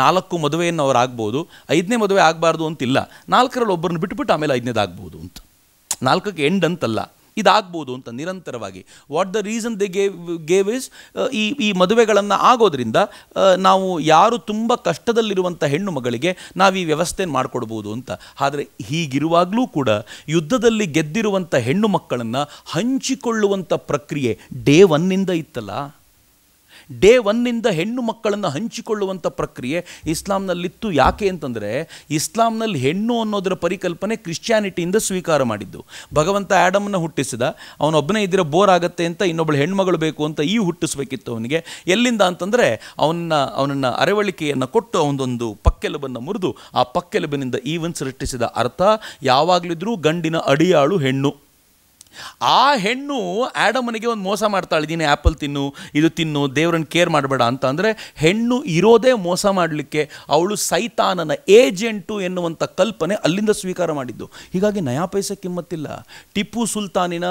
ನಾಲ್ಕು ಮದುವೆಯನ್ನು ಅವ್ರು ಆಗ್ಬೋದು ಐದನೇ ಮದುವೆ ಆಗಬಾರ್ದು ಅಂತಿಲ್ಲ ನಾಲ್ಕರಲ್ಲಿ ಒಬ್ಬರನ್ನ ಬಿಟ್ಬಿಟ್ಟು ಆಮೇಲೆ ಐದನೇದಾಗ್ಬೋದು ಅಂತ ನಾಲ್ಕಕ್ಕೆ ಎಂಡ್ ಅಂತಲ್ಲ ಇದಾಗ್ಬೋದು ಅಂತ ನಿರಂತರವಾಗಿ what the reason they gave gave is ಈ ಈ ಮದುವೆಗಳನ್ನು ಆಗೋದ್ರಿಂದ uh, ನಾವು ಯಾರು ತುಂಬ ಕಷ್ಟದಲ್ಲಿರುವಂಥ ಹೆಣ್ಣು ಮಗಳಿಗೆ ನಾವು ಈ ವ್ಯವಸ್ಥೆ ಮಾಡಿಕೊಡ್ಬೋದು ಅಂತ ಆದರೆ ಹೀಗಿರುವಾಗಲೂ ಕೂಡ ಯುದ್ಧದಲ್ಲಿ ಗೆದ್ದಿರುವಂಥ ಹೆಣ್ಣು ಮಕ್ಕಳನ್ನು ಹಂಚಿಕೊಳ್ಳುವಂಥ ಪ್ರಕ್ರಿಯೆ ಡೇ ಒನ್ನಿಂದ ಇತ್ತಲ್ಲ ಡೇ ಒನ್ನಿಂದ ಹೆಣ್ಣು ಮಕ್ಕಳನ್ನು ಹಂಚಿಕೊಳ್ಳುವಂಥ ಪ್ರಕ್ರಿಯೆ ಇಸ್ಲಾಂನಲ್ಲಿತ್ತು ಯಾಕೆ ಅಂತಂದರೆ ಇಸ್ಲಾಂನಲ್ಲಿ ಹೆಣ್ಣು ಅನ್ನೋದರ ಪರಿಕಲ್ಪನೆ ಕ್ರಿಶ್ಚಿಯಾನಿಟಿಯಿಂದ ಸ್ವೀಕಾರ ಮಾಡಿದ್ದು ಭಗವಂತ ಆ್ಯಡಮನ್ನು ಹುಟ್ಟಿಸಿದ ಅವನೊಬ್ಬನೇ ಇದ್ದರೆ ಬೋರ್ ಆಗುತ್ತೆ ಅಂತ ಇನ್ನೊಬ್ಬಳು ಹೆಣ್ಮಗಳು ಬೇಕು ಅಂತ ಈ ಹುಟ್ಟಿಸಬೇಕಿತ್ತು ಅವನಿಗೆ ಎಲ್ಲಿಂದ ಅಂತಂದರೆ ಅವನ್ನ ಅವನನ್ನು ಅರವಳಿಕೆಯನ್ನು ಕೊಟ್ಟು ಅವನೊಂದು ಪಕ್ಕೆಲುಬನ್ನು ಮುರಿದು ಆ ಪಕ್ಕೆಲುಬಿನಿಂದ ಈವನ್ ಸೃಷ್ಟಿಸಿದ ಅರ್ಥ ಯಾವಾಗಲಿದ್ರೂ ಗಂಡಿನ ಅಡಿಯಾಳು ಹೆಣ್ಣು ಆ ಹೆಣ್ಣು ಆ್ಯಡಮನಿಗೆ ಒಂದು ಮೋಸ ಮಾಡ್ತಾಳೆ ನೀನು ಆ್ಯಪಲ್ ತಿನ್ನು ಇದು ತಿನ್ನು ದೇವ್ರನ್ನ ಕೇರ್ ಮಾಡಬೇಡ ಅಂತ ಅಂದರೆ ಹೆಣ್ಣು ಇರೋದೇ ಮೋಸ ಮಾಡಲಿಕ್ಕೆ ಅವಳು ಸೈತಾನನ ಏಜೆಂಟು ಎನ್ನುವಂಥ ಕಲ್ಪನೆ ಅಲ್ಲಿಂದ ಸ್ವೀಕಾರ ಮಾಡಿದ್ದು ಹೀಗಾಗಿ ನಯಾ ಪೈಸೆ ಕಿಮ್ಮತ್ತಿಲ್ಲ ಟಿಪ್ಪು ಸುಲ್ತಾನಿನ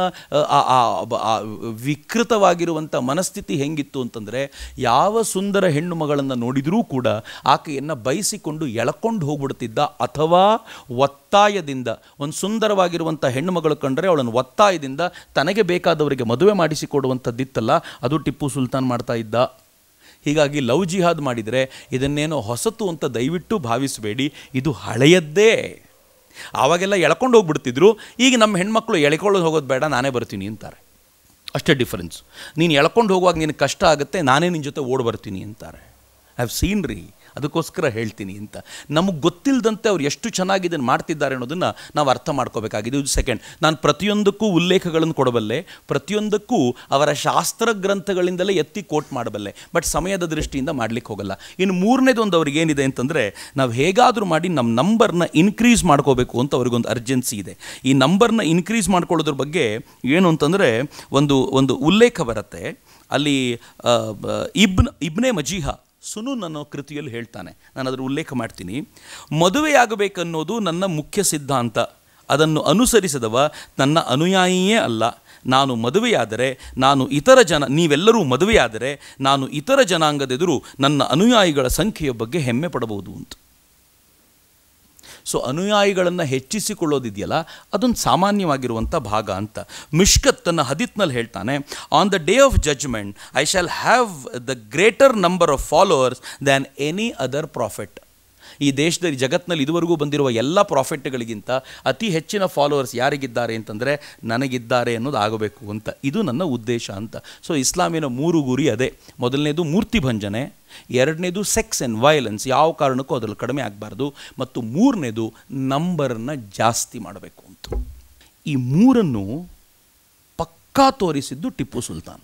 ವಿಕೃತವಾಗಿರುವಂಥ ಮನಸ್ಥಿತಿ ಹೆಂಗಿತ್ತು ಅಂತಂದರೆ ಯಾವ ಸುಂದರ ಹೆಣ್ಣು ಮಗಳನ್ನು ನೋಡಿದರೂ ಕೂಡ ಆಕೆಯನ್ನು ಬಯಸಿಕೊಂಡು ಎಳಕೊಂಡು ಹೋಗ್ಬಿಡ್ತಿದ್ದ ಅಥವಾ ಒತ್ತಾಯದಿಂದ ಒಂದು ಸುಂದರವಾಗಿರುವಂಥ ಹೆಣ್ಣು ಮಗಳು ಕಂಡರೆ ಅವಳನ್ನು ಒತ್ತಾಯ ಇದಿಂದ ತನಗೆ ಬೇಕಾದವರಿಗೆ ಮದುವೆ ಮಾಡಿಸಿಕೊಡುವಂಥದ್ದಿತ್ತಲ್ಲ ಅದು ಟಿಪ್ಪು ಸುಲ್ತಾನ್ ಮಾಡ್ತಾ ಇದ್ದ ಹೀಗಾಗಿ ಲವ್ ಜಿಹಾದ್ ಮಾಡಿದರೆ ಇದನ್ನೇನೋ ಹೊಸತು ಅಂತ ದಯವಿಟ್ಟು ಭಾವಿಸಬೇಡಿ ಇದು ಹಳೆಯದ್ದೇ ಆವಾಗೆಲ್ಲ ಎಳ್ಕೊಂಡು ಹೋಗ್ಬಿಡ್ತಿದ್ರು ಈಗ ನಮ್ಮ ಹೆಣ್ಮಕ್ಳು ಎಳ್ಕೊಳ್ಳೋದು ಹೋಗೋದು ಬೇಡ ನಾನೇ ಬರ್ತೀನಿ ಅಂತಾರೆ ಅಷ್ಟೇ ಡಿಫರೆನ್ಸ್ ನೀನು ಎಳ್ಕೊಂಡು ಹೋಗುವಾಗ ನಿನಗೆ ಕಷ್ಟ ಆಗುತ್ತೆ ನಾನೇ ನಿನ್ನ ಜೊತೆ ಓಡ್ ಬರ್ತೀನಿ ಅಂತಾರೆ ಐ ಹ್ಯಾವ್ ಸೀನ್ ರೀ ಅದಕ್ಕೋಸ್ಕರ ಹೇಳ್ತೀನಿ ಅಂತ ನಮಗೆ ಗೊತ್ತಿಲ್ಲದಂತೆ ಅವ್ರು ಎಷ್ಟು ಚೆನ್ನಾಗಿ ಇದನ್ನು ಮಾಡ್ತಿದ್ದಾರೆ ಅನ್ನೋದನ್ನು ನಾವು ಅರ್ಥ ಮಾಡ್ಕೋಬೇಕಾಗಿದೆ ಇದು ಸೆಕೆಂಡ್ ನಾನು ಪ್ರತಿಯೊಂದಕ್ಕೂ ಉಲ್ಲೇಖಗಳನ್ನು ಕೊಡಬಲ್ಲೆ ಪ್ರತಿಯೊಂದಕ್ಕೂ ಅವರ ಶಾಸ್ತ್ರ ಗ್ರಂಥಗಳಿಂದಲೇ ಎತ್ತಿ ಕೋಟ್ ಮಾಡಬಲ್ಲೆ ಬಟ್ ಸಮಯದ ದೃಷ್ಟಿಯಿಂದ ಮಾಡಲಿಕ್ಕೆ ಹೋಗಲ್ಲ ಇನ್ನು ಮೂರನೇದೊಂದು ಅವ್ರಿಗೆ ಏನಿದೆ ಅಂತಂದರೆ ನಾವು ಹೇಗಾದರೂ ಮಾಡಿ ನಮ್ಮ ನಂಬರ್ನ ಇನ್ಕ್ರೀಸ್ ಮಾಡ್ಕೋಬೇಕು ಅಂತ ಅವ್ರಿಗೊಂದು ಅರ್ಜೆನ್ಸಿ ಇದೆ ಈ ನಂಬರ್ನ ಇನ್ಕ್ರೀಸ್ ಮಾಡ್ಕೊಳ್ಳೋದ್ರ ಬಗ್ಗೆ ಏನು ಅಂತಂದರೆ ಒಂದು ಒಂದು ಉಲ್ಲೇಖ ಬರುತ್ತೆ ಅಲ್ಲಿ ಇಬ್ನ್ ಇಬ್ನೆ ಮಜೀಹಾ ಸುನು ನನ್ನ ಕೃತಿಯಲ್ಲಿ ಹೇಳ್ತಾನೆ ನಾನು ಅದರ ಉಲ್ಲೇಖ ಮಾಡ್ತೀನಿ ಮದುವೆಯಾಗಬೇಕನ್ನೋದು ನನ್ನ ಮುಖ್ಯ ಸಿದ್ಧಾಂತ ಅದನ್ನು ಅನುಸರಿಸದವ ನನ್ನ ಅನುಯಾಯಿಯೇ ಅಲ್ಲ ನಾನು ಮದುವೆಯಾದರೆ ನಾನು ಇತರ ಜನ ನೀವೆಲ್ಲರೂ ಮದುವೆಯಾದರೆ ನಾನು ಇತರ ಜನಾಂಗದೆದುರು ನನ್ನ ಅನುಯಾಯಿಗಳ ಸಂಖ್ಯೆಯ ಬಗ್ಗೆ ಹೆಮ್ಮೆ ಪಡಬಹುದು ಅಂತ ಸೊ ಅನುಯಾಯಿಗಳನ್ನು ಹೆಚ್ಚಿಸಿಕೊಳ್ಳೋದಿದೆಯಲ್ಲ ಅದೊಂದು ಸಾಮಾನ್ಯವಾಗಿರುವಂಥ ಭಾಗ ಅಂತ ಮಿಷ್ಕತ್ ತನ್ನ ಹದಿತ್ನಲ್ಲಿ ಹೇಳ್ತಾನೆ on the day of judgment I shall have the greater number of followers than any other prophet ಈ ದೇಶದಲ್ಲಿ ಜಗತ್ತಿನಲ್ಲಿ ಇದುವರೆಗೂ ಬಂದಿರುವ ಎಲ್ಲ ಪ್ರಾಫಿಟ್ಗಳಿಗಿಂತ ಅತಿ ಹೆಚ್ಚಿನ ಫಾಲೋವರ್ಸ್ ಯಾರಿಗಿದ್ದಾರೆ ಅಂತಂದರೆ ನನಗಿದ್ದಾರೆ ಅನ್ನೋದು ಆಗಬೇಕು ಅಂತ ಇದು ನನ್ನ ಉದ್ದೇಶ ಅಂತ ಸೊ ಇಸ್ಲಾಮಿನ ಮೂರು ಗುರಿ ಅದೇ ಮೊದಲನೇದು ಮೂರ್ತಿ ಭಂಜನೆ ಎರಡನೇದು ಸೆಕ್ಸ್ ಆ್ಯಂಡ್ ವೈಲೆನ್ಸ್ ಯಾವ ಕಾರಣಕ್ಕೂ ಅದರಲ್ಲಿ ಕಡಿಮೆ ಆಗಬಾರ್ದು ಮತ್ತು ಮೂರನೇದು ನಂಬರನ್ನು ಜಾಸ್ತಿ ಮಾಡಬೇಕು ಅಂತ ಈ ಮೂರನ್ನು ಪಕ್ಕಾ ತೋರಿಸಿದ್ದು ಟಿಪ್ಪು ಸುಲ್ತಾನ್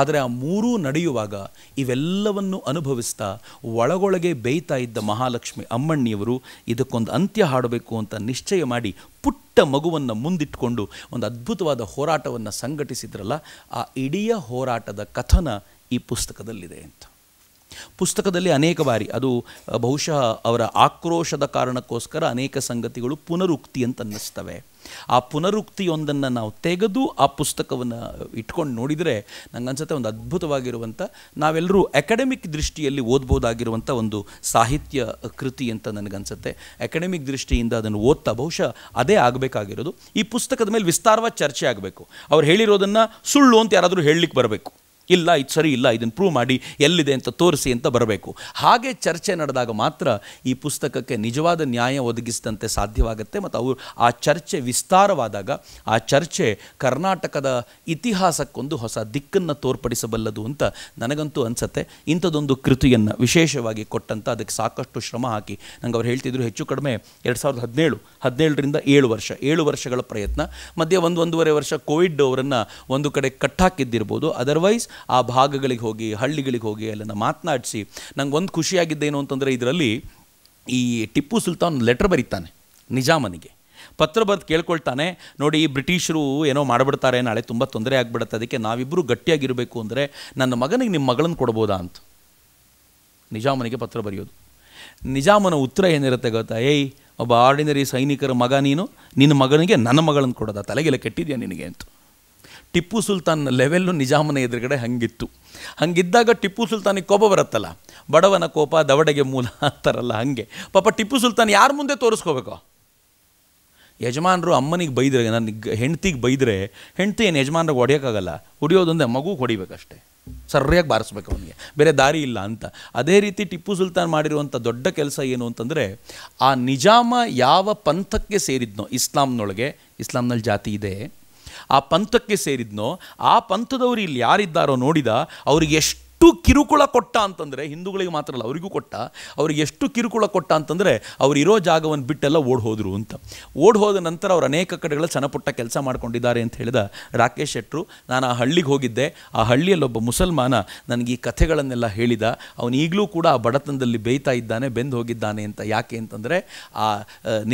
ಆದರೆ ಆ ಮೂರೂ ನಡೆಯುವಾಗ ಇವೆಲ್ಲವನ್ನು ಅನುಭವಿಸ್ತಾ ಒಳಗೊಳಗೆ ಬೇಯ್ತಾ ಇದ್ದ ಮಹಾಲಕ್ಷ್ಮಿ ಅಮ್ಮಣ್ಣಿಯವರು ಇದಕ್ಕೊಂದು ಅಂತ್ಯ ಹಾಡಬೇಕು ಅಂತ ನಿಶ್ಚಯ ಮಾಡಿ ಪುಟ್ಟ ಮಗುವನ್ನು ಮುಂದಿಟ್ಟುಕೊಂಡು ಒಂದು ಅದ್ಭುತವಾದ ಹೋರಾಟವನ್ನು ಸಂಘಟಿಸಿದ್ರಲ್ಲ ಆ ಇಡೀ ಹೋರಾಟದ ಕಥನ ಈ ಪುಸ್ತಕದಲ್ಲಿದೆ ಅಂತ ಪುಸ್ತಕದಲ್ಲಿ ಅನೇಕ ಬಾರಿ ಅದು ಬಹುಶಃ ಅವರ ಆಕ್ರೋಶದ ಕಾರಣಕ್ಕೋಸ್ಕರ ಅನೇಕ ಸಂಗತಿಗಳು ಪುನರುಕ್ತಿ ಅಂತ ಅನ್ನಿಸ್ತವೆ ಆ ಪುನರುಕ್ತಿಯೊಂದನ್ನು ನಾವು ತೆಗೆದು ಆ ಪುಸ್ತಕವನ್ನು ಇಟ್ಕೊಂಡು ನೋಡಿದರೆ ನನಗನ್ಸುತ್ತೆ ಒಂದು ಅದ್ಭುತವಾಗಿರುವಂಥ ನಾವೆಲ್ಲರೂ ಅಕಾಡೆಮಿಕ್ ದೃಷ್ಟಿಯಲ್ಲಿ ಓದ್ಬೋದಾಗಿರುವಂಥ ಒಂದು ಸಾಹಿತ್ಯ ಕೃತಿ ಅಂತ ನನಗನ್ಸುತ್ತೆ ಅಕಾಡೆಮಿಕ್ ದೃಷ್ಟಿಯಿಂದ ಅದನ್ನು ಓದ್ತಾ ಬಹುಶಃ ಅದೇ ಆಗಬೇಕಾಗಿರೋದು ಈ ಪುಸ್ತಕದ ಮೇಲೆ ವಿಸ್ತಾರವಾಗಿ ಚರ್ಚೆ ಆಗಬೇಕು ಅವ್ರು ಹೇಳಿರೋದನ್ನು ಸುಳ್ಳು ಅಂತ ಯಾರಾದರೂ ಹೇಳಲಿಕ್ಕೆ ಬರಬೇಕು ಇಲ್ಲ ಇದು ಸರಿ ಇಲ್ಲ ಇದನ್ನು ಪ್ರೂವ್ ಮಾಡಿ ಎಲ್ಲಿದೆ ಅಂತ ತೋರಿಸಿ ಅಂತ ಬರಬೇಕು ಹಾಗೆ ಚರ್ಚೆ ನಡೆದಾಗ ಮಾತ್ರ ಈ ಪುಸ್ತಕಕ್ಕೆ ನಿಜವಾದ ನ್ಯಾಯ ಒದಗಿಸಿದಂತೆ ಸಾಧ್ಯವಾಗುತ್ತೆ ಮತ್ತು ಅವರು ಆ ಚರ್ಚೆ ವಿಸ್ತಾರವಾದಾಗ ಆ ಚರ್ಚೆ ಕರ್ನಾಟಕದ ಇತಿಹಾಸಕ್ಕೊಂದು ಹೊಸ ದಿಕ್ಕನ್ನು ತೋರ್ಪಡಿಸಬಲ್ಲದು ಅಂತ ನನಗಂತೂ ಅನಿಸುತ್ತೆ ಇಂಥದ್ದೊಂದು ಕೃತಿಯನ್ನು ವಿಶೇಷವಾಗಿ ಕೊಟ್ಟಂತ ಅದಕ್ಕೆ ಸಾಕಷ್ಟು ಶ್ರಮ ಹಾಕಿ ನಂಗೆ ಅವ್ರು ಹೇಳ್ತಿದ್ರು ಹೆಚ್ಚು ಕಡಿಮೆ ಎರಡು ಸಾವಿರದ ಹದಿನೇಳು ಹದಿನೇಳರಿಂದ ಏಳು ವರ್ಷ ಏಳು ವರ್ಷಗಳ ಪ್ರಯತ್ನ ಮಧ್ಯೆ ಒಂದು ಒಂದೂವರೆ ವರ್ಷ ಕೋವಿಡ್ ಅವರನ್ನು ಒಂದು ಕಡೆ ಕಟ್ಟಾಕಿದ್ದಿರ್ಬೋದು ಅದರ್ವೈಸ್ ಆ ಭಾಗಗಳಿಗೆ ಹೋಗಿ ಹಳ್ಳಿಗಳಿಗೆ ಹೋಗಿ ಅಲ್ಲನ್ನು ಮಾತನಾಡಿಸಿ ನಂಗೆ ಒಂದು ಖುಷಿಯಾಗಿದ್ದೇನು ಅಂತಂದರೆ ಇದರಲ್ಲಿ ಈ ಟಿಪ್ಪು ಸುಲ್ತಾನ್ ಲೆಟ್ರ್ ಬರೀತಾನೆ ನಿಜಾಮನಿಗೆ ಪತ್ರ ಬರೆದು ಕೇಳ್ಕೊಳ್ತಾನೆ ನೋಡಿ ಈ ಬ್ರಿಟಿಷರು ಏನೋ ಮಾಡಿಬಿಡ್ತಾರೆ ನಾಳೆ ತುಂಬ ತೊಂದರೆ ಆಗಿಬಿಡುತ್ತೆ ಅದಕ್ಕೆ ನಾವಿಬ್ಬರು ಗಟ್ಟಿಯಾಗಿರಬೇಕು ಅಂದರೆ ನನ್ನ ಮಗನಿಗೆ ನಿಮ್ಮ ಮಗಳನ್ನು ಕೊಡ್ಬೋದಾ ಅಂತ ನಿಜಾಮನಿಗೆ ಪತ್ರ ಬರೆಯೋದು ನಿಜಾಮನ ಉತ್ತರ ಏನಿರುತ್ತೆ ಗೊತ್ತಾ ಏಯ್ ಒಬ್ಬ ಆರ್ಡಿನರಿ ಸೈನಿಕರ ಮಗ ನೀನು ನಿನ್ನ ಮಗನಿಗೆ ನನ್ನ ಮಗಳನ್ನು ಕೊಡೋದಾ ತಲೆಗೆಲ್ಲ ಕೆಟ್ಟಿದೆಯಾ ನಿನಗೆ ಅಂತ ಟಿಪ್ಪು ಸುಲ್ತಾನ್ ಲೆವೆಲ್ಲು ನಿಜಾಮನ ಎದುರುಗಡೆ ಹಂಗಿತ್ತು ಹಂಗಿದ್ದಾಗ ಟಿಪ್ಪು ಸುಲ್ತಾನಿಗೆ ಕೋಪ ಬರುತ್ತಲ್ಲ ಬಡವನ ಕೋಪ ದವಡೆಗೆ ಮೂಲ ಅಂತಾರಲ್ಲ ಹಾಗೆ ಪಾಪ ಟಿಪ್ಪು ಸುಲ್ತಾನ್ ಯಾರ ಮುಂದೆ ತೋರಿಸ್ಕೋಬೇಕು ಯಜಮಾನರು ಅಮ್ಮನಿಗೆ ಬೈದರೆ ನನ್ನ ಹೆಂಡ್ತಿಗೆ ಬೈದರೆ ಹೆಂಡತಿ ಏನು ಯಜಮಾನ್ರಿಗೆ ಹೊಡೆಯೋಕ್ಕಾಗಲ್ಲ ಹೊಡಿಯೋದೊಂದೇ ಮಗು ಹೊಡಿಬೇಕಷ್ಟೆ ಸರಿಯಾಗಿ ಬಾರಿಸ್ಬೇಕು ಅವನಿಗೆ ಬೇರೆ ದಾರಿ ಇಲ್ಲ ಅಂತ ಅದೇ ರೀತಿ ಟಿಪ್ಪು ಸುಲ್ತಾನ್ ಮಾಡಿರುವಂಥ ದೊಡ್ಡ ಕೆಲಸ ಏನು ಅಂತಂದರೆ ಆ ನಿಜಾಮ ಯಾವ ಪಂಥಕ್ಕೆ ಸೇರಿದ್ನೋ ಇಸ್ಲಾಂನೊಳಗೆ ಇಸ್ಲಾಂನಲ್ಲಿ ಜಾತಿ ಇದೆ ಆ ಪಂಥಕ್ಕೆ ಸೇರಿದ್ನೋ ಆ ಪಂಥದವರು ಇಲ್ಲಿ ಯಾರಿದ್ದಾರೋ ನೋಡಿದ ಅವ್ರಿಗೆ ಎಷ್ಟು ಎಷ್ಟು ಕಿರುಕುಳ ಕೊಟ್ಟ ಅಂತಂದರೆ ಹಿಂದೂಗಳಿಗೆ ಮಾತ್ರ ಅಲ್ಲ ಅವರಿಗೂ ಕೊಟ್ಟ ಅವ್ರಿಗೆ ಎಷ್ಟು ಕಿರುಕುಳ ಕೊಟ್ಟ ಅಂತಂದರೆ ಅವರು ಇರೋ ಜಾಗವನ್ನು ಬಿಟ್ಟೆಲ್ಲ ಓಡ್ ಹೋದರು ಅಂತ ಓಡ್ ಹೋದ ನಂತರ ಅವರು ಅನೇಕ ಕಡೆಗಳಲ್ಲಿ ಸಣ್ಣಪುಟ್ಟ ಕೆಲಸ ಮಾಡ್ಕೊಂಡಿದ್ದಾರೆ ಅಂತ ಹೇಳಿದ ರಾಕೇಶ್ ಶೆಟ್ರು ನಾನು ಆ ಹಳ್ಳಿಗೆ ಹೋಗಿದ್ದೆ ಆ ಹಳ್ಳಿಯಲ್ಲೊಬ್ಬ ಮುಸಲ್ಮಾನ ನನಗೆ ಈ ಕಥೆಗಳನ್ನೆಲ್ಲ ಹೇಳಿದ ಅವನು ಈಗಲೂ ಕೂಡ ಆ ಬಡತನದಲ್ಲಿ ಬೇಯ್ತಾ ಇದ್ದಾನೆ ಬೆಂದು ಹೋಗಿದ್ದಾನೆ ಅಂತ ಯಾಕೆ ಅಂತಂದರೆ ಆ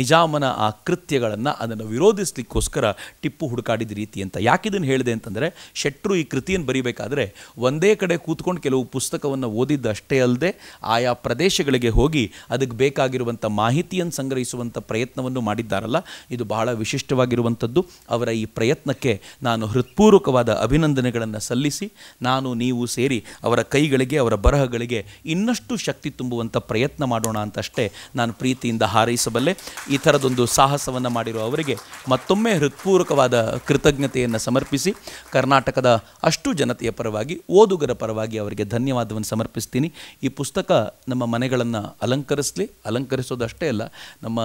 ನಿಜಾಮನ ಆ ಕೃತ್ಯಗಳನ್ನು ಅದನ್ನು ವಿರೋಧಿಸ್ಲಿಕ್ಕೋಸ್ಕರ ಟಿಪ್ಪು ಹುಡುಕಾಡಿದ ರೀತಿ ಅಂತ ಯಾಕಿದನ್ನು ಹೇಳಿದೆ ಅಂತಂದರೆ ಶೆಟ್ರು ಈ ಕೃತಿಯನ್ನು ಬರೀಬೇಕಾದ್ರೆ ಒಂದೇ ಕಡೆ ಕೂತ್ಕೊಂಡು ಕೂತ್ಕೊಂಡು ಕೆಲವು ಪುಸ್ತಕವನ್ನು ಓದಿದ್ದಷ್ಟೇ ಅಲ್ಲದೆ ಆಯಾ ಪ್ರದೇಶಗಳಿಗೆ ಹೋಗಿ ಅದಕ್ಕೆ ಬೇಕಾಗಿರುವಂಥ ಮಾಹಿತಿಯನ್ನು ಸಂಗ್ರಹಿಸುವಂಥ ಪ್ರಯತ್ನವನ್ನು ಮಾಡಿದ್ದಾರಲ್ಲ ಇದು ಬಹಳ ವಿಶಿಷ್ಟವಾಗಿರುವಂಥದ್ದು ಅವರ ಈ ಪ್ರಯತ್ನಕ್ಕೆ ನಾನು ಹೃತ್ಪೂರ್ವಕವಾದ ಅಭಿನಂದನೆಗಳನ್ನು ಸಲ್ಲಿಸಿ ನಾನು ನೀವು ಸೇರಿ ಅವರ ಕೈಗಳಿಗೆ ಅವರ ಬರಹಗಳಿಗೆ ಇನ್ನಷ್ಟು ಶಕ್ತಿ ತುಂಬುವಂಥ ಪ್ರಯತ್ನ ಮಾಡೋಣ ಅಂತಷ್ಟೇ ನಾನು ಪ್ರೀತಿಯಿಂದ ಹಾರೈಸಬಲ್ಲೆ ಈ ಥರದೊಂದು ಸಾಹಸವನ್ನು ಮಾಡಿರುವ ಅವರಿಗೆ ಮತ್ತೊಮ್ಮೆ ಹೃತ್ಪೂರ್ವಕವಾದ ಕೃತಜ್ಞತೆಯನ್ನು ಸಮರ್ಪಿಸಿ ಕರ್ನಾಟಕದ ಅಷ್ಟು ಜನತೆಯ ಪರವಾಗಿ ಓದುಗರ ಪರವಾಗಿ ಅವರ ಅವರಿಗೆ ಧನ್ಯವಾದವನ್ನು ಸಮರ್ಪಿಸ್ತೀನಿ ಈ ಪುಸ್ತಕ ನಮ್ಮ ಮನೆಗಳನ್ನು ಅಲಂಕರಿಸಲಿ ಅಲಂಕರಿಸೋದಷ್ಟೇ ಅಲ್ಲ ನಮ್ಮ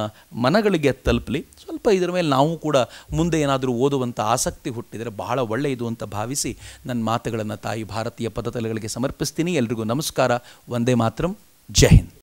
ಮನಗಳಿಗೆ ತಲುಪಲಿ ಸ್ವಲ್ಪ ಇದರ ಮೇಲೆ ನಾವು ಕೂಡ ಮುಂದೆ ಏನಾದರೂ ಓದುವಂಥ ಆಸಕ್ತಿ ಹುಟ್ಟಿದರೆ ಬಹಳ ಒಳ್ಳೆಯದು ಅಂತ ಭಾವಿಸಿ ನನ್ನ ಮಾತುಗಳನ್ನು ತಾಯಿ ಭಾರತೀಯ ಪದತಲೆಗಳಿಗೆ ಸಮರ್ಪಿಸ್ತೀನಿ ಎಲ್ರಿಗೂ ನಮಸ್ಕಾರ ಒಂದೇ ಮಾತ್ರಂ ಜೈ ಹಿಂದ್